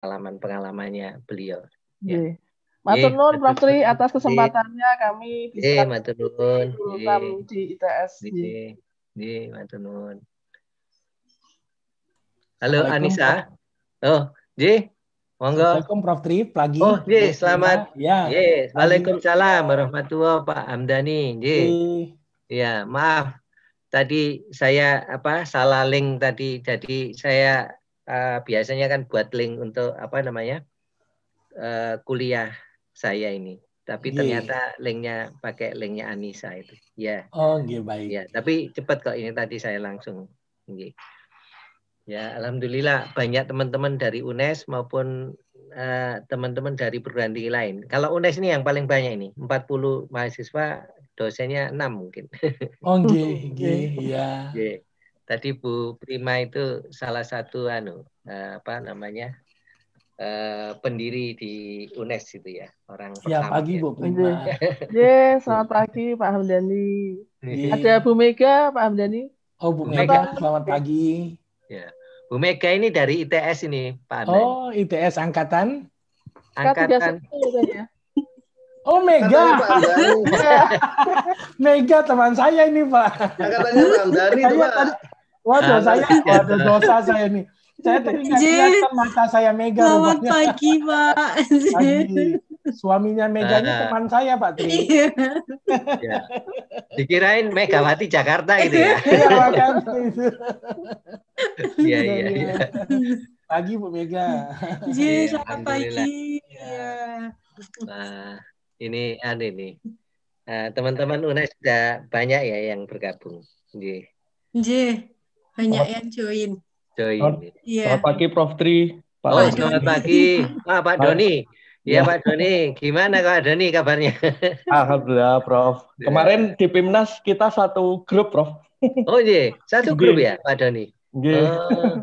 pengalaman-pengalamannya beliau. Ya. Matur nuwun Prof Tri atas kesempatannya ye. kami bisa matur nuwun di ITS. Nggih. matur nuwun. Halo Anissa. Oh, nggih. Monggo. Assalamualaikum Prof Tri, pagi. Oh, J, selamat. Ya. J, ya. Waalaikumsalam warahmatullahi Pak Hamdani. nggih. Ya, maaf. Tadi saya apa salah link tadi. Jadi saya uh, biasanya kan buat link untuk apa namanya uh, kuliah saya ini. Tapi yeah. ternyata iya. linknya pakai linknya Anissa itu. Ya. Yeah. Oh, nggih iya, yeah, baik. Ya, yeah. tapi cepat kok ini tadi saya langsung. Nggih. Iya. Ya, alhamdulillah banyak teman-teman dari UNES maupun eh, teman-teman uh, dari perguruan tinggi lain. Kalau UNES ini yang paling banyak ini, 40 mahasiswa, dosennya enam mungkin. Oh, nggih, nggih, iya. tadi Bu Prima itu salah satu anu eh, apa namanya eh, pendiri di UNES itu ya orang ya, pertama. pagi ya. Bu iya. Prima. Ya selamat pagi Pak Hamdani. Iya. Ada Bu Mega Pak Hamdani. Oh Bu Mega, selamat pagi. Ya. Bu Mega ini dari ITS ini Pak Hamdani. Oh ITS angkatan? Angkatan. Oh Mega. Mega teman saya ini Pak. Angkatannya dari Waduh, saya, waduh dosa saya nih. Saya teringat mata saya Mega. Selamat rupanya. pagi, Pak. Pagi. Suaminya ini nah, nah, teman saya, Pak Tri. Iya. ya. Dikirain Megawati Jakarta gitu ya. Iya, iya, iya, iya, Iya, iya, Pagi, Bu Mega. Jadi selamat pagi. Nah, ini ada anu ini eh, Teman-teman UNES sudah banyak ya yang bergabung. di. Iya banyak yang join. Join. Iya. Selamat pagi Prof Tri. Oh, Pak oh, selamat pagi. Pak Pak Doni. Iya ya. Pak Doni, gimana Pak Doni kabarnya? Alhamdulillah Prof. Kemarin di Pimnas kita satu grup Prof. Oh iya, satu grup ya Pak Doni? Iya. Oh.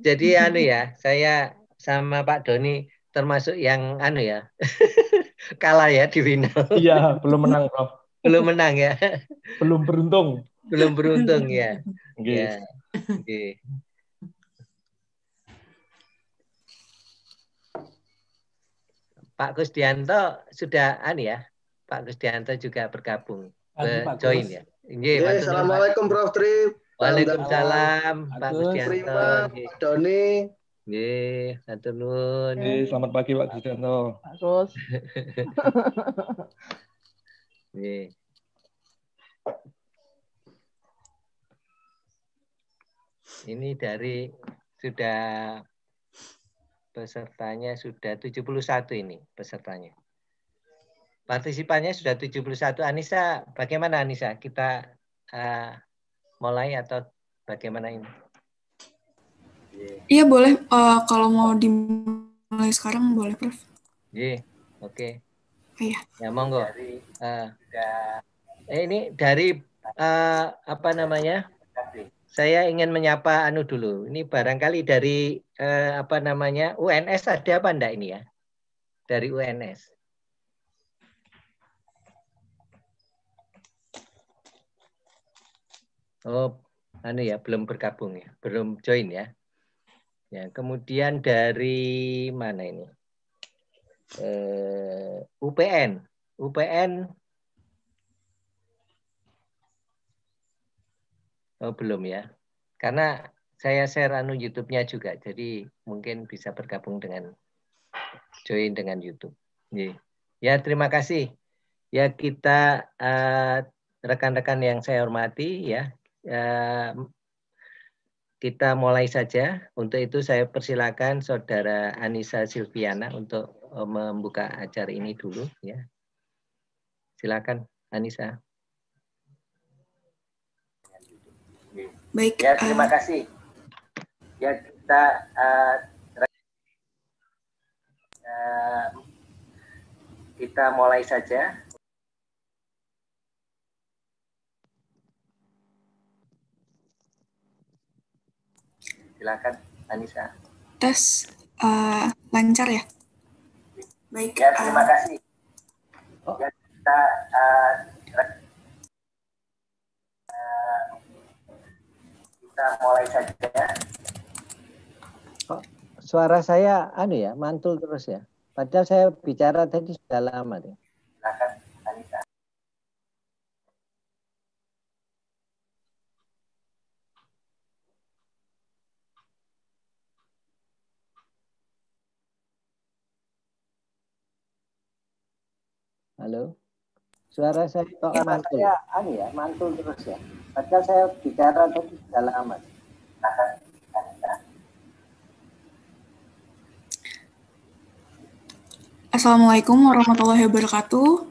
Jadi anu ya, saya sama Pak Doni termasuk yang anu ya, kalah ya di final. Iya, belum menang Prof. Belum menang ya. Belum beruntung belum beruntung ya. Okay. Ya. Okay. Pak Kusdianto sudah an ya. Pak Kusdianto juga bergabung. join ya. Nggih, yeah, Assalamualaikum Prof Tri. Waalaikumsalam Pak Kusdianto. Pak Doni. Nggih, nuwun. selamat pagi Pak Kusdianto. Pak Kus. Ini dari sudah pesertanya sudah 71 ini pesertanya. Partisipannya sudah 71. Anissa, bagaimana Anissa? Kita uh, mulai atau bagaimana ini? Iya boleh. Uh, kalau mau dimulai sekarang boleh, Prof. Iya, yeah. oke. Okay. Iya. Ya monggo. uh, eh, ini dari uh, apa namanya? saya ingin menyapa Anu dulu. Ini barangkali dari eh, apa namanya UNS ada apa enggak ini ya? Dari UNS. Oh, anu ya belum bergabung ya, belum join ya. Ya, kemudian dari mana ini? Eh, UPN, UPN Oh, belum ya. Karena saya share anu YouTube-nya juga, jadi mungkin bisa bergabung dengan join dengan YouTube. Ya, terima kasih. Ya kita eh, rekan-rekan uh, yang saya hormati ya uh, kita mulai saja. Untuk itu saya persilakan saudara Anisa Silviana untuk eh, membuka acara ini dulu ya. Silakan Anissa. Baik. Ya, terima eh, kasih. Ya, kita uh, kita mulai saja. Silakan, Anissa. Tes uh, lancar ya? Baik. Ya, terima uh, kasih. Oh. Ya, kita uh, kita mulai saja. Oh, suara saya anu ya, mantul terus ya. Padahal saya bicara tadi sudah lama nih. Halo. Suara saya kok iya, mantul. Saya, anu ya, mantul terus ya. Padahal saya bicara tadi sudah lama. Assalamualaikum warahmatullahi wabarakatuh.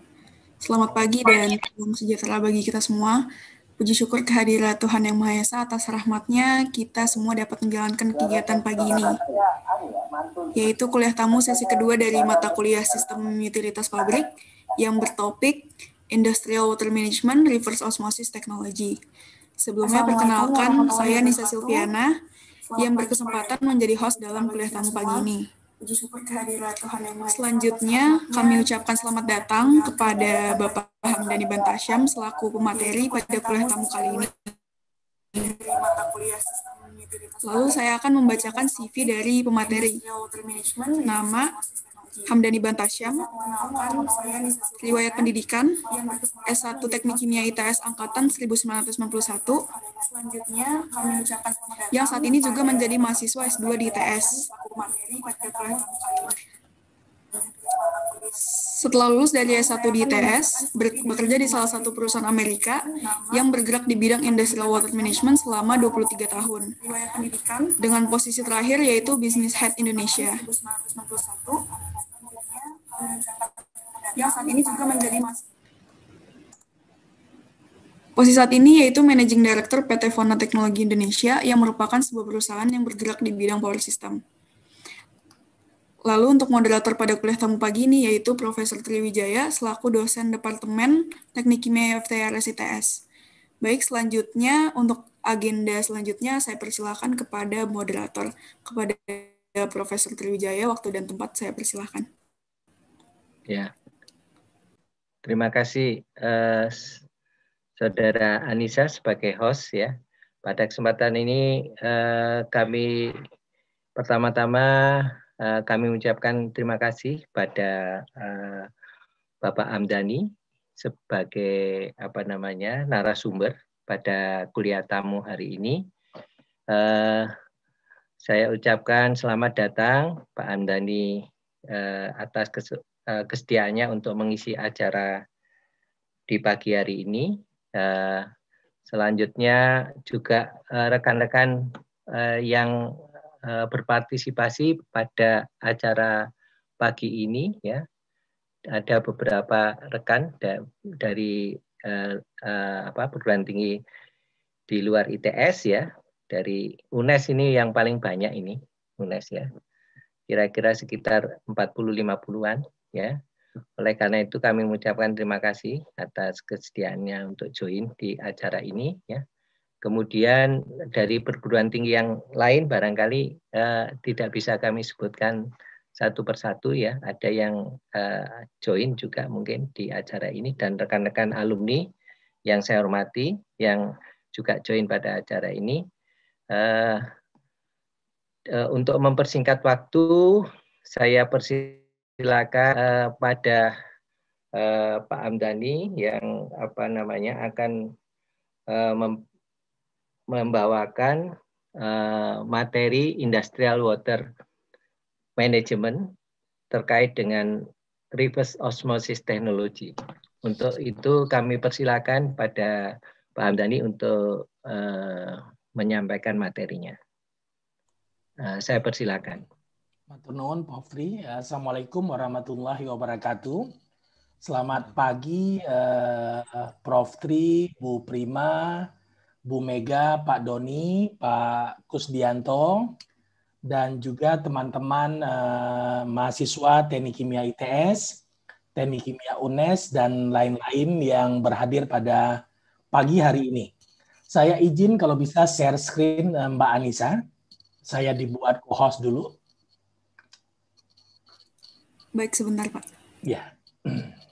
Selamat pagi dan salam sejahtera bagi kita semua. Puji syukur kehadirat Tuhan Yang Maha Esa atas rahmatnya kita semua dapat menjalankan kegiatan pagi ini, ya, anu ya, yaitu kuliah tamu sesi kedua dari mata kuliah Sistem Utilitas Pabrik yang bertopik Industrial Water Management Reverse Osmosis Technology. Sebelumnya perkenalkan saya Nisa Silviana yang berkesempatan menjadi host dalam kuliah tamu pagi ini. Selanjutnya, kami ucapkan selamat datang kepada Bapak Hamdani Bantasyam selaku pemateri pada kuliah tamu kali ini. Lalu saya akan membacakan CV dari pemateri. Nama, Hamdani Bantasyam, Riwayat Pendidikan, S1 Teknik Kimia ITS Angkatan 1991, yang saat ini juga menjadi mahasiswa S2 di ITS. Setelah lulus dari S1 di ITS, bekerja di salah satu perusahaan Amerika yang bergerak di bidang industrial water management selama 23 tahun. Dengan posisi terakhir yaitu Business Head Indonesia. Yang saat ini juga menjadi Posisi saat ini yaitu Managing Director PT Fona Teknologi Indonesia yang merupakan sebuah perusahaan yang bergerak di bidang power system. Lalu untuk moderator pada kuliah tamu pagi ini yaitu Profesor Triwijaya selaku dosen Departemen Teknik Kimia FTRS ITS. Baik, selanjutnya untuk agenda selanjutnya saya persilahkan kepada moderator, kepada Profesor Triwijaya, waktu dan tempat saya persilahkan. Ya, terima kasih eh, Saudara Anissa sebagai host ya. Pada kesempatan ini eh, kami pertama-tama Eh, kami mengucapkan terima kasih pada eh, Bapak Amdani sebagai apa namanya narasumber pada kuliah tamu hari ini. Eh, saya ucapkan selamat datang Pak Amdani atas kesetiaannya untuk mengisi acara di pagi hari ini. Selanjutnya juga rekan-rekan yang Eh, berpartisipasi pada acara pagi ini ya. Ada beberapa rekan da dari uh, uh, apa perguruan tinggi di luar ITS ya, dari UNES ini yang paling banyak ini, UNES ya. Kira-kira sekitar 40-50-an ya. Oleh karena itu kami mengucapkan terima kasih atas kesediaannya untuk join di acara ini ya. Kemudian dari perguruan tinggi yang lain barangkali eh, tidak bisa kami sebutkan satu persatu ya. Ada yang eh, join juga mungkin di acara ini dan rekan-rekan alumni yang saya hormati yang juga join pada acara ini. Eh, eh, untuk mempersingkat waktu, saya persilakan eh, pada eh, Pak Amdani yang apa namanya akan eh, mem membawakan uh, materi industrial water management terkait dengan reverse osmosis technology. Untuk itu kami persilakan pada Pak Hamdani untuk uh, menyampaikan materinya. Uh, saya persilakan. Matur Pak Fri. Assalamualaikum warahmatullahi wabarakatuh. Selamat pagi uh, Prof Tri, Bu Prima, Bu Mega, Pak Doni, Pak Kusdianto, dan juga teman-teman eh, mahasiswa Teknik Kimia ITS, Teknik Kimia UNES, dan lain-lain yang berhadir pada pagi hari ini. Saya izin kalau bisa share screen eh, Mbak Anissa. Saya dibuat co-host dulu. Baik, sebentar Pak. Ya. Yeah.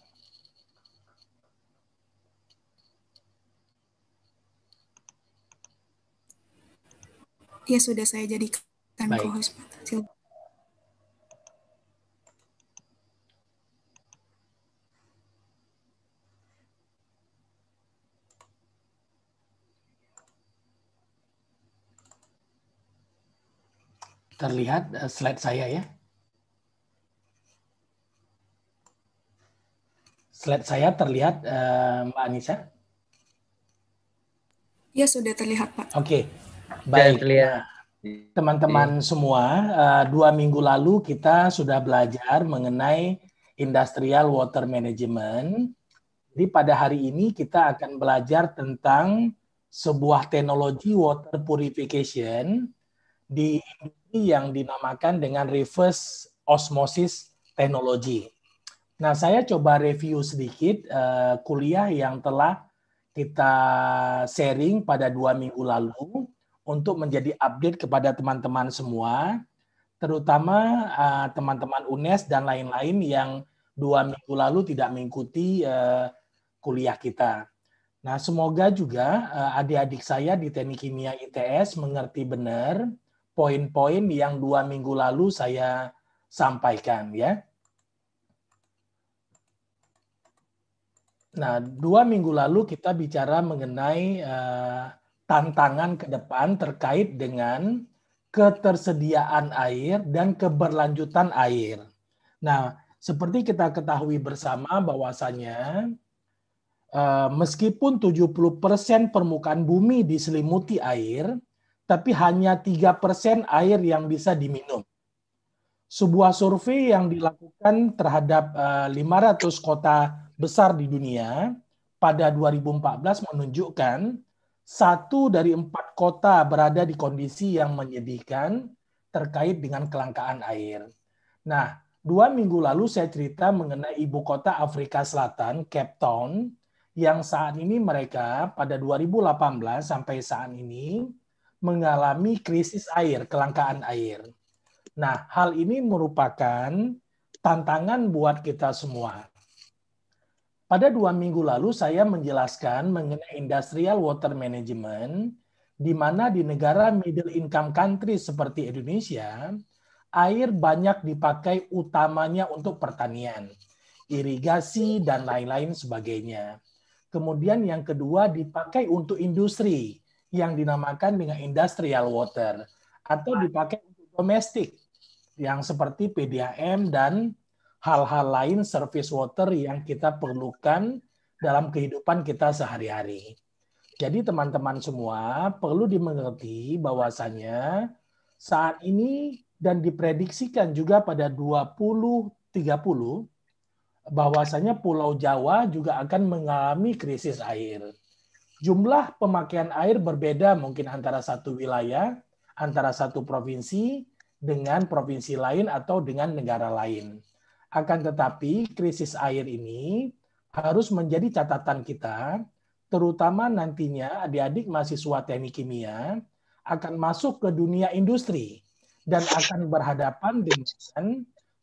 Ya sudah saya jadikan co-host. terlihat eh, slide saya ya. Slide saya terlihat eh, Mbak Anissa? Ya, sudah terlihat Pak. Oke, Baik, iya. teman-teman iya. semua, eh, dua minggu lalu kita sudah belajar mengenai industrial water management. Jadi pada hari ini kita akan belajar tentang sebuah teknologi water purification di yang dinamakan dengan reverse osmosis teknologi. Nah, saya coba review sedikit uh, kuliah yang telah kita sharing pada dua minggu lalu untuk menjadi update kepada teman-teman semua, terutama eh, teman-teman uh, UNES dan lain-lain yang dua minggu lalu tidak mengikuti uh, kuliah kita. Nah, semoga juga eh, adik-adik saya di Teknik Kimia ITS mengerti benar poin-poin yang dua minggu lalu saya sampaikan ya. Nah, dua minggu lalu kita bicara mengenai uh, tantangan ke depan terkait dengan ketersediaan air dan keberlanjutan air. Nah, seperti kita ketahui bersama bahwasanya eh, meskipun 70% permukaan bumi diselimuti air, tapi hanya 3% air yang bisa diminum. Sebuah survei yang dilakukan terhadap 500 eh, kota besar di dunia pada 2014 menunjukkan satu dari empat kota berada di kondisi yang menyedihkan terkait dengan kelangkaan air. Nah, dua minggu lalu saya cerita mengenai ibu kota Afrika Selatan, Cape Town, yang saat ini mereka pada 2018 sampai saat ini mengalami krisis air, kelangkaan air. Nah, hal ini merupakan tantangan buat kita semua. Pada dua minggu lalu saya menjelaskan mengenai industrial water management, di mana di negara middle income country seperti Indonesia, air banyak dipakai utamanya untuk pertanian, irigasi, dan lain-lain sebagainya. Kemudian yang kedua dipakai untuk industri yang dinamakan dengan industrial water atau dipakai untuk domestik yang seperti PDAM dan hal-hal lain service water yang kita perlukan dalam kehidupan kita sehari-hari. Jadi teman-teman semua perlu dimengerti bahwasannya saat ini dan diprediksikan juga pada 2030 bahwasanya Pulau Jawa juga akan mengalami krisis air. Jumlah pemakaian air berbeda mungkin antara satu wilayah, antara satu provinsi dengan provinsi lain atau dengan negara lain akan tetapi krisis air ini harus menjadi catatan kita, terutama nantinya adik-adik mahasiswa teknik kimia akan masuk ke dunia industri dan akan berhadapan dengan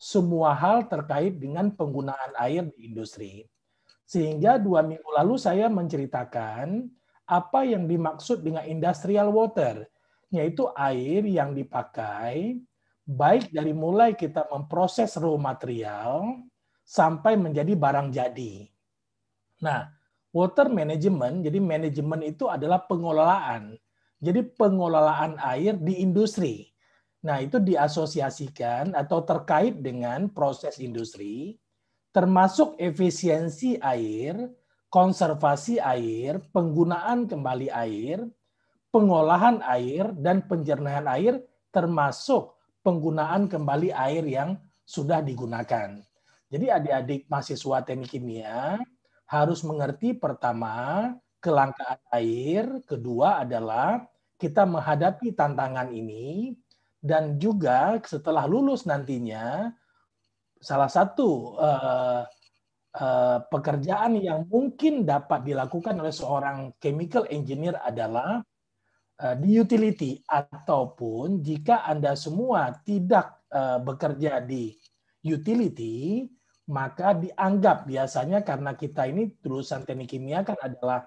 semua hal terkait dengan penggunaan air di industri. Sehingga dua minggu lalu saya menceritakan apa yang dimaksud dengan industrial water, yaitu air yang dipakai baik dari mulai kita memproses raw material sampai menjadi barang jadi. Nah, water management, jadi manajemen itu adalah pengelolaan. Jadi pengelolaan air di industri. Nah, itu diasosiasikan atau terkait dengan proses industri, termasuk efisiensi air, konservasi air, penggunaan kembali air, pengolahan air, dan penjernihan air, termasuk penggunaan kembali air yang sudah digunakan. Jadi adik-adik mahasiswa teknik kimia harus mengerti pertama kelangkaan air, kedua adalah kita menghadapi tantangan ini dan juga setelah lulus nantinya salah satu uh, uh, pekerjaan yang mungkin dapat dilakukan oleh seorang chemical engineer adalah Eh, di utility ataupun jika Anda semua tidak eh, bekerja di utility, maka dianggap biasanya karena kita ini lulusan teknik kimia kan adalah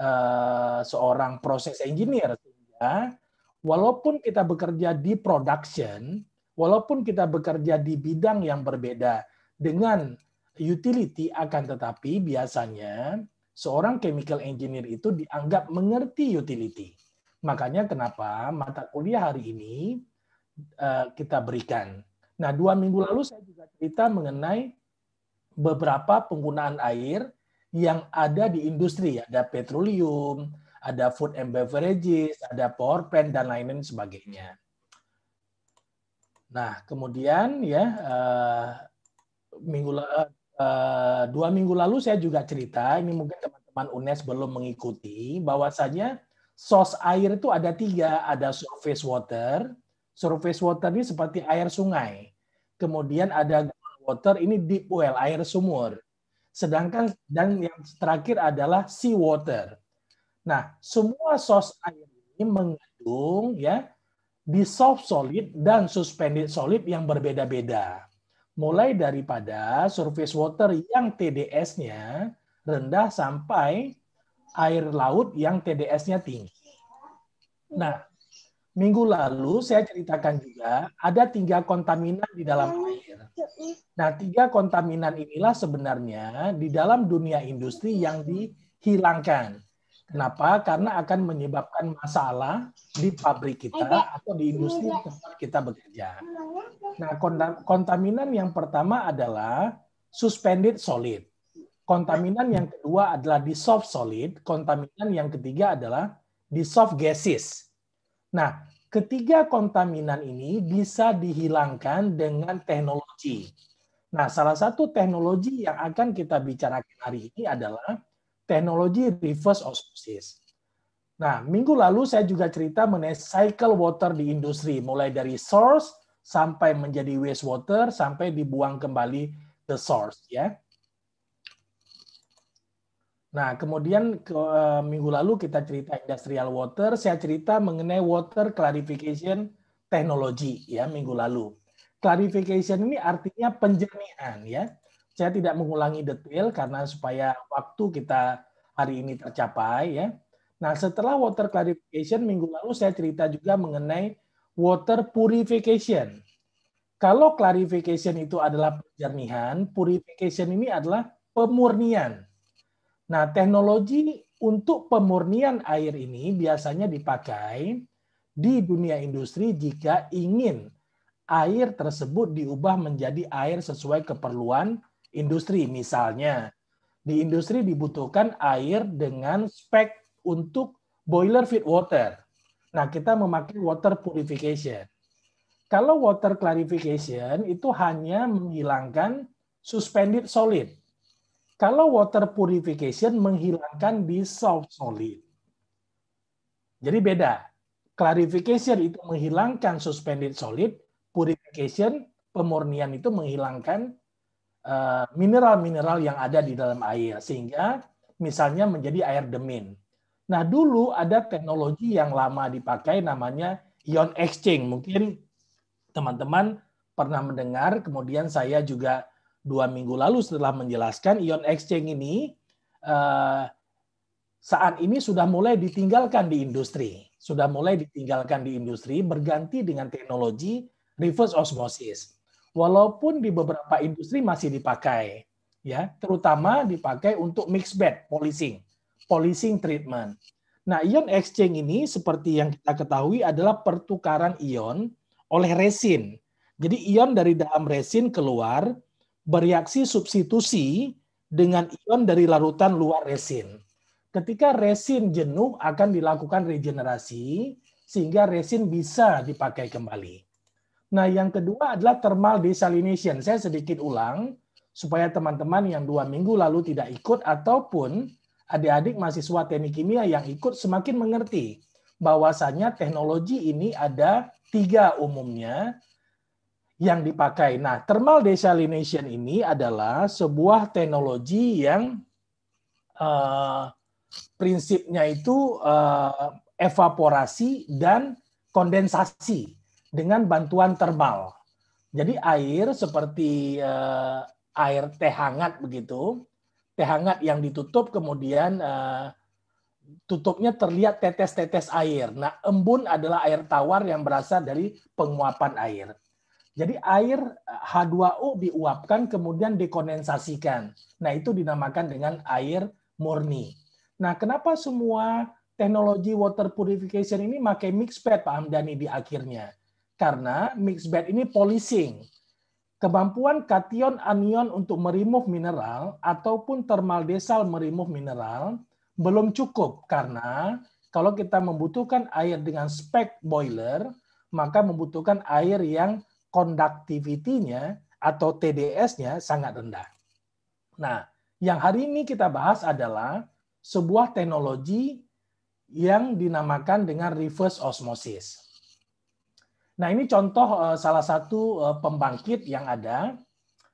eh, seorang proses engineer. Ya. Walaupun kita bekerja di production, walaupun kita bekerja di bidang yang berbeda dengan utility akan tetapi biasanya seorang chemical engineer itu dianggap mengerti utility. Makanya kenapa mata kuliah hari ini eh, kita berikan. Nah, dua minggu lalu saya juga cerita mengenai beberapa penggunaan air yang ada di industri. Ada petroleum, ada food and beverages, ada power plant, dan lain-lain sebagainya. Nah, kemudian ya eh, minggu uh, dua minggu lalu saya juga cerita, ini mungkin teman-teman UNES belum mengikuti, bahwasanya source air itu ada tiga, iya. ada surface water. Surface water ini seperti air sungai. Kemudian ada water, ini deep well, air sumur. Sedangkan dan yang terakhir adalah sea water. Nah, semua source air ini mengandung ya soft solid dan suspended solid yang berbeda-beda. Mulai daripada surface water yang TDS-nya rendah sampai air laut yang TDS-nya tinggi. Nah, minggu lalu saya ceritakan juga ada tiga kontaminan di dalam air. Nah, tiga kontaminan inilah sebenarnya di dalam dunia industri yang dihilangkan. Kenapa? Karena akan menyebabkan masalah di pabrik kita atau di industri tempat kita bekerja. Nah, kontaminan yang pertama adalah suspended solid. Kontaminan yang kedua adalah di soft solid, kontaminan yang ketiga adalah di soft gases. Nah, ketiga kontaminan ini bisa dihilangkan dengan teknologi. Nah, salah satu teknologi yang akan kita bicarakan hari ini adalah teknologi reverse osmosis. Nah, minggu lalu saya juga cerita mengenai cycle water di industri, mulai dari source sampai menjadi wastewater sampai dibuang kembali ke source ya. Nah, kemudian ke, uh, minggu lalu kita cerita industrial water, saya cerita mengenai water clarification technology ya minggu lalu. Clarification ini artinya penjernihan ya. Saya tidak mengulangi detail karena supaya waktu kita hari ini tercapai ya. Nah, setelah water clarification minggu lalu saya cerita juga mengenai water purification. Kalau clarification itu adalah penjernihan, purification ini adalah pemurnian Nah, teknologi untuk pemurnian air ini biasanya dipakai di dunia industri jika ingin air tersebut diubah menjadi air sesuai keperluan industri. Misalnya, di industri dibutuhkan air dengan spek untuk boiler feed water. Nah, kita memakai water purification. Kalau water clarification itu hanya menghilangkan suspended solid. Kalau water purification menghilangkan dissolved solid. Jadi beda. Clarification itu menghilangkan suspended solid, purification pemurnian itu menghilangkan eh, mineral-mineral yang ada di dalam air sehingga misalnya menjadi air demin. Nah, dulu ada teknologi yang lama dipakai namanya ion exchange. Mungkin teman-teman pernah mendengar, kemudian saya juga dua minggu lalu setelah menjelaskan ion exchange ini eh, saat ini sudah mulai ditinggalkan di industri, sudah mulai ditinggalkan di industri berganti dengan teknologi reverse osmosis. Walaupun di beberapa industri masih dipakai, ya terutama dipakai untuk mixed bed polishing polishing treatment. Nah, ion exchange ini seperti yang kita ketahui adalah pertukaran ion oleh resin. Jadi ion dari dalam resin keluar bereaksi substitusi dengan ion dari larutan luar resin. Ketika resin jenuh akan dilakukan regenerasi sehingga resin bisa dipakai kembali. Nah, yang kedua adalah thermal desalination. Saya sedikit ulang supaya teman-teman yang dua minggu lalu tidak ikut ataupun adik-adik mahasiswa teknik kimia yang ikut semakin mengerti bahwasannya teknologi ini ada tiga umumnya, yang dipakai. Nah, thermal desalination ini adalah sebuah teknologi yang uh, prinsipnya itu uh, evaporasi dan kondensasi dengan bantuan thermal. Jadi air seperti uh, air teh hangat begitu, teh hangat yang ditutup kemudian uh, tutupnya terlihat tetes-tetes air. Nah, embun adalah air tawar yang berasal dari penguapan air. Jadi air eh, H2O diuapkan kemudian dikondensasikan. Nah, itu dinamakan dengan air murni. Nah, kenapa semua teknologi water purification ini pakai mix bed Pak Hamdani di akhirnya? Karena mix bed ini polishing. Kemampuan kation anion untuk merimove mineral ataupun thermal desal merimove mineral belum cukup karena kalau kita membutuhkan air dengan spek boiler, maka membutuhkan air yang conductivity-nya atau TDS-nya sangat rendah. Nah, yang hari ini kita bahas adalah sebuah teknologi yang dinamakan dengan reverse osmosis. Nah, ini contoh eh, salah satu eh, pembangkit yang ada.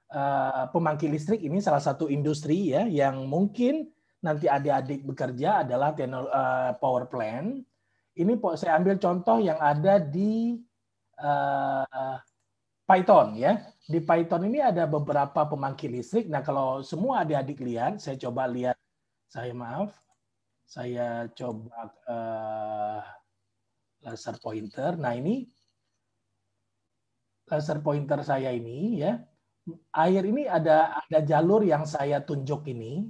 Eh, pembangkit listrik ini salah satu industri ya yang mungkin nanti adik-adik bekerja adalah power plant. Ini saya ambil contoh yang ada di Python ya. Di Python ini ada beberapa pemangkin listrik. Nah, kalau semua adik-adik lihat, saya coba lihat. Saya maaf. Saya coba uh, laser pointer. Nah, ini laser pointer saya ini ya. Air ini ada ada jalur yang saya tunjuk ini.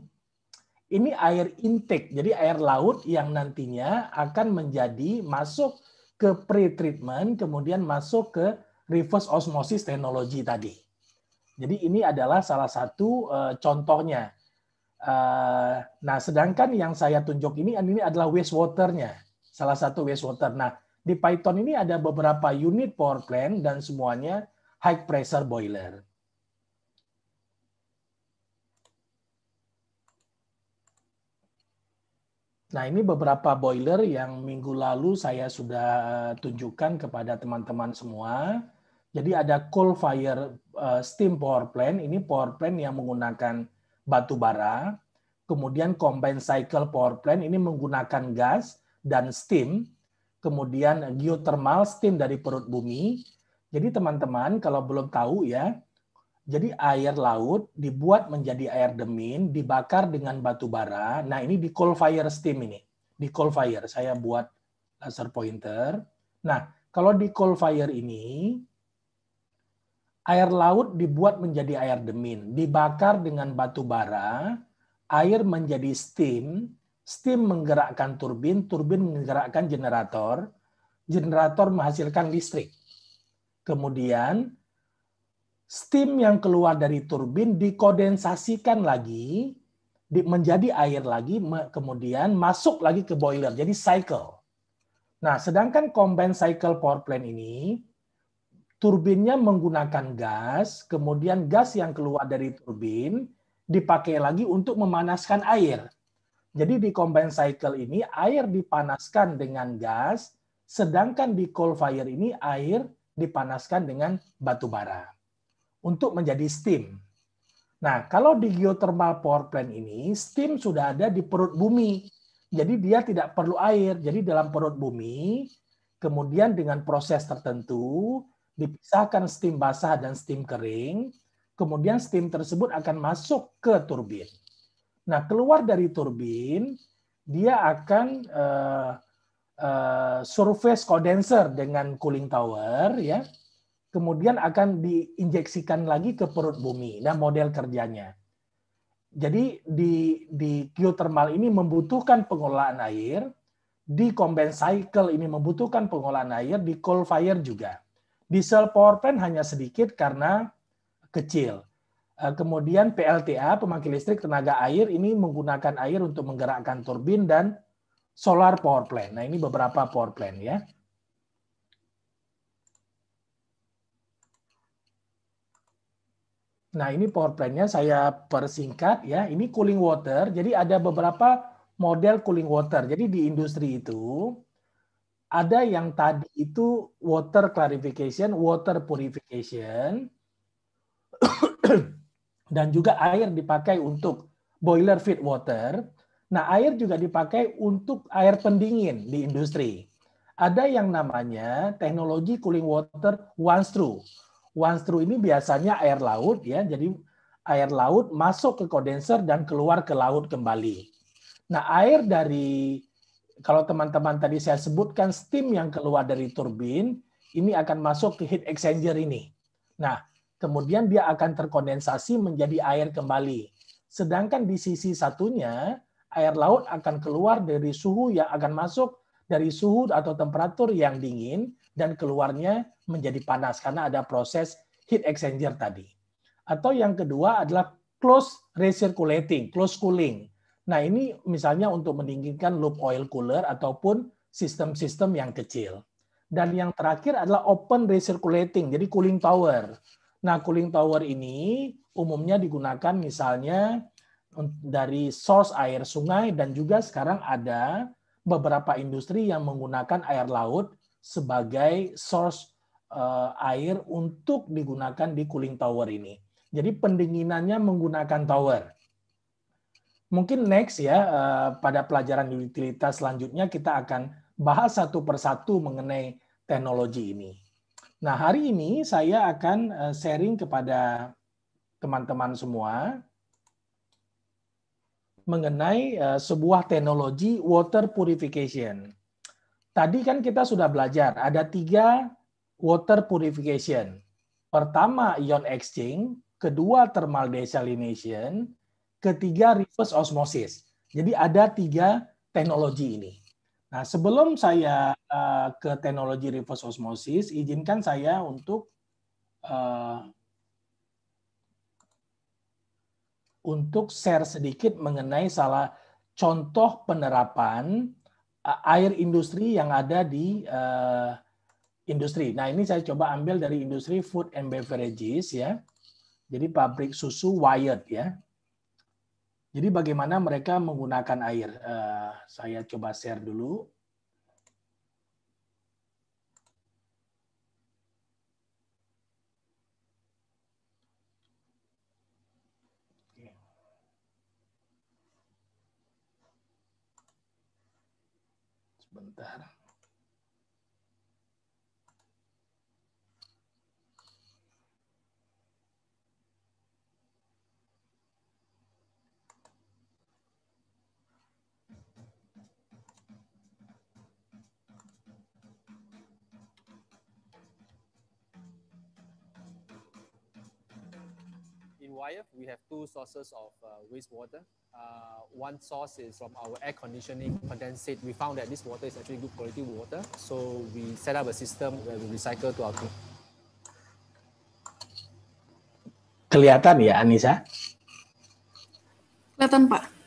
Ini air intake, jadi air laut yang nantinya akan menjadi masuk ke pre-treatment, kemudian masuk ke reverse osmosis teknologi tadi. Jadi ini adalah salah satu uh, contohnya. Uh, nah, sedangkan yang saya tunjuk ini ini adalah wastewaternya, salah satu wastewater. Nah, di Python ini ada beberapa unit power plant dan semuanya high pressure boiler. Nah, ini beberapa boiler yang minggu lalu saya sudah eh, tunjukkan kepada teman-teman semua. Jadi ada coal fire uh, steam power plant, ini power plant yang menggunakan batu bara, kemudian combined cycle power plant ini menggunakan gas dan steam, kemudian geothermal steam dari perut bumi. Jadi teman-teman kalau belum tahu ya, jadi air laut dibuat menjadi air demin, dibakar dengan batu bara. Nah ini di coal fire steam ini, di coal fire saya buat laser pointer. Nah kalau di coal fire ini air laut dibuat menjadi air demin, dibakar dengan batu bara, air menjadi steam, steam menggerakkan turbin, turbin menggerakkan generator, generator menghasilkan listrik. Kemudian steam yang keluar dari turbin dikondensasikan lagi menjadi air lagi, kemudian masuk lagi ke boiler, jadi cycle. Nah, sedangkan combined cycle power plant ini turbinnya menggunakan gas, kemudian gas yang keluar dari turbin dipakai lagi untuk memanaskan air. Jadi di combined cycle ini air dipanaskan dengan gas, sedangkan di coal fire ini air dipanaskan dengan batu bara untuk menjadi steam. Nah, kalau di geothermal power plant ini, steam sudah ada di perut bumi. Jadi dia tidak perlu air. Jadi dalam perut bumi, kemudian dengan proses tertentu, dipisahkan steam basah dan steam kering, kemudian steam tersebut akan masuk ke turbin. Nah, keluar dari turbin, dia akan uh, uh, surface condenser dengan cooling tower, ya. Kemudian akan diinjeksikan lagi ke perut bumi. Nah, model kerjanya. Jadi di di geothermal ini membutuhkan pengolahan air, di combined cycle ini membutuhkan pengolahan air, di coal fire juga. Diesel power plant hanya sedikit karena kecil. Eh, kemudian PLTA, pembangkit listrik tenaga air, ini menggunakan air untuk menggerakkan turbin dan solar power plant. Nah, ini beberapa power plant ya. Nah, ini power plant-nya saya persingkat ya. Ini cooling water. Jadi ada beberapa model cooling water. Jadi di industri itu ada yang tadi itu water clarification, water purification, dan juga air dipakai untuk boiler feed water. Nah, air juga dipakai untuk air pendingin di industri. Ada yang namanya teknologi cooling water one through. One through ini biasanya air laut ya, jadi air laut masuk ke kondenser dan keluar ke laut kembali. Nah, air dari kalau teman-teman tadi saya sebutkan steam yang keluar dari turbin, ini akan masuk ke heat exchanger ini. Nah, kemudian dia akan terkondensasi menjadi air kembali. Sedangkan di sisi satunya, air laut akan keluar dari suhu yang akan masuk dari suhu atau temperatur yang dingin dan keluarnya menjadi panas karena ada proses heat exchanger tadi. Atau yang kedua adalah close recirculating, close cooling. Nah ini misalnya untuk mendinginkan loop oil cooler ataupun sistem-sistem yang kecil. Dan yang terakhir adalah open recirculating, jadi cooling tower. Nah cooling tower ini umumnya digunakan misalnya dari source air sungai dan juga sekarang ada beberapa industri yang menggunakan air laut sebagai source eh, air untuk digunakan di cooling tower ini. Jadi pendinginannya menggunakan tower. Mungkin next ya, eh, pada pelajaran utilitas selanjutnya kita akan bahas satu persatu mengenai teknologi ini. Nah, hari ini saya akan eh, sharing kepada teman-teman semua mengenai eh, sebuah teknologi water purification. Tadi kan kita sudah belajar ada tiga water purification. Pertama, ion exchange. Kedua, thermal desalination. Ketiga, reverse osmosis. Jadi ada tiga teknologi ini. Nah, sebelum saya uh, ke teknologi reverse osmosis, izinkan saya untuk uh, untuk share sedikit mengenai salah contoh penerapan uh, air industri yang ada di uh, industri. Nah, ini saya coba ambil dari industri food and beverages ya. Jadi pabrik susu Wired ya. Jadi bagaimana mereka menggunakan air? Eh, saya coba share dulu. Sebentar. fire, we have two sources of uh, wastewater. Uh, one source is from our air conditioning condensate. We found that this water is actually good quality water, so we set up a system where we recycle to our. Kelihatan ya Anissa? Kelihatan Pak.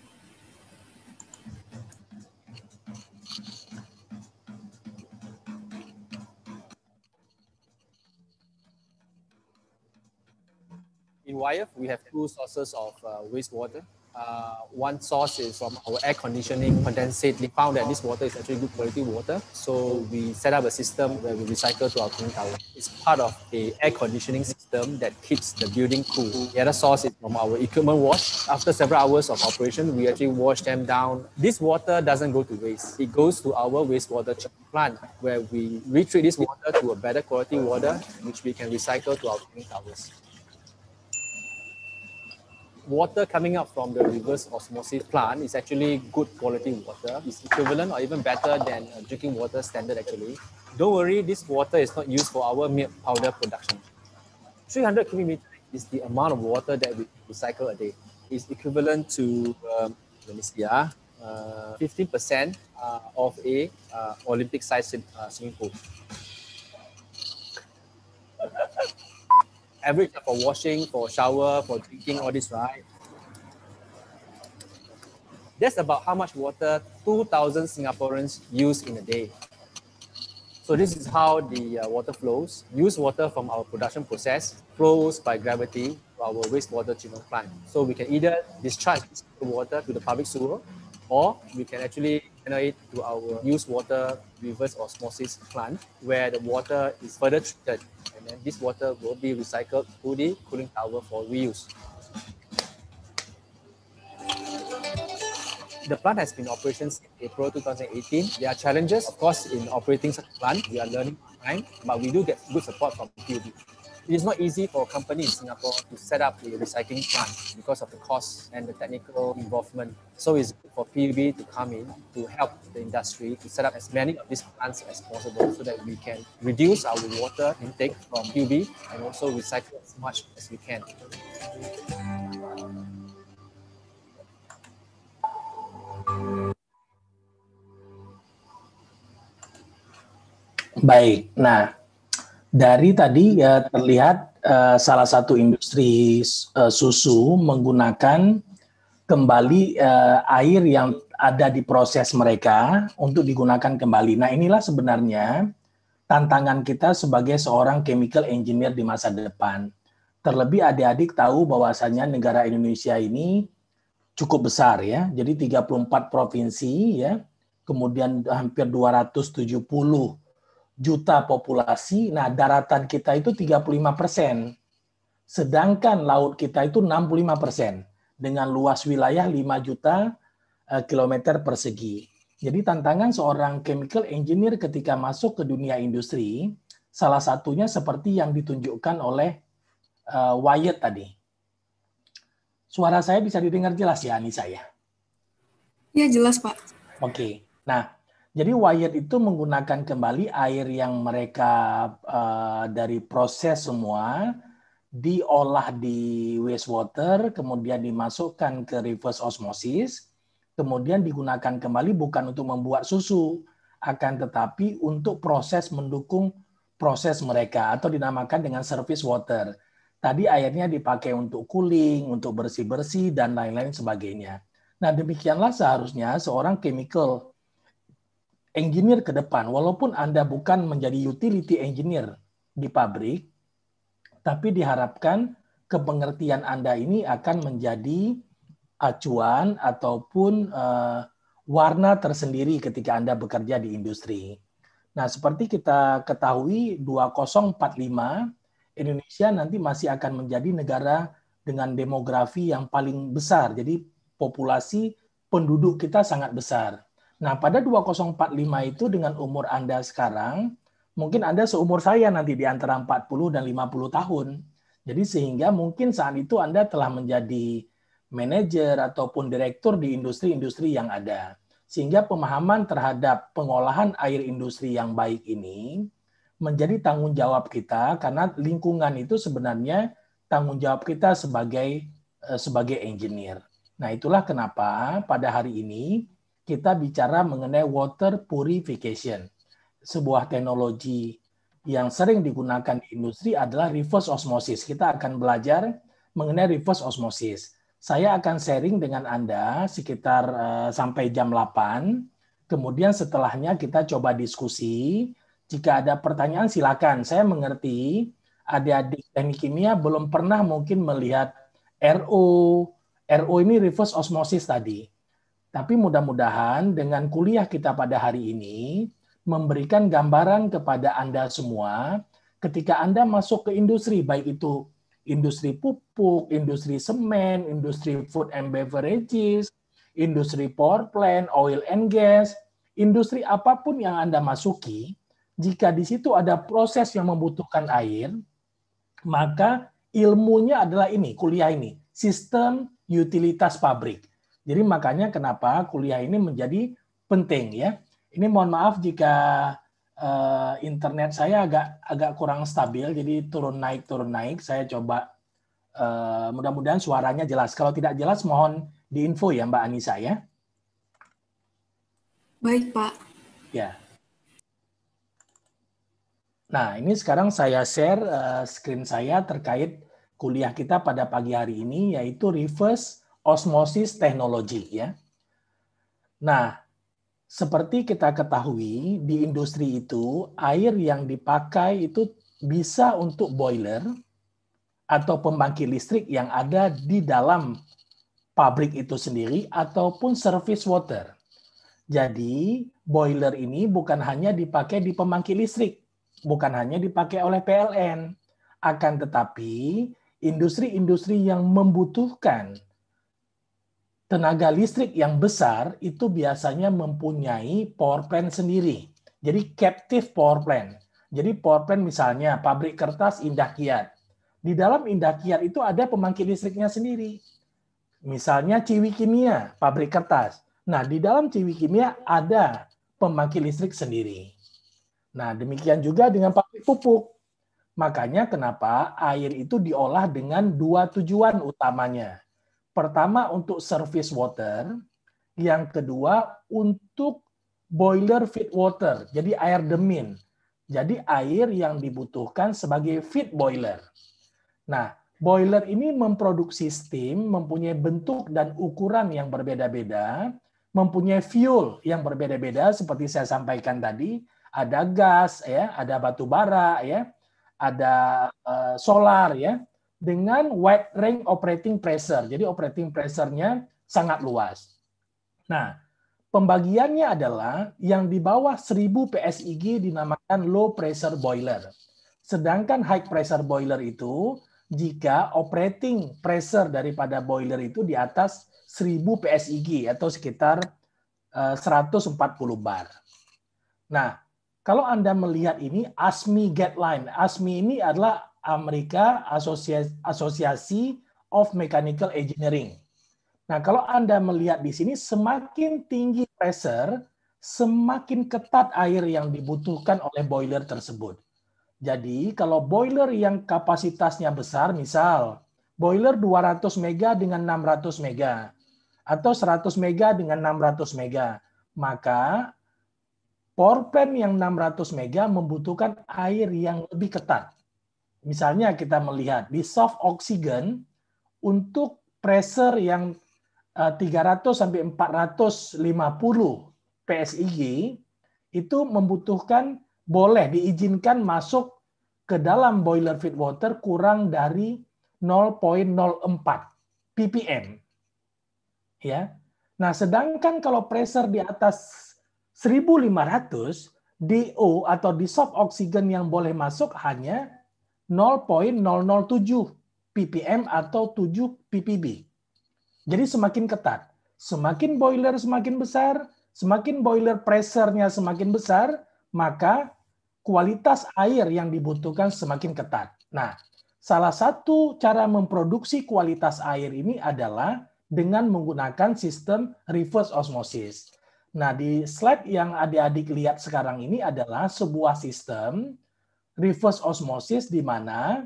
fire, we have two sources of uh, wastewater. Uh, one source is from our air conditioning condensate. We found that this water is actually good quality water, so we set up a system where we recycle to our cooling tower. It's part of the air conditioning system that keeps the building cool. The other source is from our equipment wash. After several hours of operation, we actually wash them down. This water doesn't go to waste. It goes to our wastewater plant where we retreat this water to a better quality water, which we can recycle to our cooling towers water coming up from the reverse osmosis plant is actually good quality water. It's equivalent or even better than uh, drinking water standard actually. Don't worry, this water is not used for our milk powder production. 300 cubic meters is the amount of water that we recycle a day. It's equivalent to, um, let me see, ah, uh, 15% uh, of a uh, Olympic-sized swimming uh, pool. average for washing, for shower, for drinking, all this, right? That's about how much water 2,000 Singaporeans use in a day. So this is how the uh, water flows. Used water from our production process flows by gravity to our wastewater treatment plant. So we can either discharge water to the public sewer or we can actually channel to our used water reverse osmosis plant where the water is further treated and then this water will be recycled to the cooling tower for reuse. The plant has been operations since April 2018. There are challenges, of course, in operating such a plant. We are learning time, but we do get good support from PUB. It is not easy for a company in Singapore to set up a recycling plant because of the costs and the technical involvement. So it's for PUB to come in to help the industry to set up as many of these plants as possible so that we can reduce our water intake from PUB and also recycle as much as we can. Baik, nah dari tadi ya terlihat uh, salah satu industri uh, susu menggunakan kembali uh, air yang ada di proses mereka untuk digunakan kembali. Nah, inilah sebenarnya tantangan kita sebagai seorang chemical engineer di masa depan. Terlebih adik-adik tahu bahwasanya negara Indonesia ini cukup besar ya. Jadi 34 provinsi ya. Kemudian hampir 270 juta populasi, nah daratan kita itu 35 persen. Sedangkan laut kita itu 65 persen dengan luas wilayah 5 juta eh, kilometer persegi. Jadi tantangan seorang chemical engineer ketika masuk ke dunia industri, salah satunya seperti yang ditunjukkan oleh uh, Wyatt tadi. Suara saya bisa didengar jelas ya, Anissa ya? Iya jelas Pak. Oke. Okay. Nah, jadi Wired itu menggunakan kembali air yang mereka uh, dari proses semua diolah di wastewater, kemudian dimasukkan ke reverse osmosis, kemudian digunakan kembali bukan untuk membuat susu, akan tetapi untuk proses mendukung proses mereka atau dinamakan dengan service water. Tadi airnya dipakai untuk cooling, untuk bersih-bersih dan lain-lain sebagainya. Nah, demikianlah seharusnya seorang chemical engineer ke depan, walaupun Anda bukan menjadi utility engineer di pabrik, tapi diharapkan kepengertian Anda ini akan menjadi acuan ataupun uh, warna tersendiri ketika Anda bekerja di industri. Nah, seperti kita ketahui 2045 Indonesia nanti masih akan menjadi negara dengan demografi yang paling besar. Jadi populasi penduduk kita sangat besar Nah, pada 2045 itu dengan umur Anda sekarang, mungkin Anda seumur saya nanti di antara 40 dan 50 tahun. Jadi sehingga mungkin saat itu Anda telah menjadi manajer ataupun direktur di industri-industri yang ada. Sehingga pemahaman terhadap pengolahan air industri yang baik ini menjadi tanggung jawab kita karena lingkungan itu sebenarnya tanggung jawab kita sebagai eh, sebagai engineer. Nah, itulah kenapa pada hari ini kita bicara mengenai water purification. Sebuah teknologi yang sering digunakan di industri adalah reverse osmosis. Kita akan belajar mengenai reverse osmosis. Saya akan sharing dengan Anda sekitar uh, sampai jam 8. Kemudian setelahnya kita coba diskusi. Jika ada pertanyaan silakan. Saya mengerti adik-adik teknik kimia belum pernah mungkin melihat RO. RO ini reverse osmosis tadi. Tapi mudah-mudahan dengan kuliah kita pada hari ini memberikan gambaran kepada Anda semua ketika Anda masuk ke industri, baik itu industri pupuk, industri semen, industri food and beverages, industri power plant, oil and gas, industri apapun yang Anda masuki, jika di situ ada proses yang membutuhkan air, maka ilmunya adalah ini, kuliah ini, sistem utilitas pabrik. Jadi makanya kenapa kuliah ini menjadi penting ya. Ini mohon maaf jika uh, internet saya agak agak kurang stabil, jadi turun naik turun naik. Saya coba uh, mudah-mudahan suaranya jelas. Kalau tidak jelas mohon diinfo ya Mbak Anissa ya. Baik Pak. Ya. Nah ini sekarang saya share uh, screen saya terkait kuliah kita pada pagi hari ini yaitu reverse osmosis teknologi ya. Nah, seperti kita ketahui di industri itu air yang dipakai itu bisa untuk boiler atau pembangkit listrik yang ada di dalam pabrik itu sendiri ataupun service water. Jadi, boiler ini bukan hanya dipakai di pembangkit listrik, bukan hanya dipakai oleh PLN, akan tetapi industri-industri yang membutuhkan tenaga listrik yang besar itu biasanya mempunyai power plant sendiri. Jadi captive power plant. Jadi power plant misalnya pabrik kertas Indah Kiat. Di dalam Indah Kiat itu ada pembangkit listriknya sendiri. Misalnya Ciwi Kimia, pabrik kertas. Nah, di dalam Ciwi Kimia ada pembangkit listrik sendiri. Nah, demikian juga dengan pabrik pupuk. Makanya kenapa air itu diolah dengan dua tujuan utamanya Pertama untuk service water, yang kedua untuk boiler feed water, jadi air demin. Jadi air yang dibutuhkan sebagai feed boiler. Nah, boiler ini memproduksi steam, mempunyai bentuk dan ukuran yang berbeda-beda, mempunyai fuel yang berbeda-beda seperti saya sampaikan tadi, ada gas ya, ada batu bara ya, ada uh, solar ya dengan wide range operating pressure. Jadi operating pressure-nya sangat luas. Nah, pembagiannya adalah yang di bawah 1000 PSIG dinamakan low pressure boiler. Sedangkan high pressure boiler itu jika operating pressure daripada boiler itu di atas 1000 PSIG atau sekitar 140 eh, bar. Nah, kalau Anda melihat ini ASMI guideline. ASMI ini adalah Amerika Asosiasi, Asosiasi of Mechanical Engineering. Nah, kalau Anda melihat di sini, semakin tinggi pressure, semakin ketat air yang dibutuhkan oleh boiler tersebut. Jadi, kalau boiler yang kapasitasnya besar, misal boiler 200 mega dengan 600 mega, atau 100 mega dengan 600 mega, maka power plant yang 600 mega membutuhkan air yang lebih ketat Misalnya kita melihat di soft oksigen untuk pressure yang 300 eh, sampai 450 PSIG itu membutuhkan boleh diizinkan masuk ke dalam boiler feed water kurang dari 0.04 ppm. Ya. Nah, sedangkan kalau pressure di atas 1500 DO atau di soft oksigen yang boleh masuk hanya 0.007 ppm atau 7 ppb. Jadi semakin ketat. Semakin boiler semakin besar, semakin boiler pressernya semakin besar, maka kualitas air yang dibutuhkan semakin ketat. Nah, salah satu cara memproduksi kualitas air ini adalah dengan menggunakan sistem reverse osmosis. Nah, di slide yang adik-adik lihat sekarang ini adalah sebuah sistem reverse osmosis di mana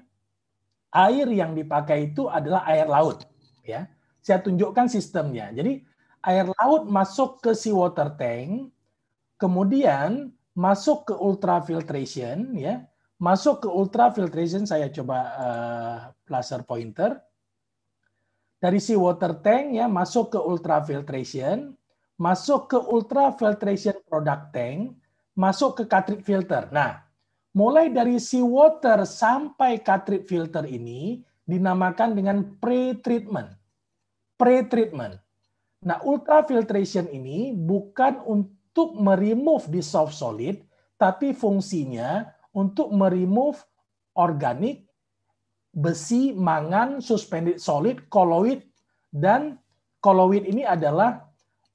air yang dipakai itu adalah air laut ya. Saya tunjukkan sistemnya. Jadi air laut masuk ke seawater tank, kemudian masuk ke ultrafiltration ya. Masuk ke ultrafiltration saya coba uh, eh, placer pointer. Dari seawater tank ya masuk ke ultrafiltration, masuk ke ultrafiltration product tank, masuk ke cartridge filter. Nah, mulai dari seawater sampai cartridge filter ini dinamakan dengan pre-treatment. Pre-treatment. Nah, ultrafiltration ini bukan untuk meremove dissolved solid, tapi fungsinya untuk meremove organik, besi, mangan, suspended solid, koloid, dan koloid ini adalah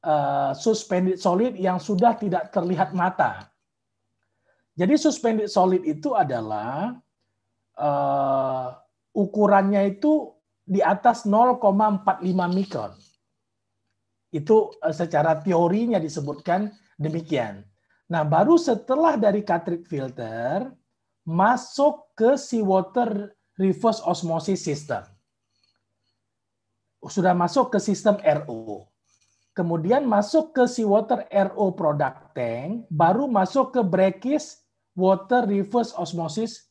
uh, suspended solid yang sudah tidak terlihat mata. Jadi suspended solid itu adalah uh, ukurannya itu di atas 0,45 mikron. Itu uh, secara teorinya disebutkan demikian. Nah, baru setelah dari cartridge filter masuk ke seawater reverse osmosis system. Sudah masuk ke sistem RO. Kemudian masuk ke seawater RO product tank, baru masuk ke brekis water reverse osmosis,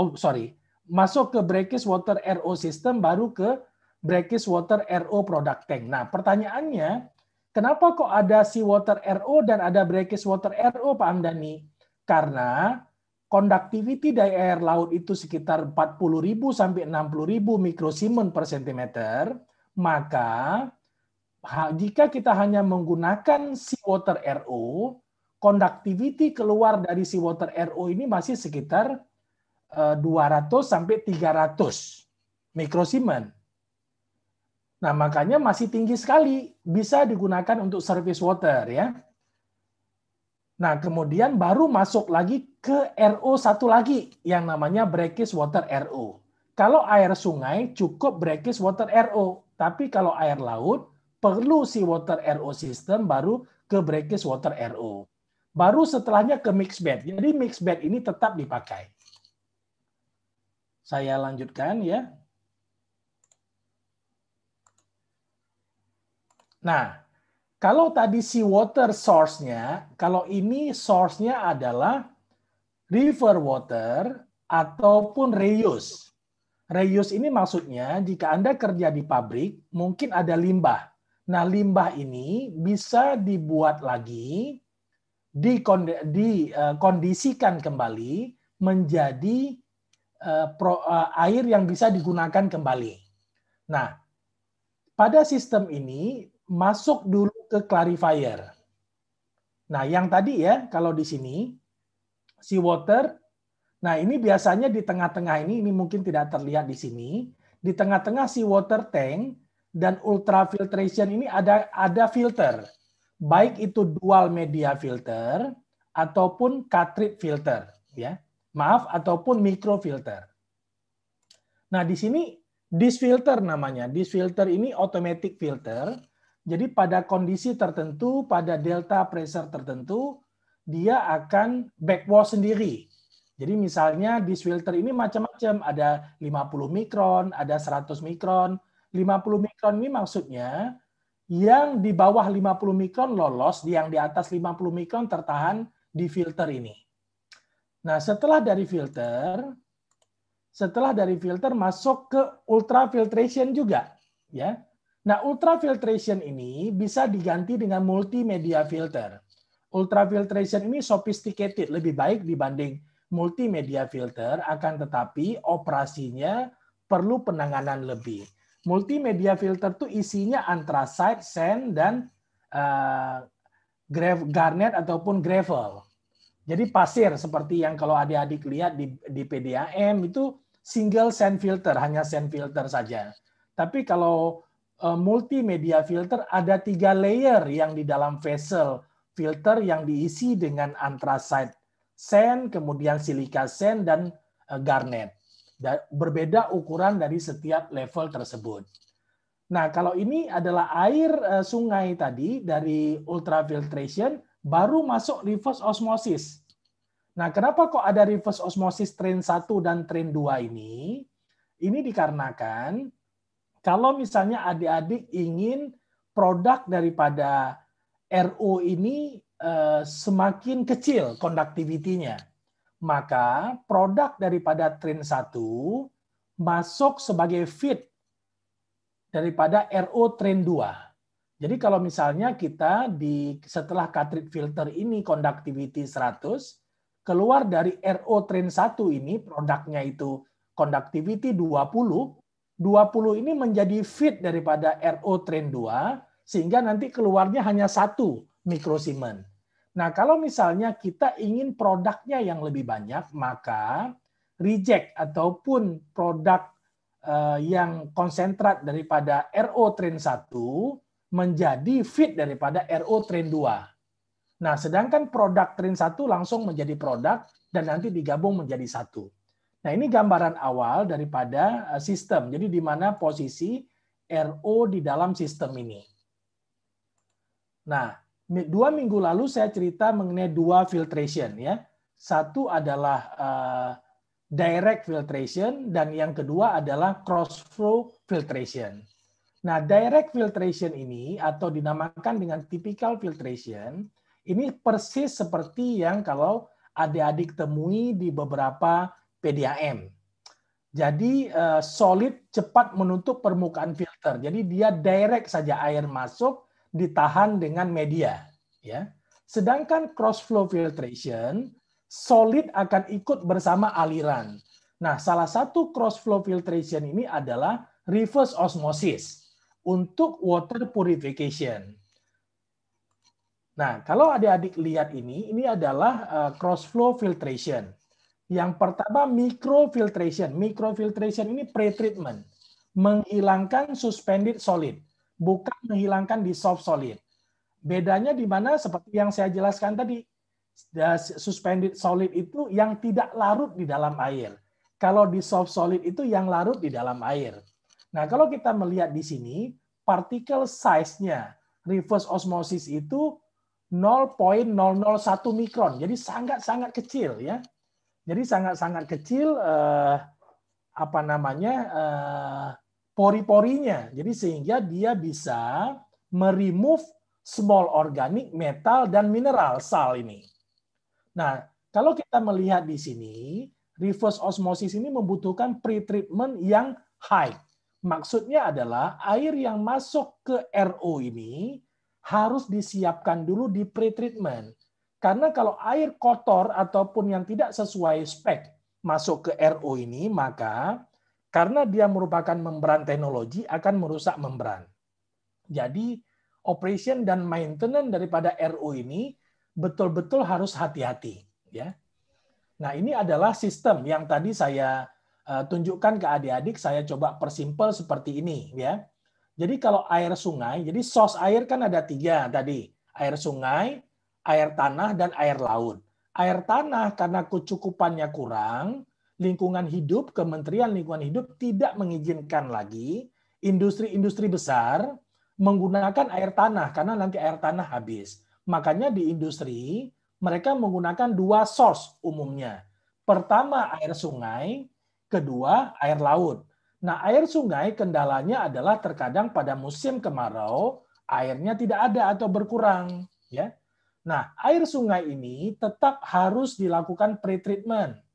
oh sorry, masuk ke brackish water RO system baru ke brackish water RO product tank. Nah, pertanyaannya, kenapa kok ada water RO dan ada brackish water RO, Pak Amdani? Karena conductivity dari air laut itu sekitar 40.000 sampai 60.000 mikrosiemens per cm, maka jika kita hanya menggunakan water RO, conductivity keluar dari si water RO ini masih sekitar 200 eh, sampai 300 mikrosimen. Nah, makanya masih tinggi sekali, bisa digunakan untuk service water ya. Nah, kemudian baru masuk lagi ke RO satu lagi yang namanya brackish water RO. Kalau air sungai cukup brackish water RO, tapi kalau air laut perlu si water RO system baru ke brackish water RO baru setelahnya ke mix bed. Jadi mixed bed ini tetap dipakai. Saya lanjutkan ya. Nah, kalau tadi si water source-nya, kalau ini source-nya adalah river water ataupun reuse. Reuse ini maksudnya jika Anda kerja di pabrik, mungkin ada limbah. Nah, limbah ini bisa dibuat lagi dikondisikan eh, kembali menjadi eh, eh, air yang bisa digunakan kembali. Nah, pada sistem ini masuk dulu ke clarifier. Nah, yang tadi ya, kalau di sini seawater. Nah, ini biasanya di tengah-tengah ini, ini mungkin tidak terlihat di sini. Di tengah-tengah seawater tank dan ultrafiltration ini ada ada filter baik itu dual media filter ataupun cartridge filter, ya. Maaf, ataupun micro filter. Nah, di sini disk filter namanya. Disk filter ini automatic filter. Jadi pada kondisi tertentu, pada delta pressure tertentu, dia akan backwash sendiri. Jadi misalnya disk filter ini macam-macam, ada 50 mikron, ada 100 mikron. 50 mikron ini maksudnya yang di bawah 50 mikron lolos, yang di atas 50 mikron tertahan di filter ini. Nah, setelah dari filter, setelah dari filter masuk ke ultrafiltration juga, ya. Nah, ultrafiltration ini bisa diganti dengan multimedia filter. Ultrafiltration ini sophisticated, lebih baik dibanding multimedia filter, akan tetapi operasinya perlu penanganan lebih multimedia filter tuh isinya anthracite, sand dan uh, garnet ataupun gravel. Jadi pasir seperti yang kalau adik-adik lihat di, di PDAM itu single sand filter, hanya sand filter saja. Tapi kalau uh, multimedia filter ada tiga layer yang di dalam vessel filter yang diisi dengan anthracite sand, kemudian silika sand dan uh, garnet berbeda ukuran dari setiap level tersebut. Nah, kalau ini adalah air eh, sungai tadi dari ultrafiltration baru masuk reverse osmosis. Nah, kenapa kok ada reverse osmosis train 1 dan train 2 ini? Ini dikarenakan kalau misalnya adik-adik ingin produk daripada RO ini eh, semakin kecil konduktivitinya maka produk daripada trin 1 masuk sebagai feed daripada RO trin 2. Jadi kalau misalnya kita di setelah cartridge filter ini conductivity 100, keluar dari RO trin 1 ini produknya itu conductivity 20, 20 ini menjadi feed daripada RO trin 2 sehingga nanti keluarnya hanya satu mikrosiemen. Nah, kalau misalnya kita ingin produknya yang lebih banyak, maka reject ataupun produk eh, yang konsentrat daripada RO train 1 menjadi fit daripada RO train 2. Nah, sedangkan produk train 1 langsung menjadi produk dan nanti digabung menjadi satu. Nah, ini gambaran awal daripada eh, sistem. Jadi di mana posisi RO di dalam sistem ini. Nah, dua minggu lalu saya cerita mengenai dua filtration ya. Satu adalah eh, direct filtration dan yang kedua adalah cross flow filtration. Nah, direct filtration ini atau dinamakan dengan typical filtration, ini persis seperti yang kalau adik-adik temui di beberapa PDAM. Jadi eh, solid cepat menutup permukaan filter. Jadi dia direct saja air masuk ditahan dengan media. Ya. Sedangkan cross flow filtration solid akan ikut bersama aliran. Nah, salah satu cross flow filtration ini adalah reverse osmosis untuk water purification. Nah, kalau adik-adik lihat ini, ini adalah eh, cross flow filtration. Yang pertama microfiltration. Microfiltration ini pretreatment, menghilangkan suspended solid bukan menghilangkan di soft solid. Bedanya di mana seperti yang saya jelaskan tadi, suspended solid itu yang tidak larut di dalam air. Kalau di soft solid itu yang larut di dalam air. Nah, kalau kita melihat di sini, partikel size-nya reverse osmosis itu 0.001 mikron. Jadi sangat-sangat kecil ya. Jadi sangat-sangat kecil eh, apa namanya? Eh, pori-porinya. Jadi sehingga dia bisa meremove small organic, metal, dan mineral sal ini. Nah, kalau kita melihat di sini, reverse osmosis ini membutuhkan pretreatment yang high. Maksudnya adalah air yang masuk ke RO ini harus disiapkan dulu di pretreatment. Karena kalau air kotor ataupun yang tidak sesuai spek masuk ke RO ini, maka karena dia merupakan membran teknologi akan merusak membran. Jadi operation dan maintenance daripada RU ini betul-betul harus hati-hati ya. Nah, ini adalah sistem yang tadi saya eh, tunjukkan ke adik-adik, saya coba persimpel seperti ini ya. Jadi kalau air sungai, jadi source air kan ada tiga tadi, air sungai, air tanah dan air laut. Air tanah karena kecukupannya kurang, lingkungan hidup, Kementerian Lingkungan Hidup tidak mengizinkan lagi industri-industri besar menggunakan air tanah karena nanti air tanah habis. Makanya di industri mereka menggunakan dua source umumnya. Pertama air sungai, kedua air laut. Nah, air sungai kendalanya adalah terkadang pada musim kemarau airnya tidak ada atau berkurang, ya. Nah, air sungai ini tetap harus dilakukan pretreatment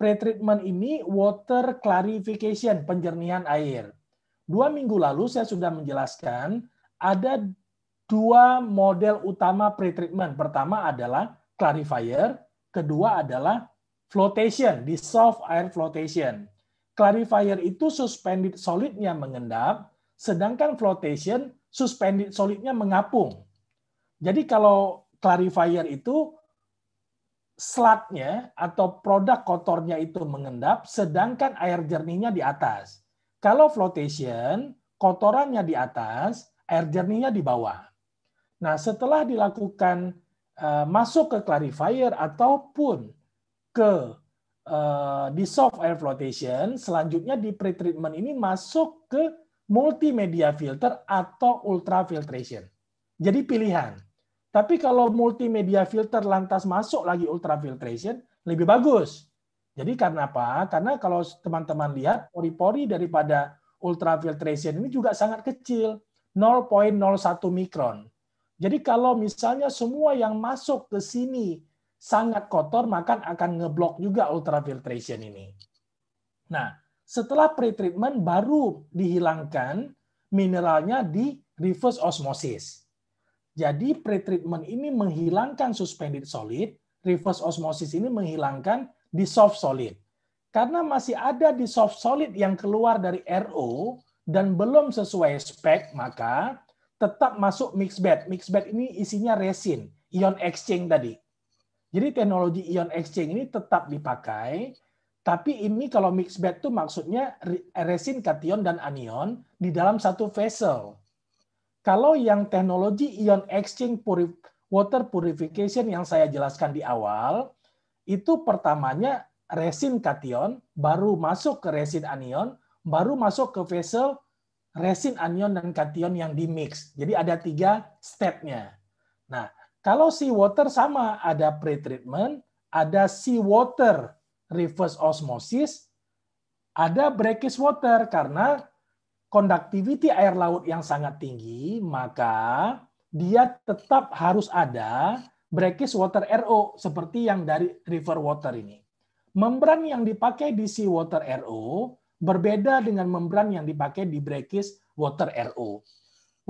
pretreatment ini water clarification, penjernihan air. Dua minggu lalu saya sudah menjelaskan ada dua model utama pretreatment. Pertama adalah clarifier, kedua adalah flotation, dissolved air flotation. Clarifier itu suspended solidnya mengendap, sedangkan flotation suspended solidnya mengapung. Jadi kalau clarifier itu slatnya atau produk kotornya itu mengendap, sedangkan air jernihnya di atas. Kalau flotation, kotorannya di atas, air jernihnya di bawah. Nah, setelah dilakukan eh, masuk ke clarifier ataupun ke uh, dissolve air flotation, selanjutnya di pretreatment ini masuk ke multimedia filter atau ultrafiltration. Jadi pilihan tapi kalau multimedia filter lantas masuk lagi ultrafiltration, lebih bagus. Jadi karena apa? Karena kalau teman-teman lihat pori-pori daripada ultrafiltration ini juga sangat kecil, 0.01 mikron. Jadi kalau misalnya semua yang masuk ke sini sangat kotor, maka akan ngeblok juga ultrafiltration ini. Nah, setelah pretreatment baru dihilangkan mineralnya di reverse osmosis. Jadi pretreatment ini menghilangkan suspended solid, reverse osmosis ini menghilangkan dissolved solid. Karena masih ada dissolved solid yang keluar dari RO dan belum sesuai spek, maka tetap masuk mix bed. Mix bed ini isinya resin, ion exchange tadi. Jadi teknologi ion exchange ini tetap dipakai, tapi ini kalau mix bed itu maksudnya resin kation dan anion di dalam satu vessel. Kalau yang teknologi ion exchange purif water purification yang saya jelaskan di awal, itu pertamanya resin kation, baru masuk ke resin anion, baru masuk ke vessel resin anion dan kation yang dimix. Jadi ada tiga stepnya. Nah, kalau water sama, ada pretreatment, ada water reverse osmosis, ada brackish water karena konduktiviti air laut yang sangat tinggi, maka dia tetap harus ada brackish water RO seperti yang dari river water ini. Membran yang dipakai di sea water RO berbeda dengan membran yang dipakai di brackish water RO.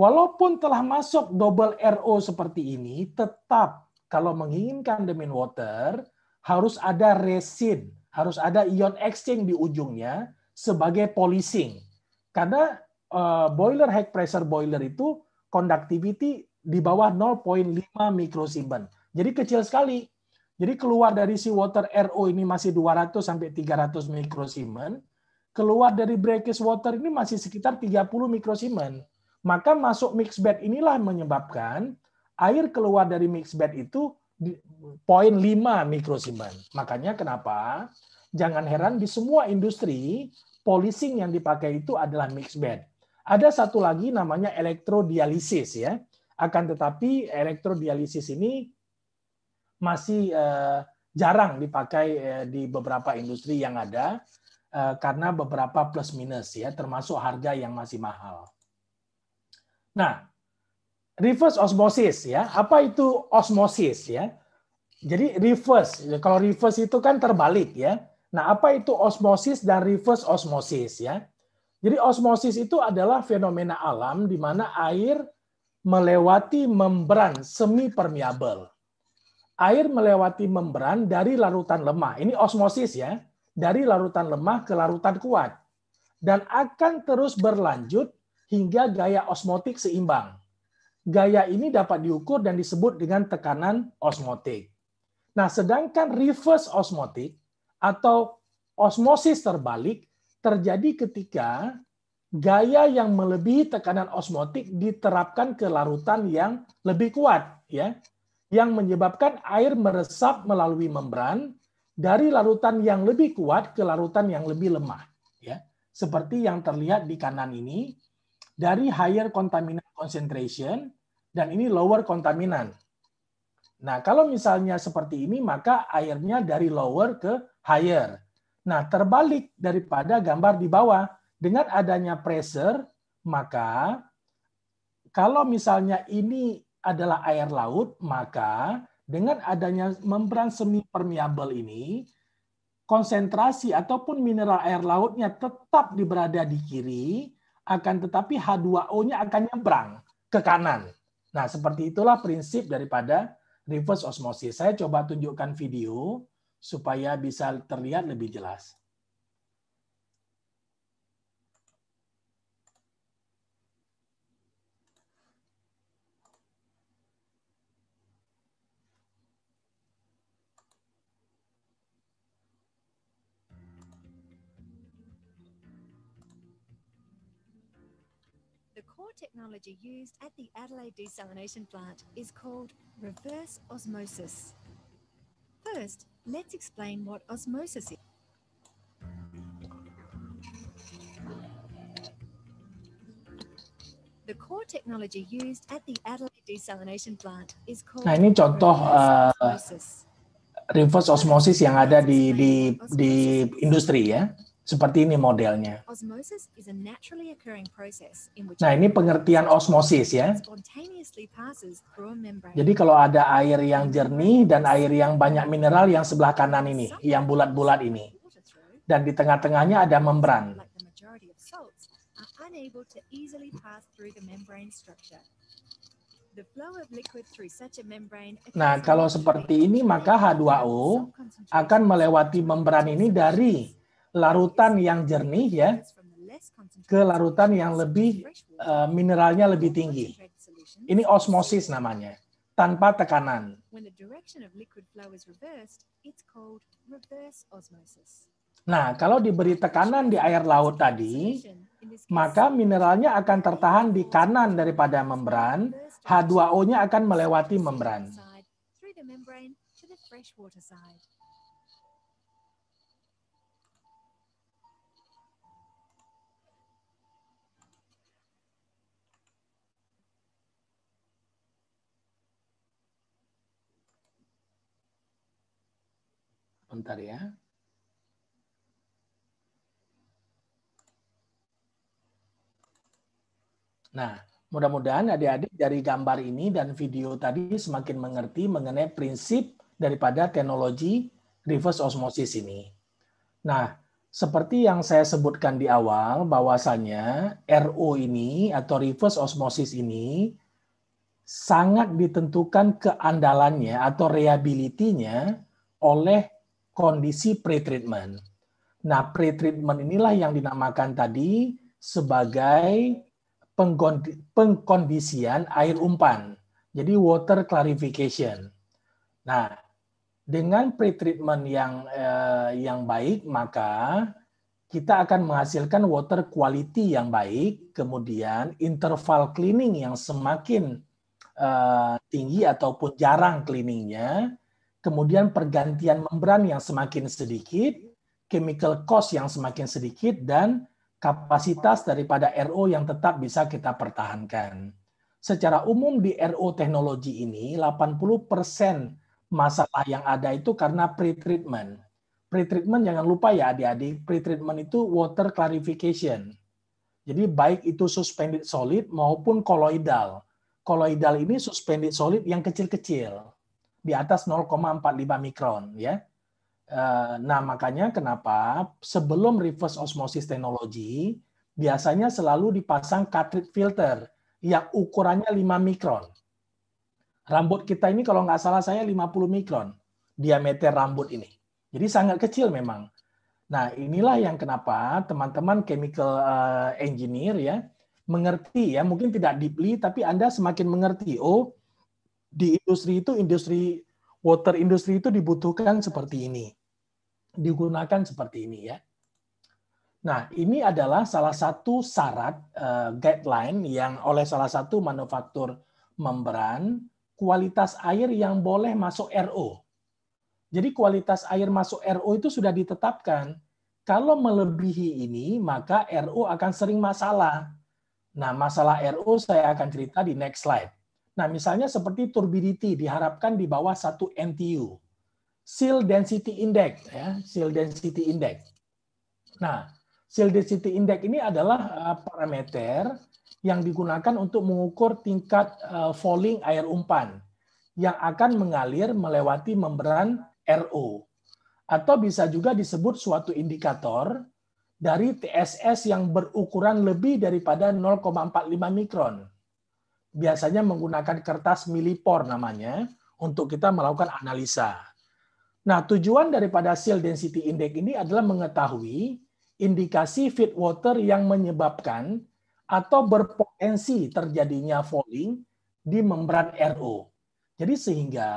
Walaupun telah masuk double RO seperti ini, tetap kalau menginginkan main water harus ada resin, harus ada ion exchange di ujungnya sebagai polishing. Karena uh, boiler high pressure boiler itu conductivity di bawah 0.5 mikrosiemen Jadi kecil sekali. Jadi keluar dari si water RO ini masih 200 sampai 300 mikrosiemen keluar dari breakage water ini masih sekitar 30 mikrosiemen Maka masuk mix bed inilah menyebabkan air keluar dari mix bed itu 0.5 mikrosiemen Makanya kenapa? Jangan heran di semua industri polishing yang dipakai itu adalah mixed bed. Ada satu lagi namanya elektrodialisis ya. Akan tetapi elektrodialisis ini masih eh, jarang dipakai eh, di beberapa industri yang ada eh, karena beberapa plus minus ya, termasuk harga yang masih mahal. Nah, reverse osmosis ya. Apa itu osmosis ya? Jadi reverse. Kalau reverse itu kan terbalik ya Nah, apa itu osmosis dan reverse osmosis ya? Jadi osmosis itu adalah fenomena alam di mana air melewati membran semi permeabel. Air melewati membran dari larutan lemah. Ini osmosis ya, dari larutan lemah ke larutan kuat. Dan akan terus berlanjut hingga gaya osmotik seimbang. Gaya ini dapat diukur dan disebut dengan tekanan osmotik. Nah, sedangkan reverse osmotik atau osmosis terbalik terjadi ketika gaya yang melebihi tekanan osmotik diterapkan ke larutan yang lebih kuat ya yang menyebabkan air meresap melalui membran dari larutan yang lebih kuat ke larutan yang lebih lemah ya seperti yang terlihat di kanan ini dari higher contaminant concentration dan ini lower contaminant. Nah, kalau misalnya seperti ini maka airnya dari lower ke higher. Nah, terbalik daripada gambar di bawah. Dengan adanya pressure, maka kalau misalnya ini adalah air laut, maka dengan adanya membran semi permeable ini, konsentrasi ataupun mineral air lautnya tetap berada di kiri, akan tetapi H2O-nya akan nyebrang ke kanan. Nah, seperti itulah prinsip daripada reverse osmosis. Saya coba tunjukkan video. supaya bisa terlihat lebih jelas. The core technology used at the Adelaide desalination plant is called reverse osmosis. First, let's explain what osmosis is. The core technology used at the Adelaide desalination plant is called Nah, ini contoh uh, reverse osmosis yang ada di di di industri ya. Seperti ini modelnya. Nah, ini pengertian osmosis ya. Jadi kalau ada air yang jernih dan air yang banyak mineral yang sebelah kanan ini, yang bulat-bulat ini. Dan di tengah-tengahnya ada membran. Nah, kalau seperti ini maka H2O akan melewati membran ini dari larutan yang jernih ya ke larutan yang lebih uh, mineralnya lebih tinggi. Ini osmosis namanya, tanpa tekanan. Nah, kalau diberi tekanan di air laut tadi, maka mineralnya akan tertahan di kanan daripada membran, H2O-nya akan melewati membran. Bentar ya. Nah, mudah-mudahan adik-adik dari gambar ini dan video tadi semakin mengerti mengenai prinsip daripada teknologi reverse osmosis ini. Nah, seperti yang saya sebutkan di awal, bahwasannya RO ini atau reverse osmosis ini sangat ditentukan keandalannya atau reliability-nya oleh kondisi pre-treatment. Nah, pre-treatment inilah yang dinamakan tadi sebagai pengkondisian air umpan. Jadi water clarification. Nah, dengan pretreatment yang eh, yang baik maka kita akan menghasilkan water quality yang baik, kemudian interval cleaning yang semakin uh, tinggi ataupun jarang cleaningnya, kemudian pergantian membran yang semakin sedikit, chemical cost yang semakin sedikit, dan kapasitas daripada RO yang tetap bisa kita pertahankan. Secara umum di RO teknologi ini, 80% masalah yang ada itu karena pre-treatment. Pre-treatment jangan lupa ya adik-adik, pre-treatment itu water clarification. Jadi baik itu suspended solid maupun koloidal. Koloidal ini suspended solid yang kecil-kecil di atas 0,45 mikron ya. Eh, nah, makanya kenapa sebelum reverse osmosis teknologi biasanya selalu dipasang cartridge filter yang ukurannya 5 mikron. Rambut kita ini kalau nggak salah saya 50 mikron diameter rambut ini. Jadi sangat kecil memang. Nah, inilah yang kenapa teman-teman chemical eh, engineer ya mengerti ya, mungkin tidak deeply tapi Anda semakin mengerti oh di industri itu industri water industri itu dibutuhkan seperti ini. Digunakan seperti ini ya. Nah, ini adalah salah satu syarat uh, guideline yang oleh salah satu manufaktur membran kualitas air yang boleh masuk RO. Jadi kualitas air masuk RO itu sudah ditetapkan. Kalau melebihi ini, maka RO akan sering masalah. Nah, masalah RO saya akan cerita di next slide. Nah, misalnya seperti turbidity diharapkan di bawah 1 NTU. Seal density index ya, seal density index. Nah, seal density index ini adalah eh, parameter yang digunakan untuk mengukur tingkat eh, falling air umpan yang akan mengalir melewati membran RO. Atau bisa juga disebut suatu indikator dari TSS yang berukuran lebih daripada 0,45 mikron biasanya menggunakan kertas milipor namanya untuk kita melakukan analisa. Nah, tujuan daripada seal density index ini adalah mengetahui indikasi feed water yang menyebabkan atau berpotensi terjadinya falling di membran RO. Jadi sehingga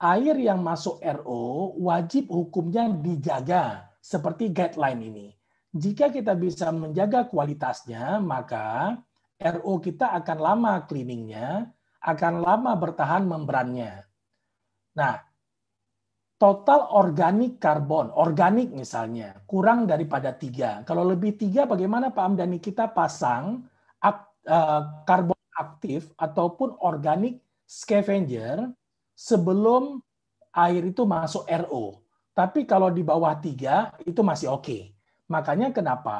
air yang masuk RO wajib hukumnya dijaga seperti guideline ini. Jika kita bisa menjaga kualitasnya, maka RO kita akan lama cleaningnya, akan lama bertahan membrannya. Nah, total organik karbon, organik misalnya, kurang daripada tiga. Kalau lebih tiga, bagaimana Pak Amdani kita pasang karbon uh, eh, karbon aktif ataupun organik scavenger sebelum air itu masuk RO. Tapi kalau di bawah tiga itu masih oke. Okay. Makanya kenapa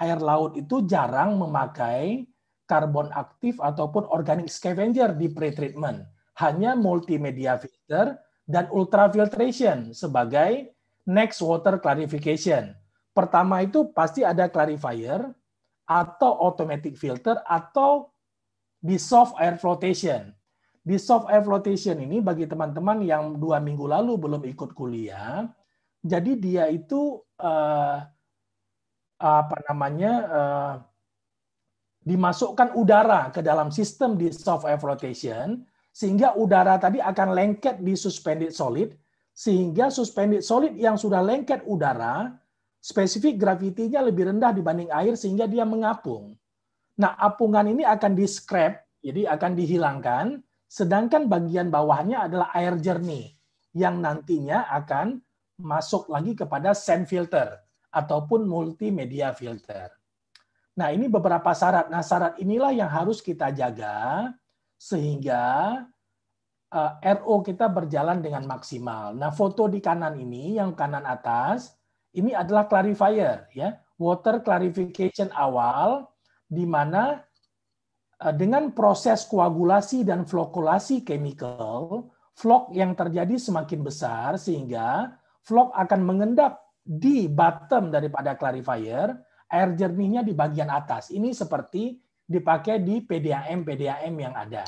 air laut itu jarang memakai karbon aktif ataupun organic scavenger di pretreatment. Hanya multimedia filter dan ultrafiltration sebagai next water clarification. Pertama itu pasti ada clarifier atau automatic filter atau soft air flotation. soft air flotation ini bagi teman-teman yang dua minggu lalu belum ikut kuliah, jadi dia itu uh, apa namanya eh, dimasukkan udara ke dalam sistem di soft air flotation sehingga udara tadi akan lengket di suspended solid sehingga suspended solid yang sudah lengket udara spesifik gravitinya lebih rendah dibanding air sehingga dia mengapung. Nah, apungan ini akan di scrap, jadi akan dihilangkan, sedangkan bagian bawahnya adalah air jernih yang nantinya akan masuk lagi kepada sand filter ataupun multimedia filter. Nah, ini beberapa syarat. Nah, syarat inilah yang harus kita jaga sehingga uh, eh, RO kita berjalan dengan maksimal. Nah, foto di kanan ini, yang kanan atas, ini adalah clarifier, ya, water clarification awal, di mana uh, dengan proses koagulasi dan flokulasi chemical, flok yang terjadi semakin besar sehingga flok akan mengendap di bottom daripada clarifier, air jernihnya di bagian atas. Ini seperti dipakai di PDAM-PDAM yang ada.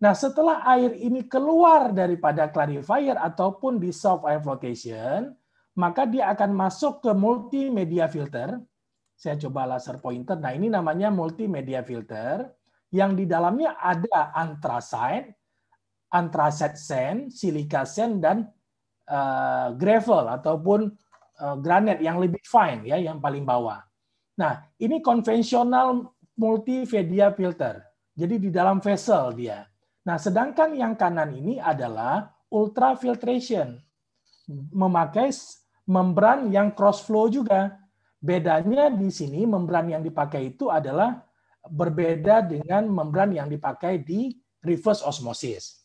Nah, setelah air ini keluar daripada clarifier ataupun di soft air flotation, maka dia akan masuk ke multimedia filter. Saya coba laser pointer. Nah, ini namanya multimedia filter yang di dalamnya ada anthracite, anthracite sand, silica sand dan eh, gravel ataupun Eh, granit yang lebih fine ya yang paling bawah. Nah, ini konvensional multimedia filter. Jadi di dalam vessel dia. Nah, sedangkan yang kanan ini adalah ultra filtration. Memakai membran yang cross flow juga. Bedanya di sini membran yang dipakai itu adalah berbeda dengan membran yang dipakai di reverse osmosis.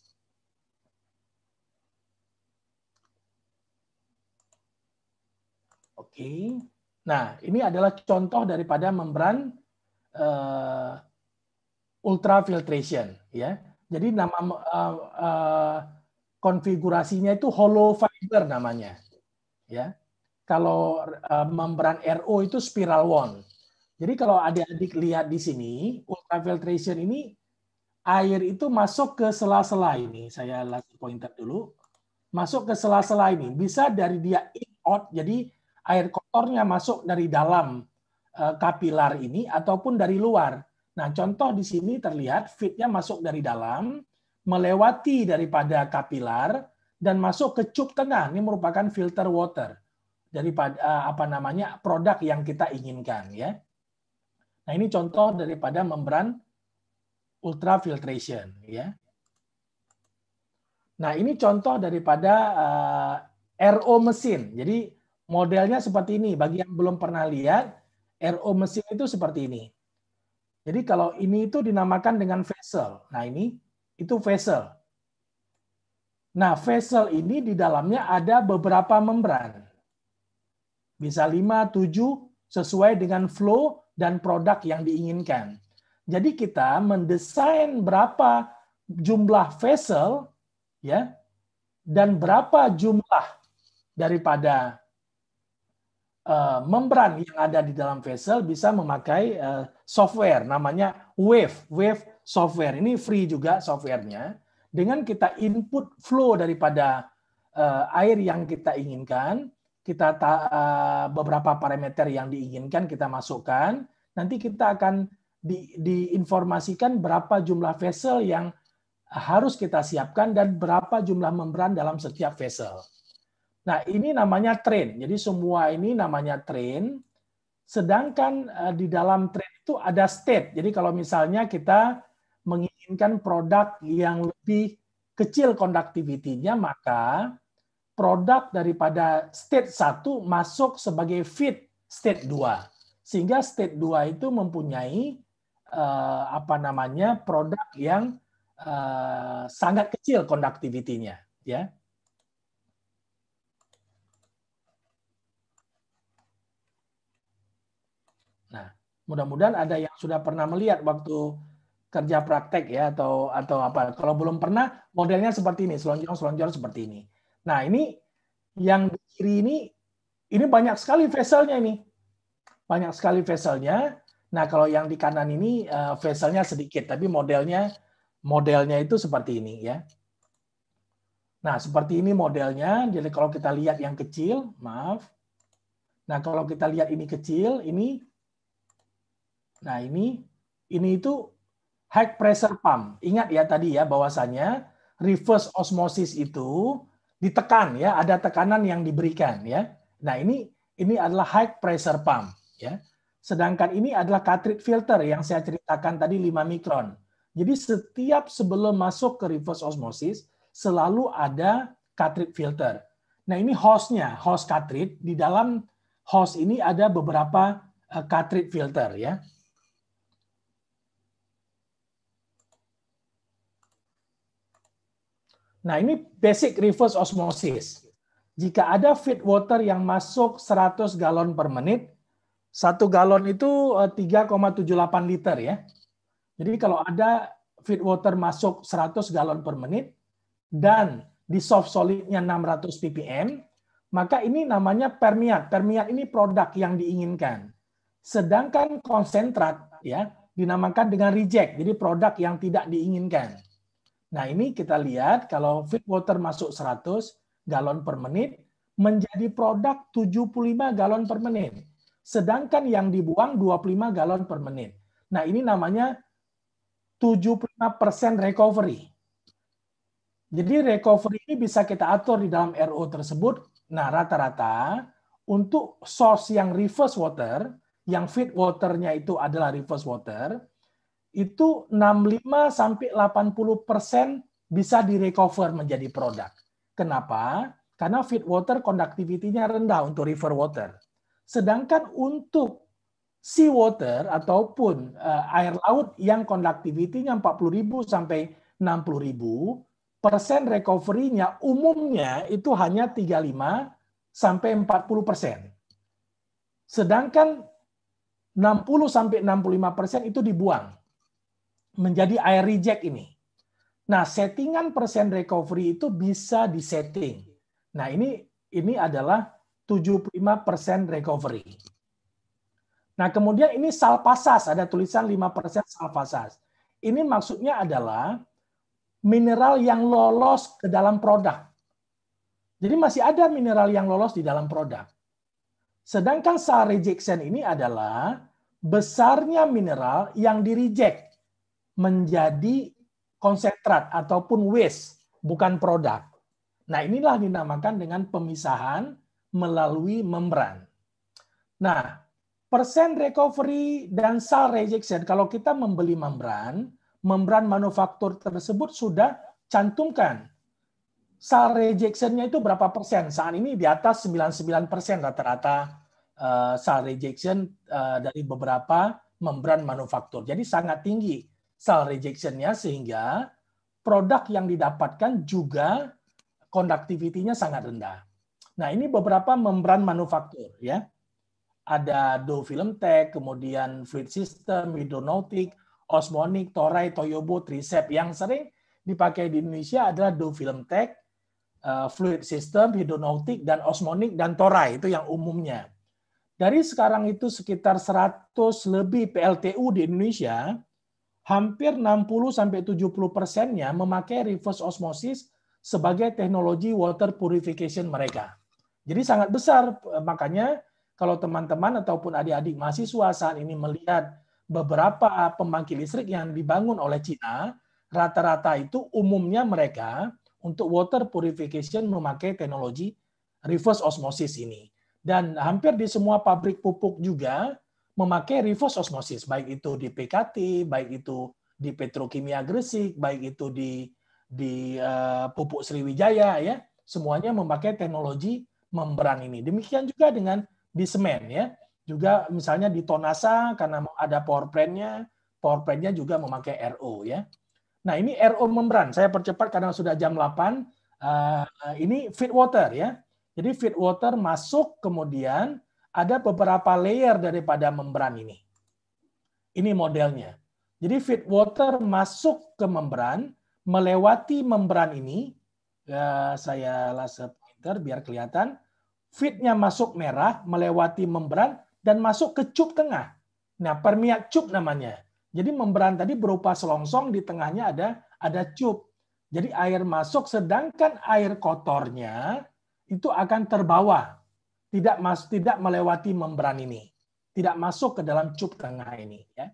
Okay. Nah, ini adalah contoh daripada membran uh, ultrafiltration. Ya. Jadi nama uh, uh, konfigurasinya itu hollow fiber namanya. Ya. Kalau uh, membran RO itu spiral wand. Jadi kalau adik-adik lihat di sini, ultrafiltration ini air itu masuk ke sela-sela ini. Saya laser pointer dulu. Masuk ke sela-sela ini. Bisa dari dia in out, jadi air kotornya masuk dari dalam eh, kapilar ini ataupun dari luar. Nah, contoh di sini terlihat fitnya masuk dari dalam, melewati daripada kapilar dan masuk ke cup tengah. Ini merupakan filter water daripada eh, apa namanya produk yang kita inginkan ya. Nah, ini contoh daripada membran ultrafiltration ya. Nah, ini contoh daripada uh, eh, RO mesin. Jadi Modelnya seperti ini. Bagi yang belum pernah lihat, RO mesin itu seperti ini. Jadi kalau ini itu dinamakan dengan vessel. Nah ini itu vessel. Nah vessel ini di dalamnya ada beberapa membran. Bisa 5, 7 sesuai dengan flow dan produk yang diinginkan. Jadi kita mendesain berapa jumlah vessel ya dan berapa jumlah daripada Eh, membran yang ada di dalam vessel bisa memakai eh, software namanya Wave. Wave software ini free juga softwarenya. Dengan kita input flow daripada eh, air yang kita inginkan, kita beberapa parameter yang diinginkan kita masukkan, nanti kita akan di, diinformasikan berapa jumlah vessel yang harus kita siapkan dan berapa jumlah membran dalam setiap vessel. Nah, ini namanya train. Jadi semua ini namanya train. Sedangkan eh, di dalam train itu ada state. Jadi kalau misalnya kita menginginkan produk yang lebih kecil conductivity-nya, maka produk daripada state 1 masuk sebagai fit state 2. Sehingga state 2 itu mempunyai eh, apa namanya produk yang eh, sangat kecil conductivity-nya, ya. Mudah-mudahan ada yang sudah pernah melihat waktu kerja praktek ya atau atau apa. Kalau belum pernah modelnya seperti ini, selonjor-selonjor seperti ini. Nah, ini yang di kiri ini ini banyak sekali vesselnya ini. Banyak sekali vesselnya. Nah, kalau yang di kanan ini uh, vesselnya sedikit, tapi modelnya modelnya itu seperti ini ya. Nah, seperti ini modelnya. Jadi kalau kita lihat yang kecil, maaf. Nah, kalau kita lihat ini kecil, ini Nah, ini ini itu high pressure pump. Ingat ya tadi ya bahwasannya reverse osmosis itu ditekan ya, ada tekanan yang diberikan ya. Nah, ini ini adalah high pressure pump ya. Sedangkan ini adalah cartridge filter yang saya ceritakan tadi 5 mikron. Jadi setiap sebelum masuk ke reverse osmosis selalu ada cartridge filter. Nah, ini hostnya, host cartridge di dalam host ini ada beberapa eh, cartridge filter ya. Nah, ini basic reverse osmosis. Jika ada feed water yang masuk 100 galon per menit, satu galon itu 3,78 eh, liter ya. Jadi kalau ada feed water masuk 100 galon per menit dan di soft solidnya 600 ppm, maka ini namanya permiat. Permiat ini produk yang diinginkan. Sedangkan konsentrat ya dinamakan dengan reject, jadi produk yang tidak diinginkan. Nah, ini kita lihat kalau feed water masuk 100 galon per menit menjadi produk 75 galon per menit. Sedangkan yang dibuang 25 galon per menit. Nah, ini namanya 75% recovery. Jadi recovery ini bisa kita atur di dalam RO tersebut. Nah, rata-rata untuk source yang reverse water, yang feed waternya itu adalah reverse water, itu 65 sampai 80 persen bisa direcover menjadi produk. Kenapa? Karena feed water conductivity-nya rendah untuk river water. Sedangkan untuk sea water ataupun eh, air laut yang conductivity-nya 40.000 sampai 60.000, persen recovery-nya umumnya itu hanya 35 sampai 40 persen. Sedangkan 60 sampai 65 persen itu dibuang menjadi air reject ini. Nah, settingan persen recovery itu bisa disetting. Nah, ini ini adalah 75% recovery. Nah, kemudian ini salpasas, ada tulisan 5% salpasas. Ini maksudnya adalah mineral yang lolos ke dalam produk. Jadi masih ada mineral yang lolos di dalam produk. Sedangkan sal rejection ini adalah besarnya mineral yang di reject menjadi konsentrat ataupun waste, bukan produk. Nah, inilah dinamakan dengan pemisahan melalui membran. Nah, persen recovery dan sal rejection, kalau kita membeli membran, membran manufaktur tersebut sudah cantumkan sal rejection-nya itu berapa persen. Saat ini di atas 99 persen rata-rata uh, sal rejection eh, dari beberapa membran manufaktur. Jadi sangat tinggi cell rejectionnya sehingga produk yang didapatkan juga conductivity-nya sangat rendah. Nah, ini beberapa membran manufaktur ya. Ada do Film Tech, kemudian Fluid System, Hydronautic, Osmonic, Toray, Toyobo, Trisep. Yang sering dipakai di Indonesia adalah do Film Tech, eh, Fluid System, Hydronautic, dan Osmonic, dan Toray. Itu yang umumnya. Dari sekarang itu sekitar 100 lebih PLTU di Indonesia hampir 60 sampai 70 persennya memakai reverse osmosis sebagai teknologi water purification mereka. Jadi sangat besar eh, makanya kalau teman-teman ataupun adik-adik mahasiswa saat ini melihat beberapa pembangkit listrik yang dibangun oleh Cina, rata-rata itu umumnya mereka untuk water purification memakai teknologi reverse osmosis ini. Dan hampir di semua pabrik pupuk juga memakai reverse osmosis, baik itu di PKT, baik itu di petrokimia Gresik, baik itu di di uh, pupuk Sriwijaya ya, semuanya memakai teknologi membran ini. Demikian juga dengan di semen ya. Juga misalnya di Tonasa karena ada power plant-nya, power plant-nya juga memakai RO ya. Nah, ini RO membran. Saya percepat karena sudah jam 8. Uh, eh, ini feed water ya. Jadi feed water masuk kemudian ada beberapa layer daripada membran ini. Ini modelnya. Jadi feed water masuk ke membran, melewati membran ini, ya, saya laser pointer biar kelihatan, feednya masuk merah, melewati membran, dan masuk ke cup tengah. Nah, permiak cup namanya. Jadi membran tadi berupa selongsong, di tengahnya ada ada cup. Jadi air masuk, sedangkan air kotornya itu akan terbawa tidak mas tidak melewati membran ini, tidak masuk ke dalam cup tengah ini. Ya.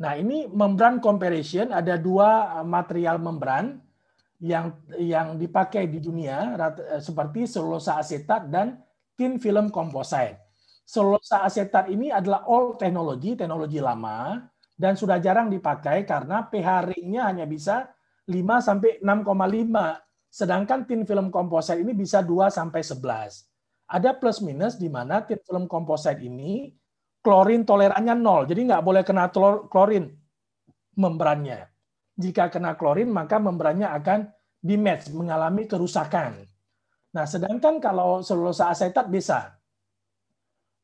Nah ini membran comparison ada dua eh, material membran yang yang dipakai di dunia eh, seperti selulosa asetat dan thin film composite. Selulosa asetat ini adalah old technology, teknologi lama dan sudah jarang dipakai karena pH ringnya hanya bisa 5 sampai 6,5 Sedangkan tin film komposit ini bisa 2 sampai 11. Ada plus minus di mana tin film komposit ini klorin tolerannya nol, jadi nggak boleh kena klorin membrannya. Jika kena klorin, maka membrannya akan match mengalami kerusakan. Nah, sedangkan kalau selulosa asetat bisa.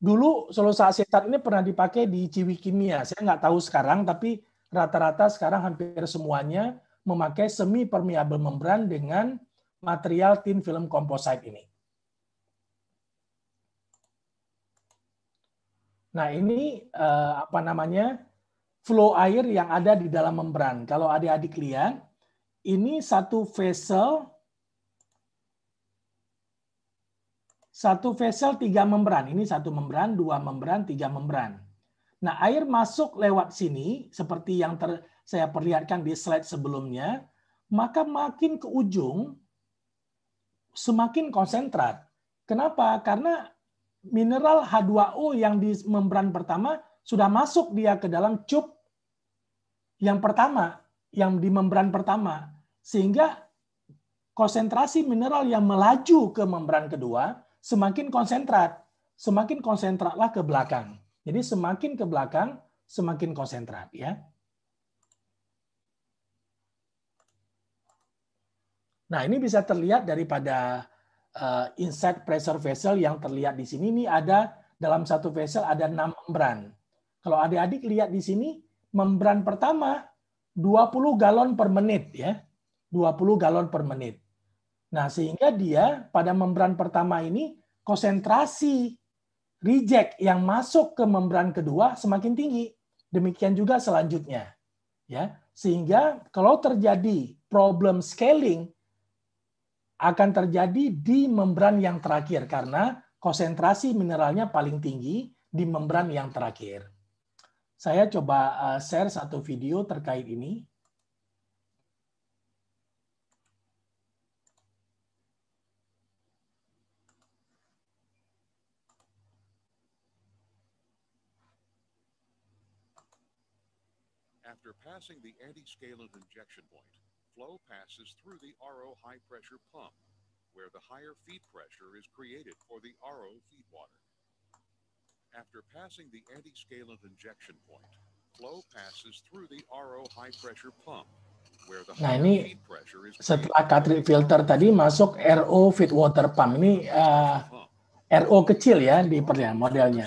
Dulu selulosa asetat ini pernah dipakai di Ciwi Kimia. Saya nggak tahu sekarang, tapi rata-rata sekarang hampir semuanya memakai semi permeable membran dengan material tin film composite ini. Nah, ini eh, apa namanya? flow air yang ada di dalam membran. Kalau adik-adik lihat, ini satu vessel satu vessel tiga membran. Ini satu membran, dua membran, tiga membran. Nah, air masuk lewat sini seperti yang ter, saya perlihatkan di slide sebelumnya, maka makin ke ujung semakin konsentrat. Kenapa? Karena mineral H2O yang di membran pertama sudah masuk dia ke dalam cup yang pertama, yang di membran pertama. Sehingga konsentrasi mineral yang melaju ke membran kedua semakin konsentrat. Semakin konsentratlah ke belakang. Jadi semakin ke belakang, semakin konsentrat. ya. Nah, ini bisa terlihat daripada uh, eh, inside pressure vessel yang terlihat di sini. Ini ada dalam satu vessel ada enam membran. Kalau adik-adik lihat di sini, membran pertama 20 galon per menit ya. 20 galon per menit. Nah, sehingga dia pada membran pertama ini konsentrasi reject yang masuk ke membran kedua semakin tinggi. Demikian juga selanjutnya. Ya, sehingga kalau terjadi problem scaling akan terjadi di membran yang terakhir karena konsentrasi mineralnya paling tinggi di membran yang terakhir. Saya coba eh, share satu video terkait ini. After passing the anti-scalant injection point, flow passes through the RO high pressure pump, where the higher feed pressure is created for the RO feed water. After passing the anti-scalant injection point, flow passes through the RO high pressure pump, Nah ini setelah cartridge filter tadi masuk RO feed water pump ini uh, eh, RO kecil ya di perlihatan modelnya.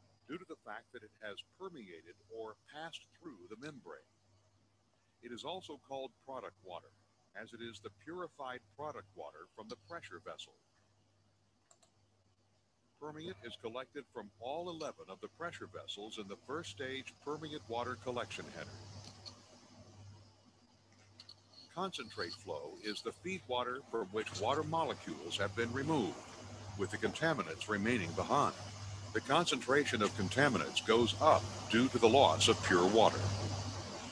due to the fact that it has permeated or passed through the membrane. It is also called product water, as it is the purified product water from the pressure vessel. Permeate is collected from all 11 of the pressure vessels in the first stage permeate water collection header. Concentrate flow is the feed water from which water molecules have been removed, with the contaminants remaining behind the concentration of contaminants goes up due to the loss of pure water.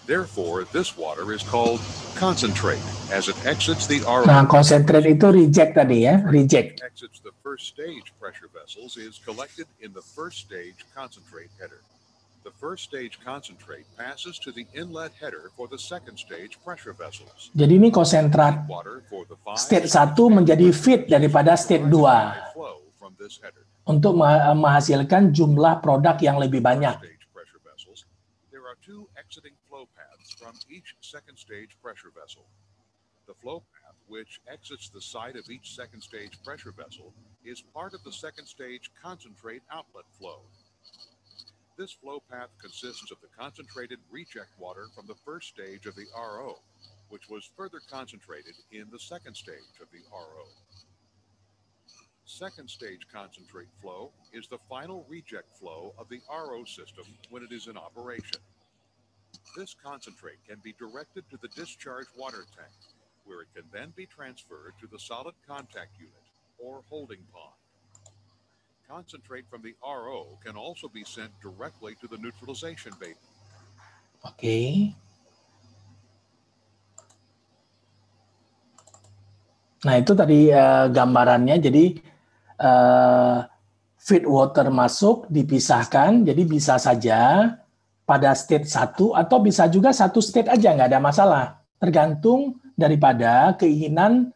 Therefore, this water is called concentrate as it exits the RO. Nah, concentrate itu reject tadi ya, reject. Exits the first stage pressure vessels is collected in the first stage concentrate header. The first stage concentrate passes to the inlet header for the second stage pressure vessels. Jadi ini konsentrat state 1 menjadi feed daripada state 2 from this untuk eh, menghasilkan jumlah produk yang lebih banyak. The flow path, which exits the side of each second stage pressure vessel, is part of the second stage concentrate outlet flow. This flow path consists of the concentrated reject water from the first stage of the RO, which was further concentrated in the second stage of the RO. Second stage concentrate flow is the final reject flow of the RO system when it is in operation. This concentrate can be directed to the discharge water tank, where it can then be transferred to the solid contact unit or holding pond. Concentrate from the RO can also be sent directly to the neutralization basin. Okay. Nah, itu tadi uh, gambarannya. Jadi uh, feed water masuk dipisahkan, jadi bisa saja pada state satu atau bisa juga satu state aja nggak ada masalah, tergantung daripada keinginan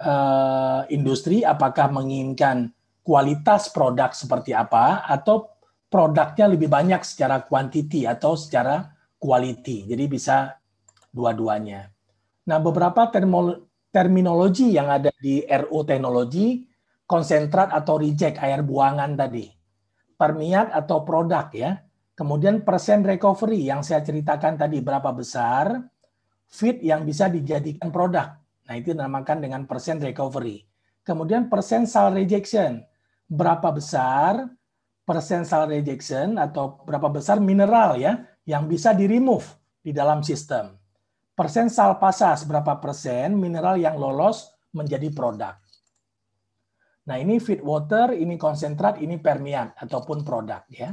uh, industri apakah menginginkan kualitas produk seperti apa atau produknya lebih banyak secara quantity atau secara quality. Jadi bisa dua-duanya. Nah, beberapa termo, terminologi yang ada di RU teknologi konsentrat atau reject air buangan tadi, permiat atau produk ya, kemudian persen recovery yang saya ceritakan tadi berapa besar, fit yang bisa dijadikan produk. Nah itu dinamakan dengan persen recovery. Kemudian persen sal rejection, berapa besar persen sal rejection atau berapa besar mineral ya yang bisa di remove di dalam sistem. Persen sal pasas berapa persen mineral yang lolos menjadi produk. Nah, ini feed water, ini konsentrat, ini permian ataupun produk ya.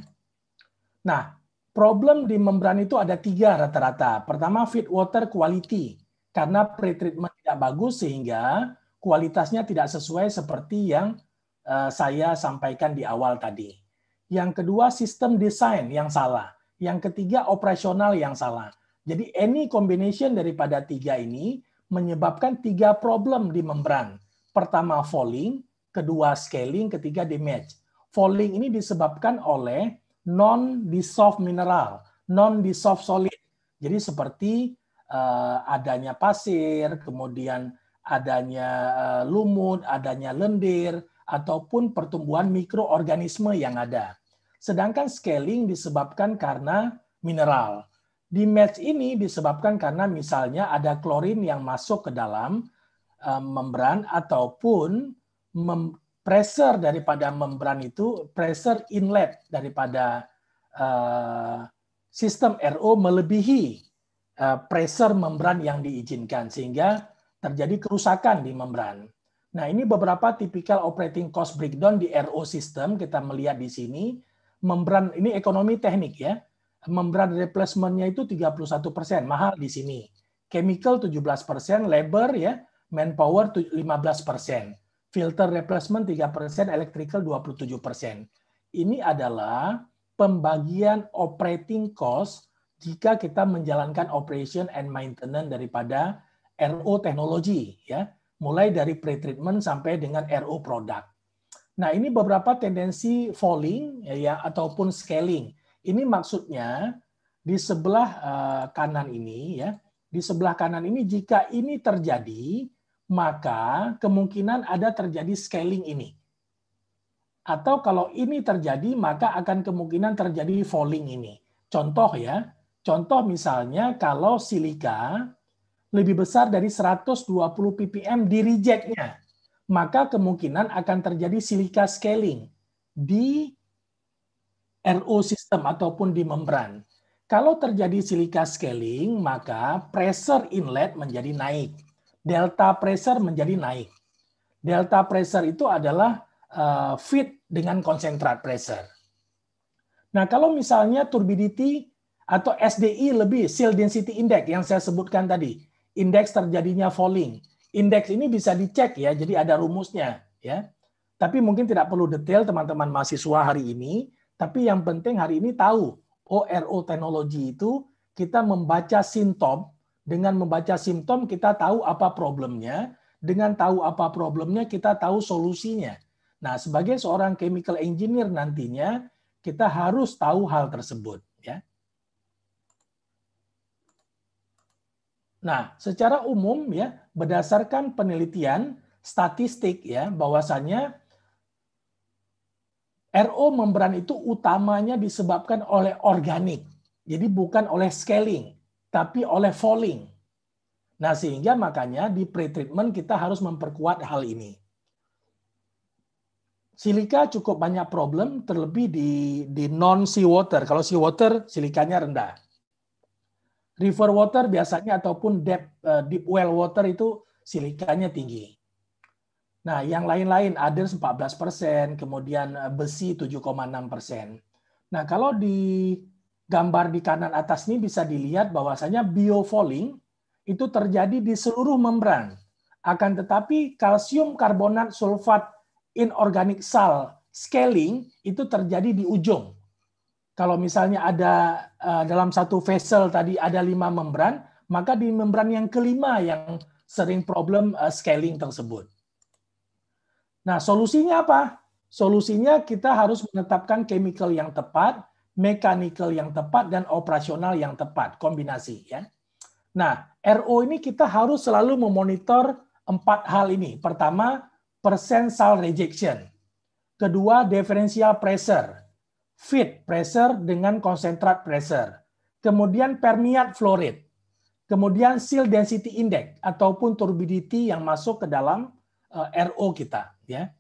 Nah, problem di membran itu ada tiga rata-rata. Pertama, feed water quality. Karena pretreatment tidak bagus sehingga kualitasnya tidak sesuai seperti yang eh, saya sampaikan di awal tadi. Yang kedua, sistem desain yang salah. Yang ketiga, operasional yang salah. Jadi any combination daripada tiga ini menyebabkan tiga problem di membran. Pertama, falling, kedua scaling, ketiga damage. Falling ini disebabkan oleh non-dissolved mineral, non-dissolved solid. Jadi seperti uh, adanya pasir, kemudian adanya uh, lumut, adanya lendir, ataupun pertumbuhan mikroorganisme yang ada. Sedangkan scaling disebabkan karena mineral. Di match ini disebabkan karena misalnya ada klorin yang masuk ke dalam uh, membran ataupun mem pressure daripada membran itu pressure inlet daripada uh, sistem RO melebihi uh, pressure membran yang diizinkan sehingga terjadi kerusakan di membran. Nah, ini beberapa tipikal operating cost breakdown di RO system kita melihat di sini membran ini ekonomi teknik ya. Membran replacementnya itu 31%, mahal di sini. Chemical 17%, labor ya, manpower 15% filter replacement 3%, electrical 27%. Ini adalah pembagian operating cost jika kita menjalankan operation and maintenance daripada RO technology ya, mulai dari pretreatment sampai dengan RO produk. Nah, ini beberapa tendensi falling ya, ya ataupun scaling. Ini maksudnya di sebelah uh, kanan ini ya, di sebelah kanan ini jika ini terjadi maka kemungkinan ada terjadi scaling ini. Atau kalau ini terjadi, maka akan kemungkinan terjadi falling ini. Contoh ya, contoh misalnya kalau silika lebih besar dari 120 ppm di rejectnya, maka kemungkinan akan terjadi silika scaling di RO system ataupun di membran. Kalau terjadi silika scaling, maka pressure inlet menjadi naik delta pressure menjadi naik. Delta pressure itu adalah uh, eh, fit dengan konsentrat pressure. Nah, kalau misalnya turbidity atau SDI lebih, seal density index yang saya sebutkan tadi, indeks terjadinya falling. Indeks ini bisa dicek ya, jadi ada rumusnya ya. Tapi mungkin tidak perlu detail teman-teman mahasiswa hari ini, tapi yang penting hari ini tahu ORO teknologi itu kita membaca sintom dengan membaca simptom kita tahu apa problemnya, dengan tahu apa problemnya kita tahu solusinya. Nah, sebagai seorang chemical engineer nantinya kita harus tahu hal tersebut, ya. Nah, secara umum ya, berdasarkan penelitian statistik ya, bahwasannya RO membran itu utamanya disebabkan oleh organik. Jadi bukan oleh scaling tapi oleh falling. Nah, sehingga makanya di pre treatment kita harus memperkuat hal ini. Silika cukup banyak problem, terlebih di, di non water. Kalau sea water silikanya rendah. River water biasanya ataupun deep, eh, deep well water itu silikanya tinggi. Nah, yang lain-lain, ada 14 persen, kemudian eh, besi 7,6 persen. Nah, kalau di gambar di kanan atas ini bisa dilihat bahwasanya biofouling itu terjadi di seluruh membran. Akan tetapi kalsium karbonat sulfat inorganik sal scaling itu terjadi di ujung. Kalau misalnya ada eh, dalam satu vessel tadi ada lima membran, maka di membran yang kelima yang sering problem eh, scaling tersebut. Nah, solusinya apa? Solusinya kita harus menetapkan chemical yang tepat, mechanical yang tepat dan operasional yang tepat, kombinasi ya. Nah, RO ini kita harus selalu memonitor empat hal ini. Pertama, persen sal rejection. Kedua, differential pressure. Fit pressure dengan konsentrat pressure. Kemudian permeate flow rate. Kemudian seal density index ataupun turbidity yang masuk ke dalam eh, RO kita ya.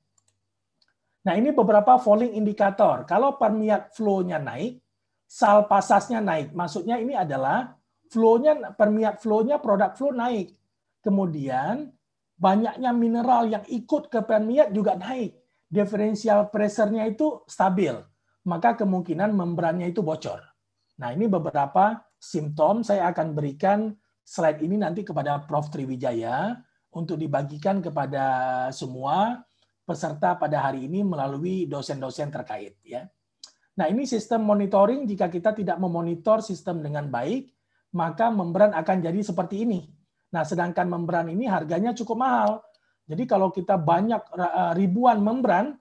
Nah, ini beberapa falling indikator. Kalau permiat flow-nya naik, sal pasasnya naik. Maksudnya ini adalah flow-nya permiat flow-nya produk flow naik. Kemudian banyaknya mineral yang ikut ke permiat juga naik. Diferensial pressure-nya itu stabil. Maka kemungkinan membrannya itu bocor. Nah, ini beberapa simptom saya akan berikan slide ini nanti kepada Prof Triwijaya untuk dibagikan kepada semua peserta pada hari ini melalui dosen-dosen terkait ya. Nah, ini sistem monitoring jika kita tidak memonitor sistem dengan baik, maka membran akan jadi seperti ini. Nah, sedangkan membran ini harganya cukup mahal. Jadi kalau kita banyak eh, ribuan membran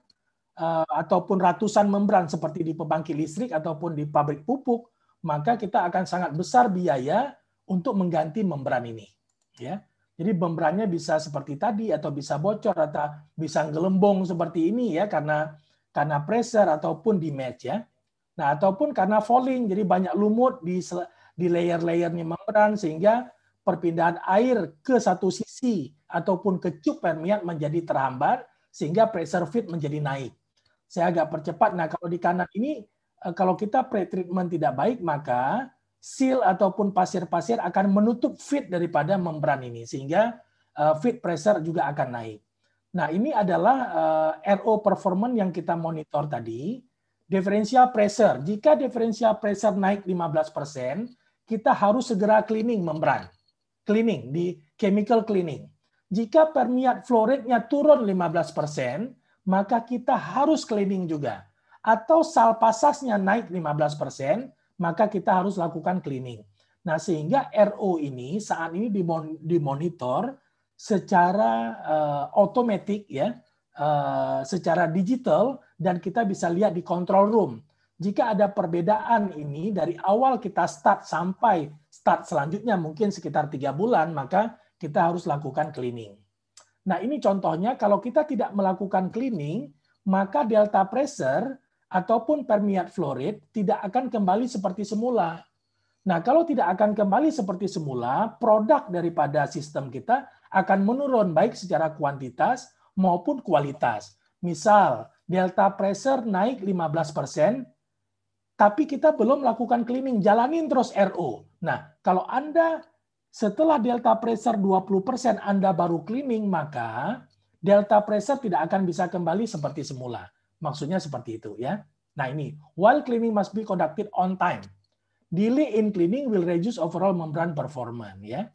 eh, ataupun ratusan membran seperti di pembangkit listrik ataupun di pabrik pupuk, maka kita akan sangat besar biaya untuk mengganti membran ini, ya. Jadi membrannya bisa seperti tadi atau bisa bocor atau bisa gelembung seperti ini ya karena karena pressure ataupun damage ya. Nah, ataupun karena falling jadi banyak lumut di di layer-layernya membran sehingga perpindahan air ke satu sisi ataupun ke cup permeat menjadi terhambat sehingga pressure fit menjadi naik. Saya agak percepat. Nah, kalau di kanan ini eh, kalau kita pre-treatment tidak baik maka seal ataupun pasir-pasir akan menutup fit daripada membran ini sehingga eh, fit pressure juga akan naik. Nah, ini adalah eh, RO performance yang kita monitor tadi. Differential pressure. Jika differential pressure naik 15%, kita harus segera cleaning membran. Cleaning di chemical cleaning. Jika permeate flow rate-nya turun 15%, maka kita harus cleaning juga. Atau salpasasnya naik 15%, maka kita harus lakukan cleaning. Nah, sehingga RO ini saat ini dimonitor secara uh, eh, otomatis ya, uh, secara digital dan kita bisa lihat di control room. Jika ada perbedaan ini dari awal kita start sampai start selanjutnya mungkin sekitar tiga bulan, maka kita harus lakukan cleaning. Nah, ini contohnya kalau kita tidak melakukan cleaning, maka delta pressure ataupun permiat fluorid tidak akan kembali seperti semula. Nah, kalau tidak akan kembali seperti semula, produk daripada sistem kita akan menurun baik secara kuantitas maupun kualitas. Misal, delta pressure naik 15%, tapi kita belum melakukan cleaning, jalanin terus RO. Nah, kalau Anda setelah delta pressure 20% Anda baru cleaning, maka delta pressure tidak akan bisa kembali seperti semula. Maksudnya seperti itu ya. Nah ini, while cleaning must be conducted on time. Delay in cleaning will reduce overall membrane performance ya.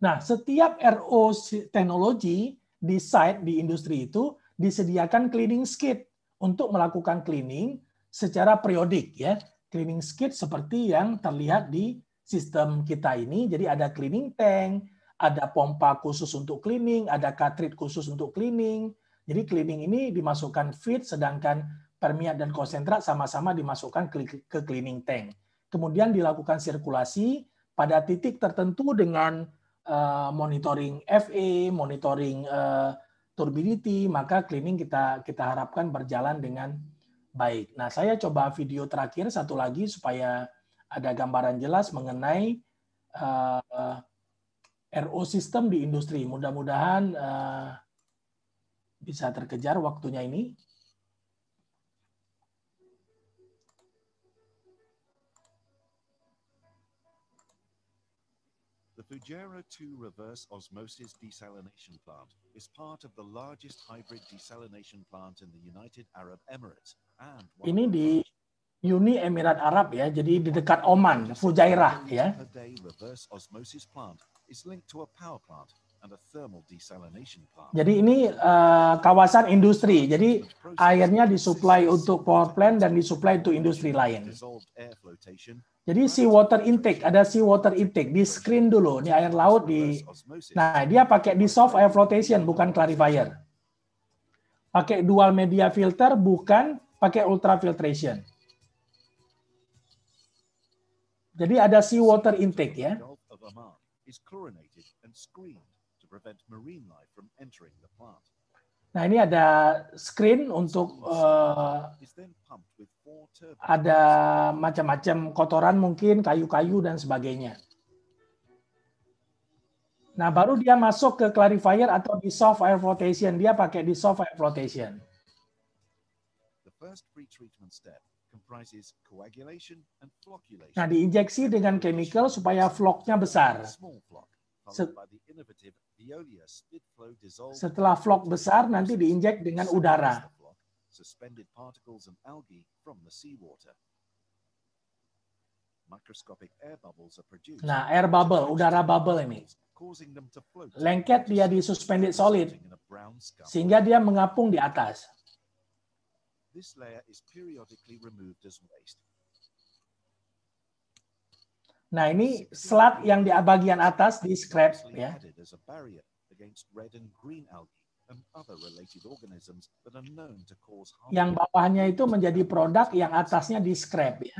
Nah, setiap RO teknologi di site di industri itu disediakan cleaning skid untuk melakukan cleaning secara periodik ya. Cleaning skid seperti yang terlihat di sistem kita ini. Jadi ada cleaning tank, ada pompa khusus untuk cleaning, ada cartridge khusus untuk cleaning, jadi cleaning ini dimasukkan feed, sedangkan permiat dan konsentrat sama-sama dimasukkan ke cleaning tank. Kemudian dilakukan sirkulasi pada titik tertentu dengan eh, monitoring FA, monitoring eh, turbidity, maka cleaning kita kita harapkan berjalan dengan baik. Nah, saya coba video terakhir satu lagi supaya ada gambaran jelas mengenai eh, RO system di industri. Mudah-mudahan bisa terkejar waktunya ini. The Fujera 2 reverse osmosis desalination plant is part of the largest hybrid desalination plant in the United Arab Emirates. And ini di Uni Emirat Arab ya, jadi di dekat Oman, Fujairah ya. Reverse osmosis plant Is linked to a power plant jadi ini uh, kawasan industri. Jadi airnya disuplai untuk power plant dan disuplai untuk industri lain. Jadi si water intake, ada si water intake di screen dulu, ini air laut di. Nah, dia pakai dissolved air flotation bukan clarifier. Pakai dual media filter bukan pakai ultrafiltration. Jadi ada si water intake ya. Nah ini ada screen untuk uh, ada macam-macam kotoran mungkin kayu-kayu dan sebagainya. Nah baru dia masuk ke clarifier atau di soft air flotation. Dia pakai di soft air flotation. Nah diinjeksi dengan chemical supaya floknya besar setelah vlog besar nanti diinjek dengan udara. Nah, air bubble, udara bubble ini. Lengket dia di suspended solid, sehingga dia mengapung di atas. Nah, ini selat yang di bagian atas di scraps ya. Yang bawahnya itu menjadi produk, yang atasnya di scrap ya.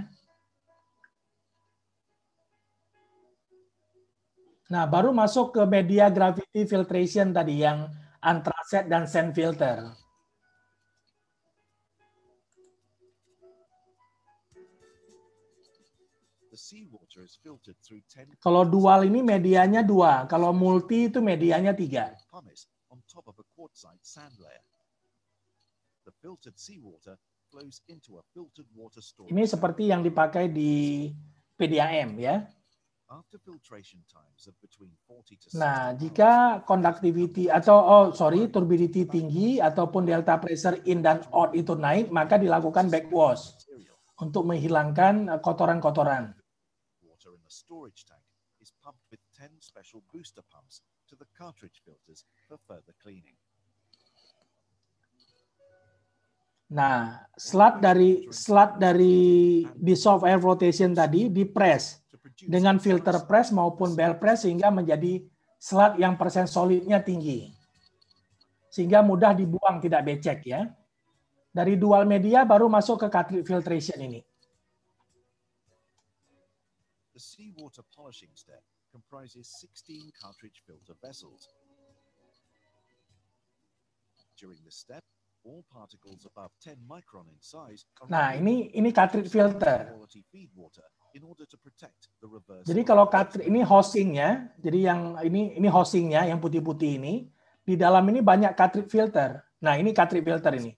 Nah, baru masuk ke media gravity filtration tadi yang anthracite dan sand filter. The seawall kalau dual ini medianya dua, kalau multi itu medianya tiga. Ini seperti yang dipakai di PDAM ya. Nah, jika conductivity atau oh sorry turbidity tinggi ataupun delta pressure in dan out itu naik, maka dilakukan backwash untuk menghilangkan kotoran-kotoran storage tank is pumped with 10 special booster pumps to the cartridge filters for further cleaning. Nah, slot dari slot dari dissolve air rotation tadi di press dengan filter press maupun bell press sehingga menjadi slot yang persen solidnya tinggi. Sehingga mudah dibuang tidak becek ya. Dari dual media baru masuk ke cartridge filtration ini. The seawater polishing step comprises 16 cartridge filter vessels. During this step, all particles above 10 micron in size nah, ini ini cartridge filter. Jadi kalau cartridge ini housing ya. jadi yang ini ini housingnya yang putih-putih ini, di dalam ini banyak cartridge filter. Nah, ini cartridge filter ini.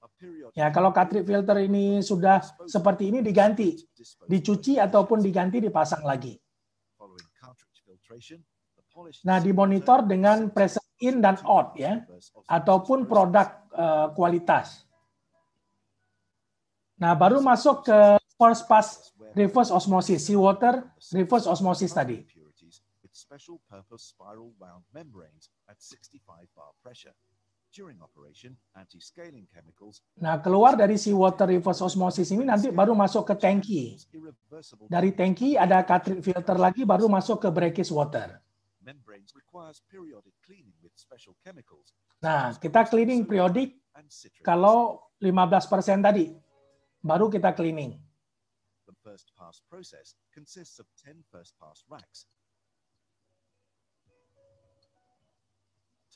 Ya, kalau cartridge filter ini sudah seperti ini diganti, dicuci ataupun diganti dipasang lagi. Nah, dimonitor dengan pressure in dan out ya, ataupun produk uh, kualitas. Nah, baru masuk ke first pass reverse osmosis, seawater reverse osmosis tadi special purpose spiral wound membranes at 65 bar pressure. During operation, anti-scaling chemicals Nah, keluar dari si water reverse osmosis ini nanti baru masuk ke tanki. Dari tanki ada cartridge filter lagi baru masuk ke brackish water. Membranes requires periodic cleaning with special chemicals. Nah, kita cleaning periodik kalau 15% tadi. Baru kita cleaning. The first pass process consists of 10 first pass racks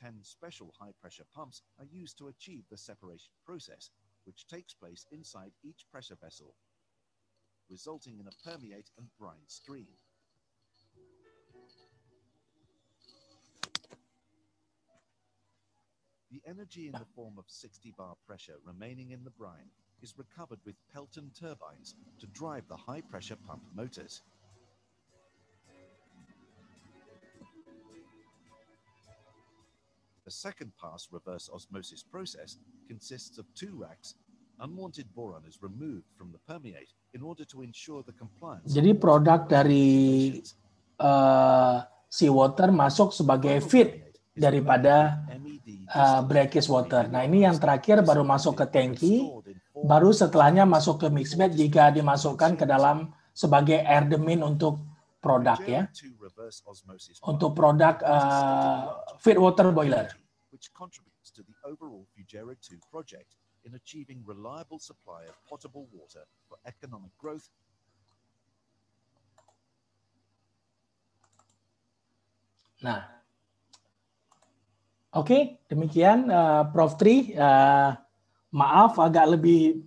10 special high-pressure pumps are used to achieve the separation process, which takes place inside each pressure vessel, resulting in a permeate and brine stream. The energy in the form of 60 bar pressure remaining in the brine is recovered with Pelton turbines to drive the high pressure pump motors. The second pass reverse osmosis process consists of two racks. Unwanted boron is removed from the permeate in order to ensure the compliance. Jadi produk dari uh, seawater masuk sebagai feed daripada uh, brackish water. Nah ini yang terakhir baru masuk ke tangki, baru setelahnya masuk ke mixed bed jika dimasukkan ke dalam sebagai air demin untuk produk ya, untuk produk uh, feed water boiler. which contributes to the overall 2 project in achieving reliable supply of potable water for economic growth. Nah, oke, okay, demikian uh, Prof. Tri. Uh, maaf agak lebih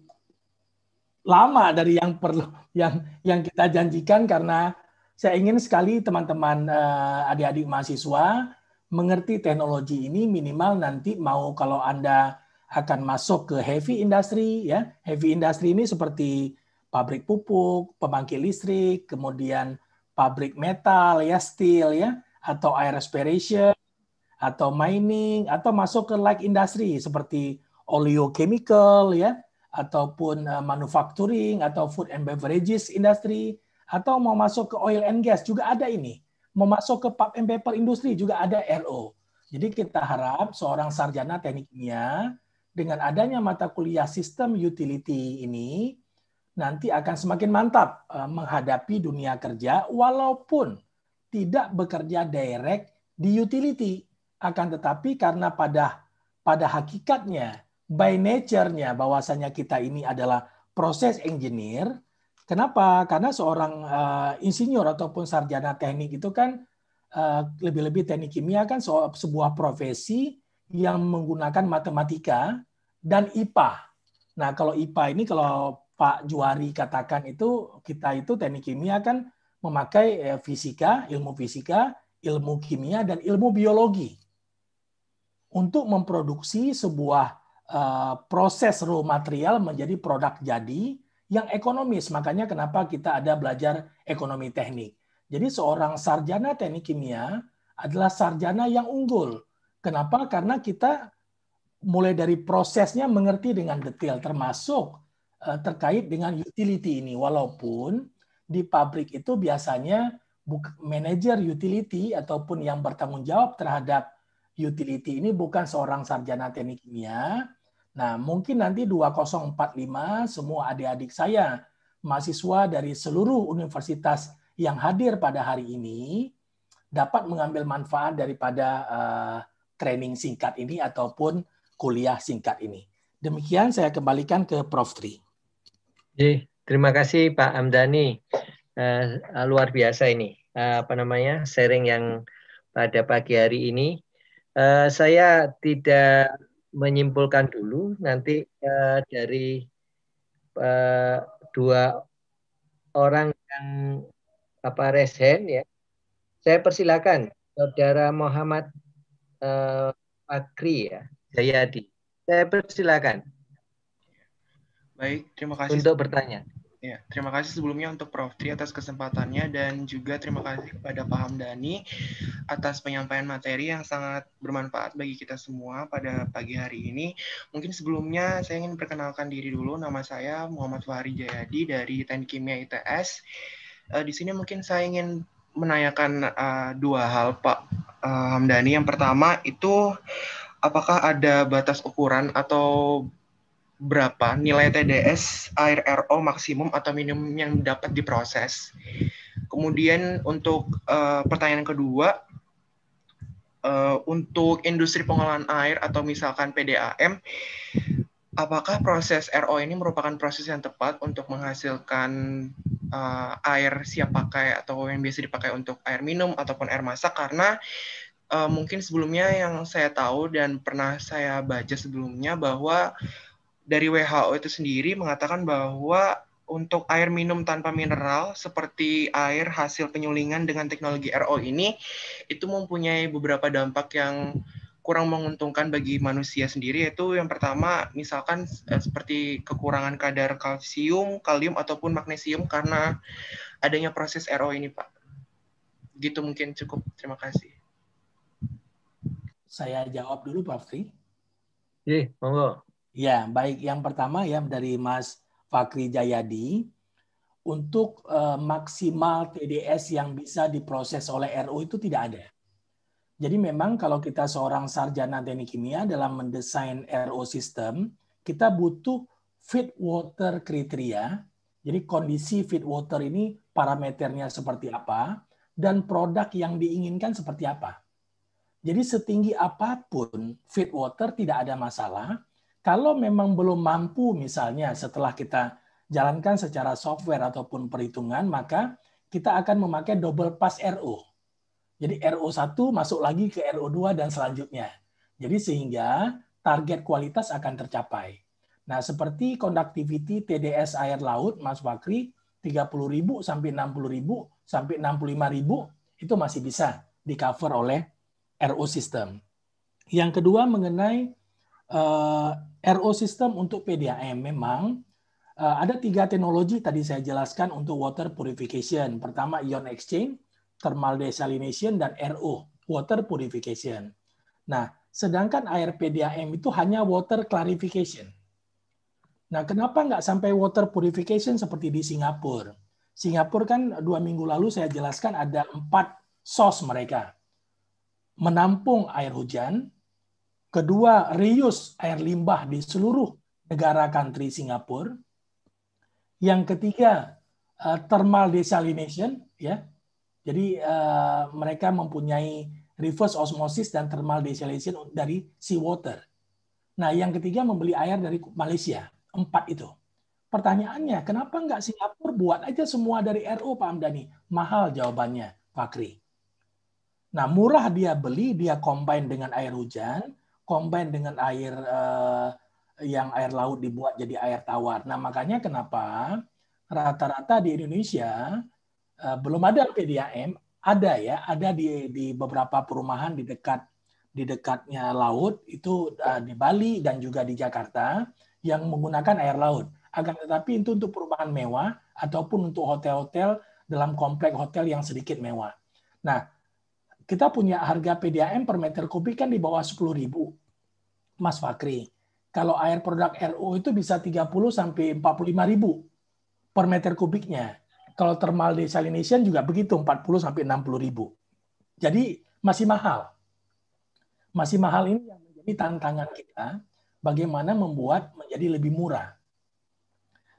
lama dari yang perlu yang yang kita janjikan karena saya ingin sekali teman-teman uh, adik-adik mahasiswa mengerti teknologi ini minimal nanti mau kalau Anda akan masuk ke heavy industry ya. Heavy industry ini seperti pabrik pupuk, pembangkit listrik, kemudian pabrik metal ya, steel ya, atau air respiration atau mining atau masuk ke light industry seperti oleochemical ya, ataupun uh, manufacturing atau food and beverages industry atau mau masuk ke oil and gas juga ada ini. Mau masuk ke pub and paper industri juga ada RO. Jadi kita harap seorang sarjana tekniknya dengan adanya mata kuliah sistem utility ini nanti akan semakin mantap eh, menghadapi dunia kerja walaupun tidak bekerja direct di utility akan tetapi karena pada pada hakikatnya by nature-nya bahwasanya kita ini adalah proses engineer Kenapa? Karena seorang uh, insinyur ataupun sarjana teknik itu kan lebih lebih-lebih teknik kimia kan sebuah profesi yang menggunakan matematika dan IPA. Nah, kalau IPA ini kalau Pak Juari katakan itu kita itu teknik kimia kan memakai eh, fisika, ilmu fisika, ilmu kimia dan ilmu biologi untuk memproduksi sebuah uh, proses raw material menjadi produk jadi yang ekonomis. Makanya kenapa kita ada belajar ekonomi teknik. Jadi seorang sarjana teknik kimia adalah sarjana yang unggul. Kenapa? Karena kita mulai dari prosesnya mengerti dengan detail, termasuk eh, terkait dengan utility ini. Walaupun di pabrik itu biasanya manajer utility ataupun yang bertanggung jawab terhadap utility ini bukan seorang sarjana teknik kimia, Nah, mungkin nanti 2045 semua adik-adik saya, mahasiswa dari seluruh universitas yang hadir pada hari ini, dapat mengambil manfaat daripada uh, training singkat ini ataupun kuliah singkat ini. Demikian saya kembalikan ke Prof. Tri. Terima kasih Pak Amdani. Uh, luar biasa ini. Uh, apa namanya? sharing yang pada pagi hari ini. Uh, saya tidak menyimpulkan dulu nanti uh, dari uh, dua orang yang apa resen ya. Saya persilakan saudara Muhammad uh, ya Jayadi. Saya persilakan. Baik, terima kasih. Untuk bertanya. Ya, terima kasih sebelumnya untuk Prof. Tri atas kesempatannya dan juga terima kasih kepada Pak Hamdani atas penyampaian materi yang sangat bermanfaat bagi kita semua pada pagi hari ini. Mungkin sebelumnya saya ingin perkenalkan diri dulu. Nama saya Muhammad Fahri Jayadi dari Teknik Kimia ITS. Eh, di sini mungkin saya ingin menanyakan eh, dua hal, Pak eh, Hamdani. Yang pertama itu apakah ada batas ukuran atau berapa nilai TDS air RO maksimum atau minimum yang dapat diproses. Kemudian untuk uh, pertanyaan kedua, uh, untuk industri pengolahan air atau misalkan PDAM, apakah proses RO ini merupakan proses yang tepat untuk menghasilkan uh, air siap pakai atau yang biasa dipakai untuk air minum ataupun air masak? Karena uh, mungkin sebelumnya yang saya tahu dan pernah saya baca sebelumnya bahwa dari WHO itu sendiri mengatakan bahwa untuk air minum tanpa mineral seperti air hasil penyulingan dengan teknologi RO ini itu mempunyai beberapa dampak yang kurang menguntungkan bagi manusia sendiri yaitu yang pertama misalkan eh, seperti kekurangan kadar kalsium, kalium ataupun magnesium karena adanya proses RO ini, Pak. Gitu mungkin cukup. Terima kasih. Saya jawab dulu, Pak Fri. Iya, monggo. Ya, baik. Yang pertama ya dari Mas Fakri Jayadi untuk eh, maksimal TDS yang bisa diproses oleh RU itu tidak ada. Jadi memang kalau kita seorang sarjana teknik kimia dalam mendesain RO system, kita butuh fit water kriteria. Jadi kondisi fit water ini parameternya seperti apa dan produk yang diinginkan seperti apa. Jadi setinggi apapun fit water tidak ada masalah kalau memang belum mampu misalnya setelah kita jalankan secara software ataupun perhitungan, maka kita akan memakai double pass RO. Jadi RO1 masuk lagi ke RO2 dan selanjutnya. Jadi sehingga target kualitas akan tercapai. Nah, seperti conductivity TDS air laut, Mas Wakri, 30.000 sampai 60.000 sampai 65.000 itu masih bisa di cover oleh RO system. Yang kedua mengenai eh, RO system untuk PDAM memang eh, ada tiga teknologi tadi saya jelaskan untuk water purification. Pertama ion exchange, thermal desalination, dan RO, water purification. Nah, sedangkan air PDAM itu hanya water clarification. Nah, kenapa nggak sampai water purification seperti di Singapura? Singapura kan dua minggu lalu saya jelaskan ada empat source mereka. Menampung air hujan, Kedua, reuse air limbah di seluruh negara country Singapura. Yang ketiga, eh, thermal desalination ya. Jadi eh, mereka mempunyai reverse osmosis dan thermal desalination dari seawater. Nah, yang ketiga membeli air dari Malaysia. Empat itu. Pertanyaannya, kenapa nggak Singapura buat aja semua dari RO, Pak Amdani? Mahal jawabannya, Fakri. Nah, murah dia beli, dia combine dengan air hujan, combine dengan air uh, yang air laut dibuat jadi air tawar. Nah, makanya kenapa rata-rata di Indonesia uh, belum ada PDAM, ada ya, ada di di beberapa perumahan di dekat di dekatnya laut itu uh, di Bali dan juga di Jakarta yang menggunakan air laut. Akan tetapi itu untuk perumahan mewah ataupun untuk hotel-hotel dalam komplek hotel yang sedikit mewah. Nah, kita punya harga PDAM per meter kubik kan di bawah 10.000. Mas Fakri. Kalau air produk RO itu bisa 30 sampai 45.000 per meter kubiknya. Kalau thermal desalination juga begitu 40 sampai 60.000. Jadi masih mahal. Masih mahal ini yang menjadi tantangan kita bagaimana membuat menjadi lebih murah.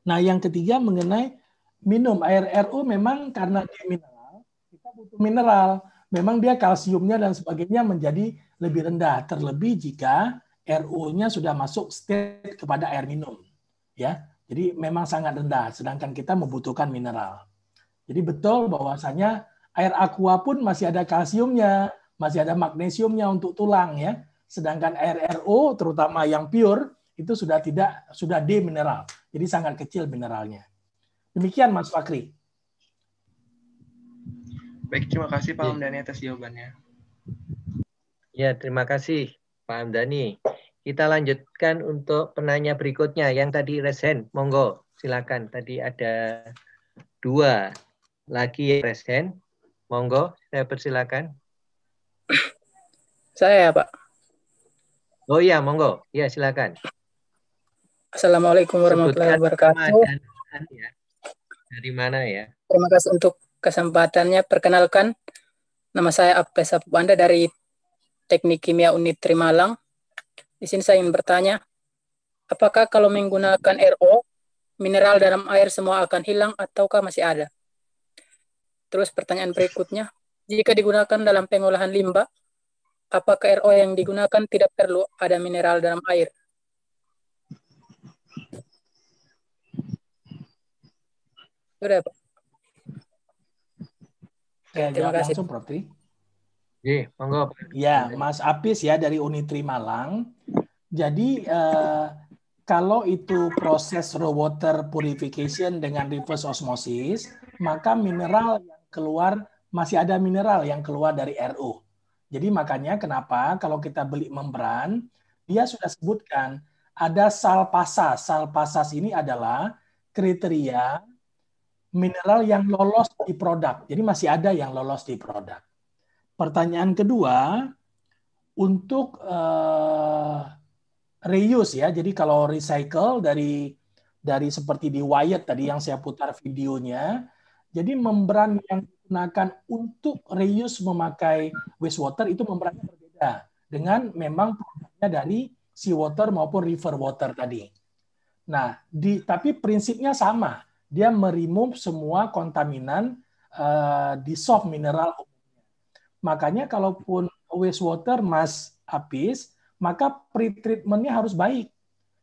Nah, yang ketiga mengenai minum air RO memang karena dia mineral, kita butuh mineral memang dia kalsiumnya dan sebagainya menjadi lebih rendah, terlebih jika RO-nya sudah masuk state kepada air minum. Ya, jadi memang sangat rendah, sedangkan kita membutuhkan mineral. Jadi betul bahwasanya air aqua pun masih ada kalsiumnya, masih ada magnesiumnya untuk tulang ya. Sedangkan air RO terutama yang pure itu sudah tidak sudah demineral. Jadi sangat kecil mineralnya. Demikian Mas Fakri. Baik, terima kasih Pak iya. Hamdani atas jawabannya. Ya, terima kasih Pak Hamdani. Kita lanjutkan untuk penanya berikutnya yang tadi resen Monggo, silakan. Tadi ada dua lagi yang resen. Monggo, saya persilakan. Saya ya, Pak. Oh iya, monggo. Ya, silakan. Assalamualaikum warahmatullahi wabarakatuh. Ya. Dari mana ya? Terima kasih untuk kesempatannya. Perkenalkan, nama saya Abdesa Apubanda dari Teknik Kimia Unit Trimalang. Di sini saya ingin bertanya, apakah kalau menggunakan RO, mineral dalam air semua akan hilang ataukah masih ada? Terus pertanyaan berikutnya, jika digunakan dalam pengolahan limbah, apakah RO yang digunakan tidak perlu ada mineral dalam air? Sudah, Pak. Ya, terima kasih. Langsung, Prof. Tri. Iya, monggo. Ya, Mas Apis ya dari Unitri Malang. Jadi eh, kalau itu proses raw water purification dengan reverse osmosis, maka mineral yang keluar masih ada mineral yang keluar dari ru Jadi makanya kenapa kalau kita beli membran, dia sudah sebutkan ada salpasa. Salpasas ini adalah kriteria mineral yang lolos di produk. Jadi masih ada yang lolos di produk. Pertanyaan kedua untuk uh, reuse ya. Jadi kalau recycle dari dari seperti di Wyatt tadi yang saya putar videonya. Jadi membran yang digunakan untuk reuse memakai wastewater itu membrannya berbeda dengan memang produknya dari seawater maupun river water tadi. Nah, di, tapi prinsipnya sama dia merimum semua kontaminan uh, di soft mineral umumnya. Makanya kalaupun wastewater mas habis, maka pretreatmentnya harus baik.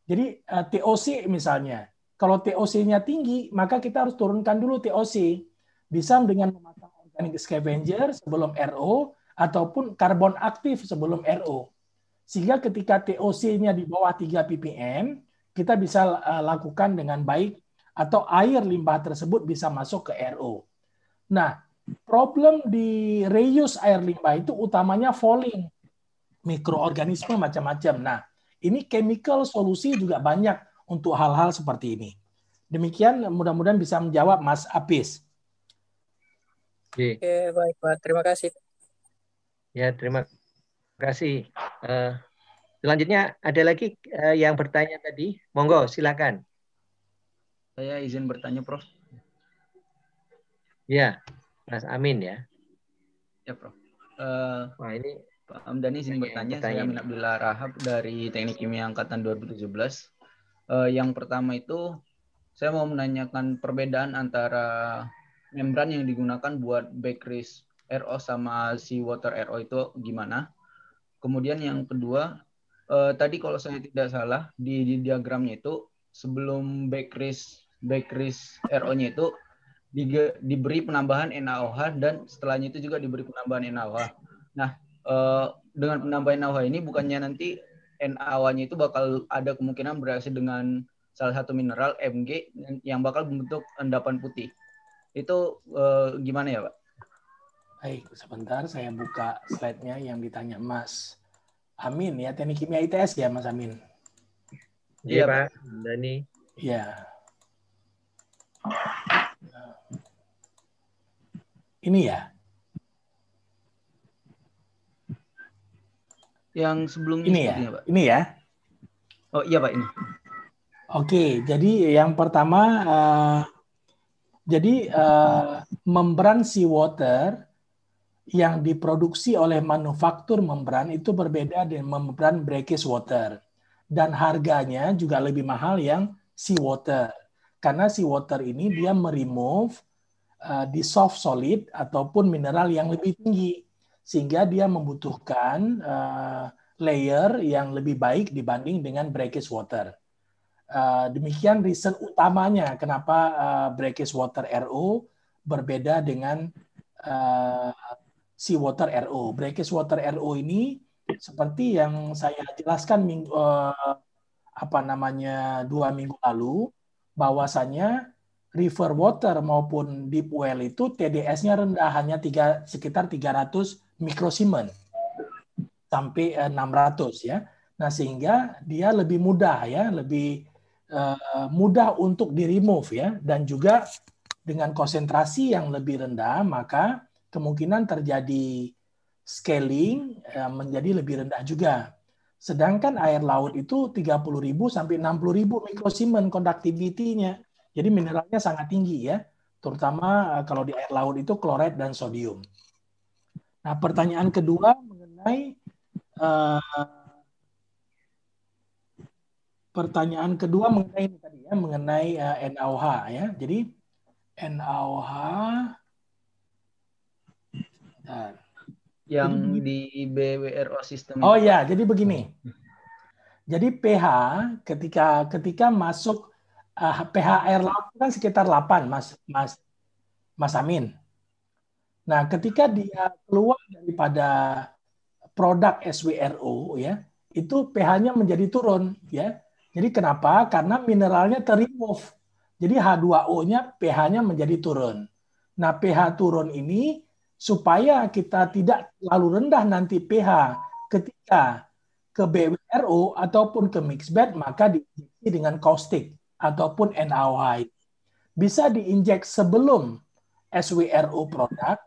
Jadi uh, eh, TOC misalnya, kalau TOC-nya tinggi, maka kita harus turunkan dulu TOC. Bisa dengan memasang organic scavenger sebelum RO ataupun karbon aktif sebelum RO. Sehingga ketika TOC-nya di bawah 3 ppm, kita bisa eh, lakukan dengan baik atau air limbah tersebut bisa masuk ke RO. Nah, problem di reuse air limbah itu utamanya falling mikroorganisme macam-macam. Nah, ini chemical solusi juga banyak untuk hal-hal seperti ini. Demikian mudah-mudahan bisa menjawab Mas Apis. Oke, baik Pak. Terima kasih. Ya, terima kasih. Uh, selanjutnya ada lagi uh, yang bertanya tadi. Monggo, silakan. Saya izin bertanya, Prof. Ya, Mas Amin ya. Ya, Prof. Uh, Wah, ini Pak Amdani izin bertanya. Saya Amin Abdullah Rahab dari Teknik Kimia Angkatan 2017. Uh, eh, yang pertama itu, saya mau menanyakan perbedaan antara membran yang digunakan buat bakeries RO sama si water RO itu gimana. Kemudian yang kedua, eh, tadi kalau saya tidak salah di, di diagramnya itu sebelum back risk RO-nya itu di, diberi penambahan NaOH dan setelahnya itu juga diberi penambahan NaOH. Nah, uh, dengan penambahan NaOH ini bukannya nanti NaOH-nya itu bakal ada kemungkinan bereaksi dengan salah satu mineral Mg yang bakal membentuk endapan putih. Itu uh, gimana ya, Pak? Baik, sebentar saya buka slide-nya yang ditanya Mas Amin ya, teknik kimia ITS ya Mas Amin. Iya, iya Pak. Dani. Iya. ini ya. Yang sebelum ini ya. Pak. Ini ya. Oh iya Pak ini. Oke, jadi yang pertama uh, jadi uh, membran seawater yang diproduksi oleh manufaktur membran itu berbeda dengan membran breakage water dan harganya juga lebih mahal yang seawater karena seawater ini dia meremove Eh, di soft solid ataupun mineral yang lebih tinggi sehingga dia membutuhkan uh, layer yang lebih baik dibanding dengan brackish water. Uh, demikian riset utamanya kenapa uh, brackish water RO berbeda dengan uh, seawater RO. Brackish water RO ini seperti yang saya jelaskan minggu, uh, apa namanya dua minggu lalu bahwasanya river water maupun deep well itu TDS-nya rendah hanya tiga, sekitar 300 mikrosiemen sampai 600 eh, ya. Nah, sehingga dia lebih mudah ya, lebih uh, mudah untuk di remove ya dan juga dengan konsentrasi yang lebih rendah maka kemungkinan terjadi scaling uh, menjadi lebih rendah juga. Sedangkan air laut itu 30.000 sampai 60.000 mikrosiemen conductivity-nya. Jadi mineralnya sangat tinggi ya, terutama eh, kalau di air laut itu kloret dan sodium. Nah, pertanyaan kedua mengenai uh, pertanyaan kedua mengenai tadi ya, mengenai uh, eh, NaOH ya. Jadi NaOH Bentar. yang di BWRO sistem. Oh ya, jadi begini. Jadi pH ketika ketika masuk uh, ah, pH air laut kan sekitar 8, Mas Mas Mas Amin. Nah, ketika iya. dia keluar daripada produk SWRO ya, itu pH-nya menjadi turun ya. Jadi kenapa? Karena mineralnya terremove. Jadi H2O-nya pH-nya menjadi turun. Nah, pH turun ini supaya kita tidak terlalu rendah nanti pH ketika ke BWRO ataupun ke mixed bed maka diisi dengan caustic ataupun NaOH bisa diinjek sebelum SWRO produk,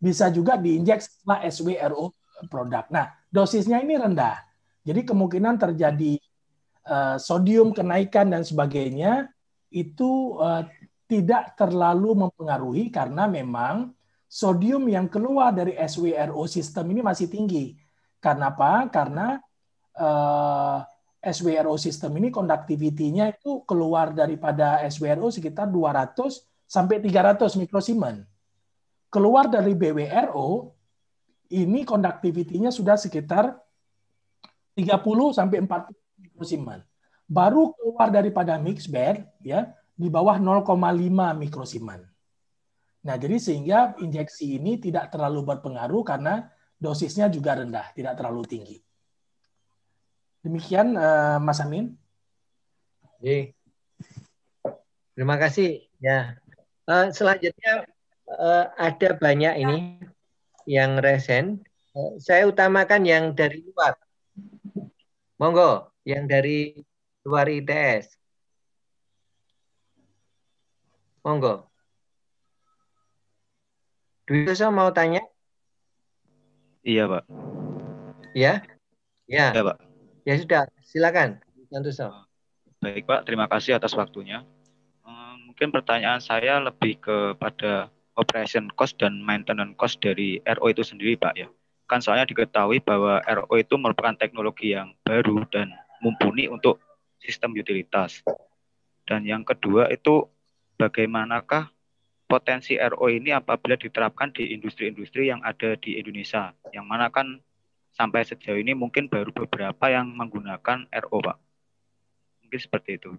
bisa juga diinjek setelah SWRO produk. Nah, dosisnya ini rendah. Jadi kemungkinan terjadi uh, sodium kenaikan dan sebagainya itu uh, tidak terlalu mempengaruhi karena memang sodium yang keluar dari SWRO sistem ini masih tinggi. Karena apa? Karena uh, SWRO sistem ini conductivity itu keluar daripada SWRO sekitar 200 sampai 300 mikrosiemen. Keluar dari BWRO ini conductivity sudah sekitar 30 sampai 40 mikrosiemen. Baru keluar daripada mix bed ya di bawah 0,5 mikrosiemen. Nah, jadi sehingga injeksi ini tidak terlalu berpengaruh karena dosisnya juga rendah, tidak terlalu tinggi. Demikian uh, Mas Amin. Oke. Terima kasih ya. Uh, selanjutnya uh, ada banyak ini yang resen. Uh, saya utamakan yang dari luar. Monggo, yang dari luar ITS. Monggo. Dwi Suso mau tanya? Iya, Pak. Ya? Ya. Iya, Pak. Ya sudah, silakan. Ah, baik Pak, terima kasih atas waktunya. Eh, mungkin pertanyaan saya lebih kepada operation cost dan maintenance cost dari RO itu sendiri Pak ya. Kan soalnya diketahui bahwa RO itu merupakan teknologi yang baru dan mumpuni untuk sistem utilitas. Dan yang kedua itu bagaimanakah potensi RO ini apabila diterapkan di industri-industri yang ada di Indonesia, yang mana kan sampai sejauh ini mungkin baru beberapa yang menggunakan RO, Pak. Mungkin seperti itu.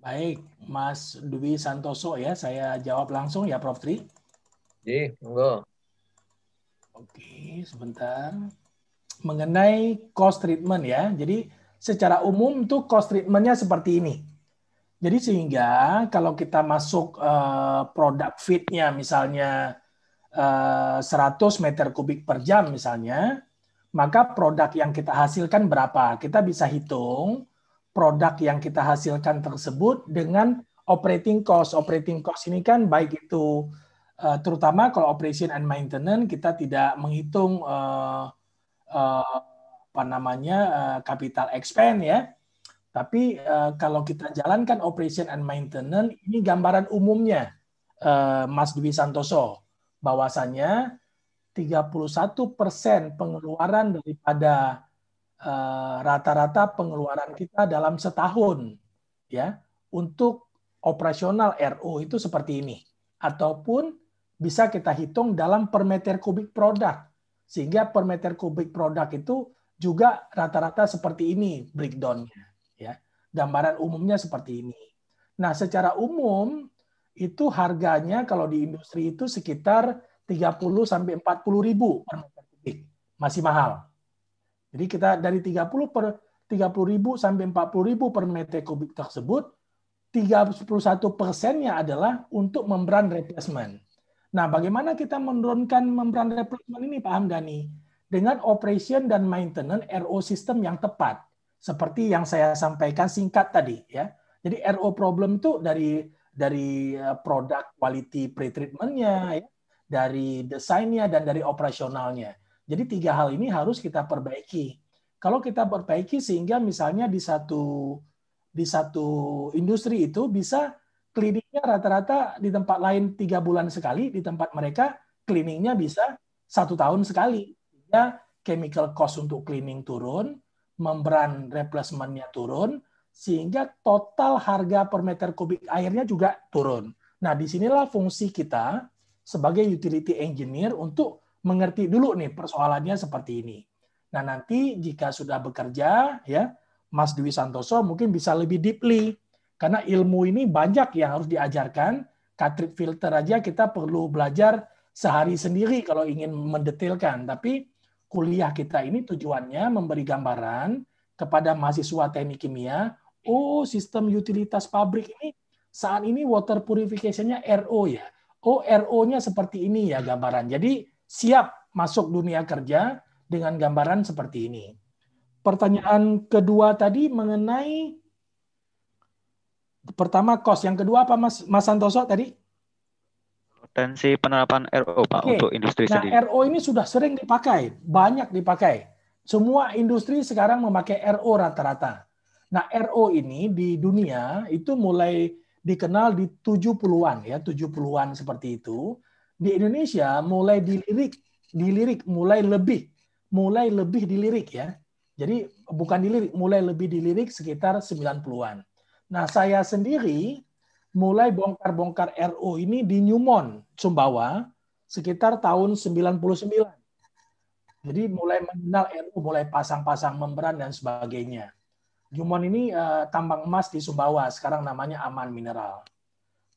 Baik, Mas Dwi Santoso ya, saya jawab langsung ya Prof. Tri. Iya, monggo. Oke, sebentar. Mengenai cost treatment ya, jadi secara umum tuh cost treatmentnya seperti ini. Jadi sehingga kalau kita masuk uh, produk fitnya misalnya 100 eh, meter kubik per jam misalnya, maka produk yang kita hasilkan berapa? Kita bisa hitung produk yang kita hasilkan tersebut dengan operating cost. Operating cost ini kan baik itu eh, terutama kalau operation and maintenance kita tidak menghitung eh, apa namanya capital expense ya. Tapi kalau kita jalankan operation and maintenance ini gambaran umumnya Mas Dwi Santoso bahwasannya 31 persen pengeluaran daripada eh, rata-rata uh, pengeluaran kita dalam setahun ya untuk operasional RO itu seperti ini ataupun bisa kita hitung dalam per meter kubik produk sehingga per meter kubik produk itu juga rata-rata seperti ini breakdownnya ya gambaran umumnya seperti ini nah secara umum itu harganya kalau di industri itu sekitar 30 sampai 40 ribu per meter kubik. Masih mahal. Jadi kita dari 30 per 30 ribu sampai 40 ribu per meter kubik tersebut, 31 persennya adalah untuk membran replacement. Nah, bagaimana kita menurunkan membran replacement ini, Pak Hamdani? Dengan operation dan maintenance RO system yang tepat. Seperti yang saya sampaikan singkat tadi. ya. Jadi RO problem itu dari dari eh, produk quality pretreatmentnya, ya, dari desainnya dan dari operasionalnya. Jadi tiga hal ini harus kita perbaiki. Kalau kita perbaiki sehingga misalnya di satu di satu industri itu bisa cleaningnya rata-rata di tempat lain tiga bulan sekali, di tempat mereka cleaningnya bisa satu tahun sekali. Ya chemical cost untuk cleaning turun, membran replacementnya turun, sehingga total harga per meter kubik airnya juga turun. Nah, disinilah fungsi kita sebagai utility engineer untuk mengerti dulu nih persoalannya seperti ini. Nah, nanti jika sudah bekerja, ya Mas Dwi Santoso mungkin bisa lebih deeply. Karena ilmu ini banyak yang harus diajarkan. Katrik filter aja kita perlu belajar sehari sendiri kalau ingin mendetailkan. Tapi kuliah kita ini tujuannya memberi gambaran kepada mahasiswa teknik kimia oh sistem utilitas pabrik ini saat ini water purification-nya RO ya. Oh RO-nya seperti ini ya gambaran. Jadi siap masuk dunia kerja dengan gambaran seperti ini. Pertanyaan kedua tadi mengenai pertama kos, yang kedua apa Mas Mas Santoso tadi? Potensi penerapan RO Pak okay. untuk industri nah, sendiri. RO ini sudah sering dipakai, banyak dipakai. Semua industri sekarang memakai RO rata-rata. Nah, RO ini di dunia itu mulai dikenal di 70-an ya, 70-an seperti itu. Di Indonesia mulai dilirik, dilirik mulai lebih, mulai lebih dilirik ya. Jadi bukan dilirik, mulai lebih dilirik sekitar 90-an. Nah, saya sendiri mulai bongkar-bongkar RO ini di Newmont, Sumbawa, sekitar tahun 99. Jadi mulai mengenal RO mulai pasang-pasang membran dan sebagainya. Jumon ini uh, tambang emas di Sumbawa, sekarang namanya Aman Mineral.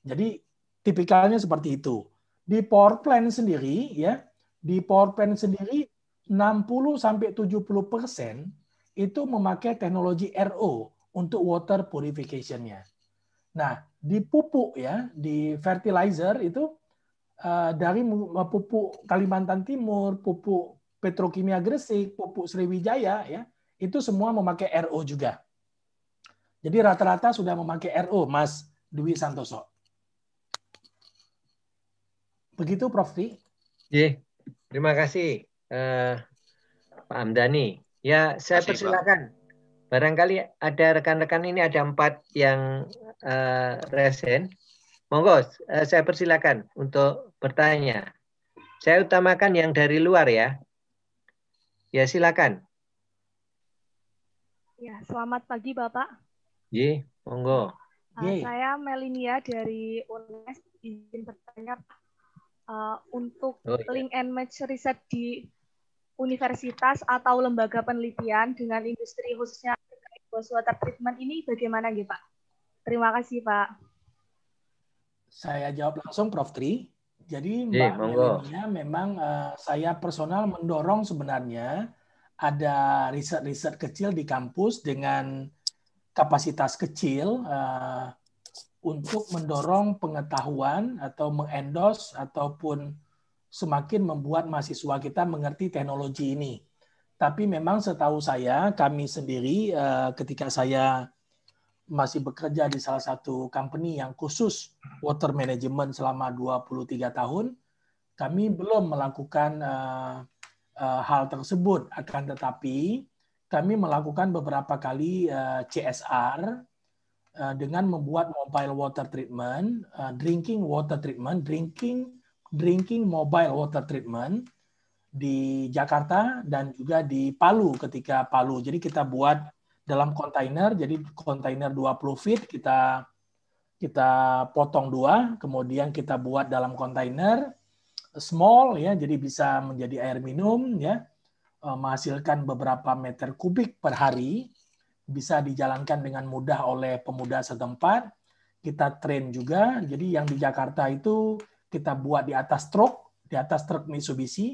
Jadi tipikalnya seperti itu. Di power plant sendiri ya, di power plant sendiri 60 sampai 70 persen itu memakai teknologi RO untuk water purification-nya. Nah, di pupuk ya, di fertilizer itu uh, dari eh, pupuk Kalimantan Timur, pupuk petrokimia Gresik, pupuk Sriwijaya ya, itu semua memakai RO juga. Jadi rata-rata sudah memakai RO, Mas Dwi Santoso. Begitu, Prof. Tri. Yeah. Terima kasih, uh, Pak Amdani. Ya, saya kasih, persilakan. Pak. Barangkali ada rekan-rekan ini ada empat yang uh, resen. Monggo, uh, saya persilakan untuk bertanya. Saya utamakan yang dari luar ya. Ya, silakan. Ya, selamat pagi Bapak. Ye, monggo. Uh, saya Melinia dari UNES izin bertanya uh, untuk oh, iya. link and match riset di universitas atau lembaga penelitian dengan industri khususnya water treatment ini bagaimana gitu Pak? Terima kasih Pak. Saya jawab langsung Prof. Tri. Jadi Mbak monggo. Melinia memang uh, saya personal mendorong sebenarnya ada riset-riset kecil di kampus dengan kapasitas kecil uh, untuk mendorong pengetahuan atau mengendos ataupun semakin membuat mahasiswa kita mengerti teknologi ini. Tapi memang setahu saya, kami sendiri uh, ketika saya masih bekerja di salah satu company yang khusus water management selama 23 tahun, kami belum melakukan uh, uh, hal tersebut. Akan tetapi kami melakukan beberapa kali eh, CSR eh, dengan membuat mobile water treatment, eh, drinking water treatment, drinking drinking mobile water treatment di Jakarta dan juga di Palu ketika Palu. Jadi kita buat dalam kontainer, jadi kontainer 20 feet kita kita potong dua, kemudian kita buat dalam kontainer small ya, jadi bisa menjadi air minum ya Eh, menghasilkan beberapa meter kubik per hari bisa dijalankan dengan mudah oleh pemuda setempat. Kita train juga. Jadi yang di Jakarta itu kita buat di atas truk, di atas truk Mitsubishi.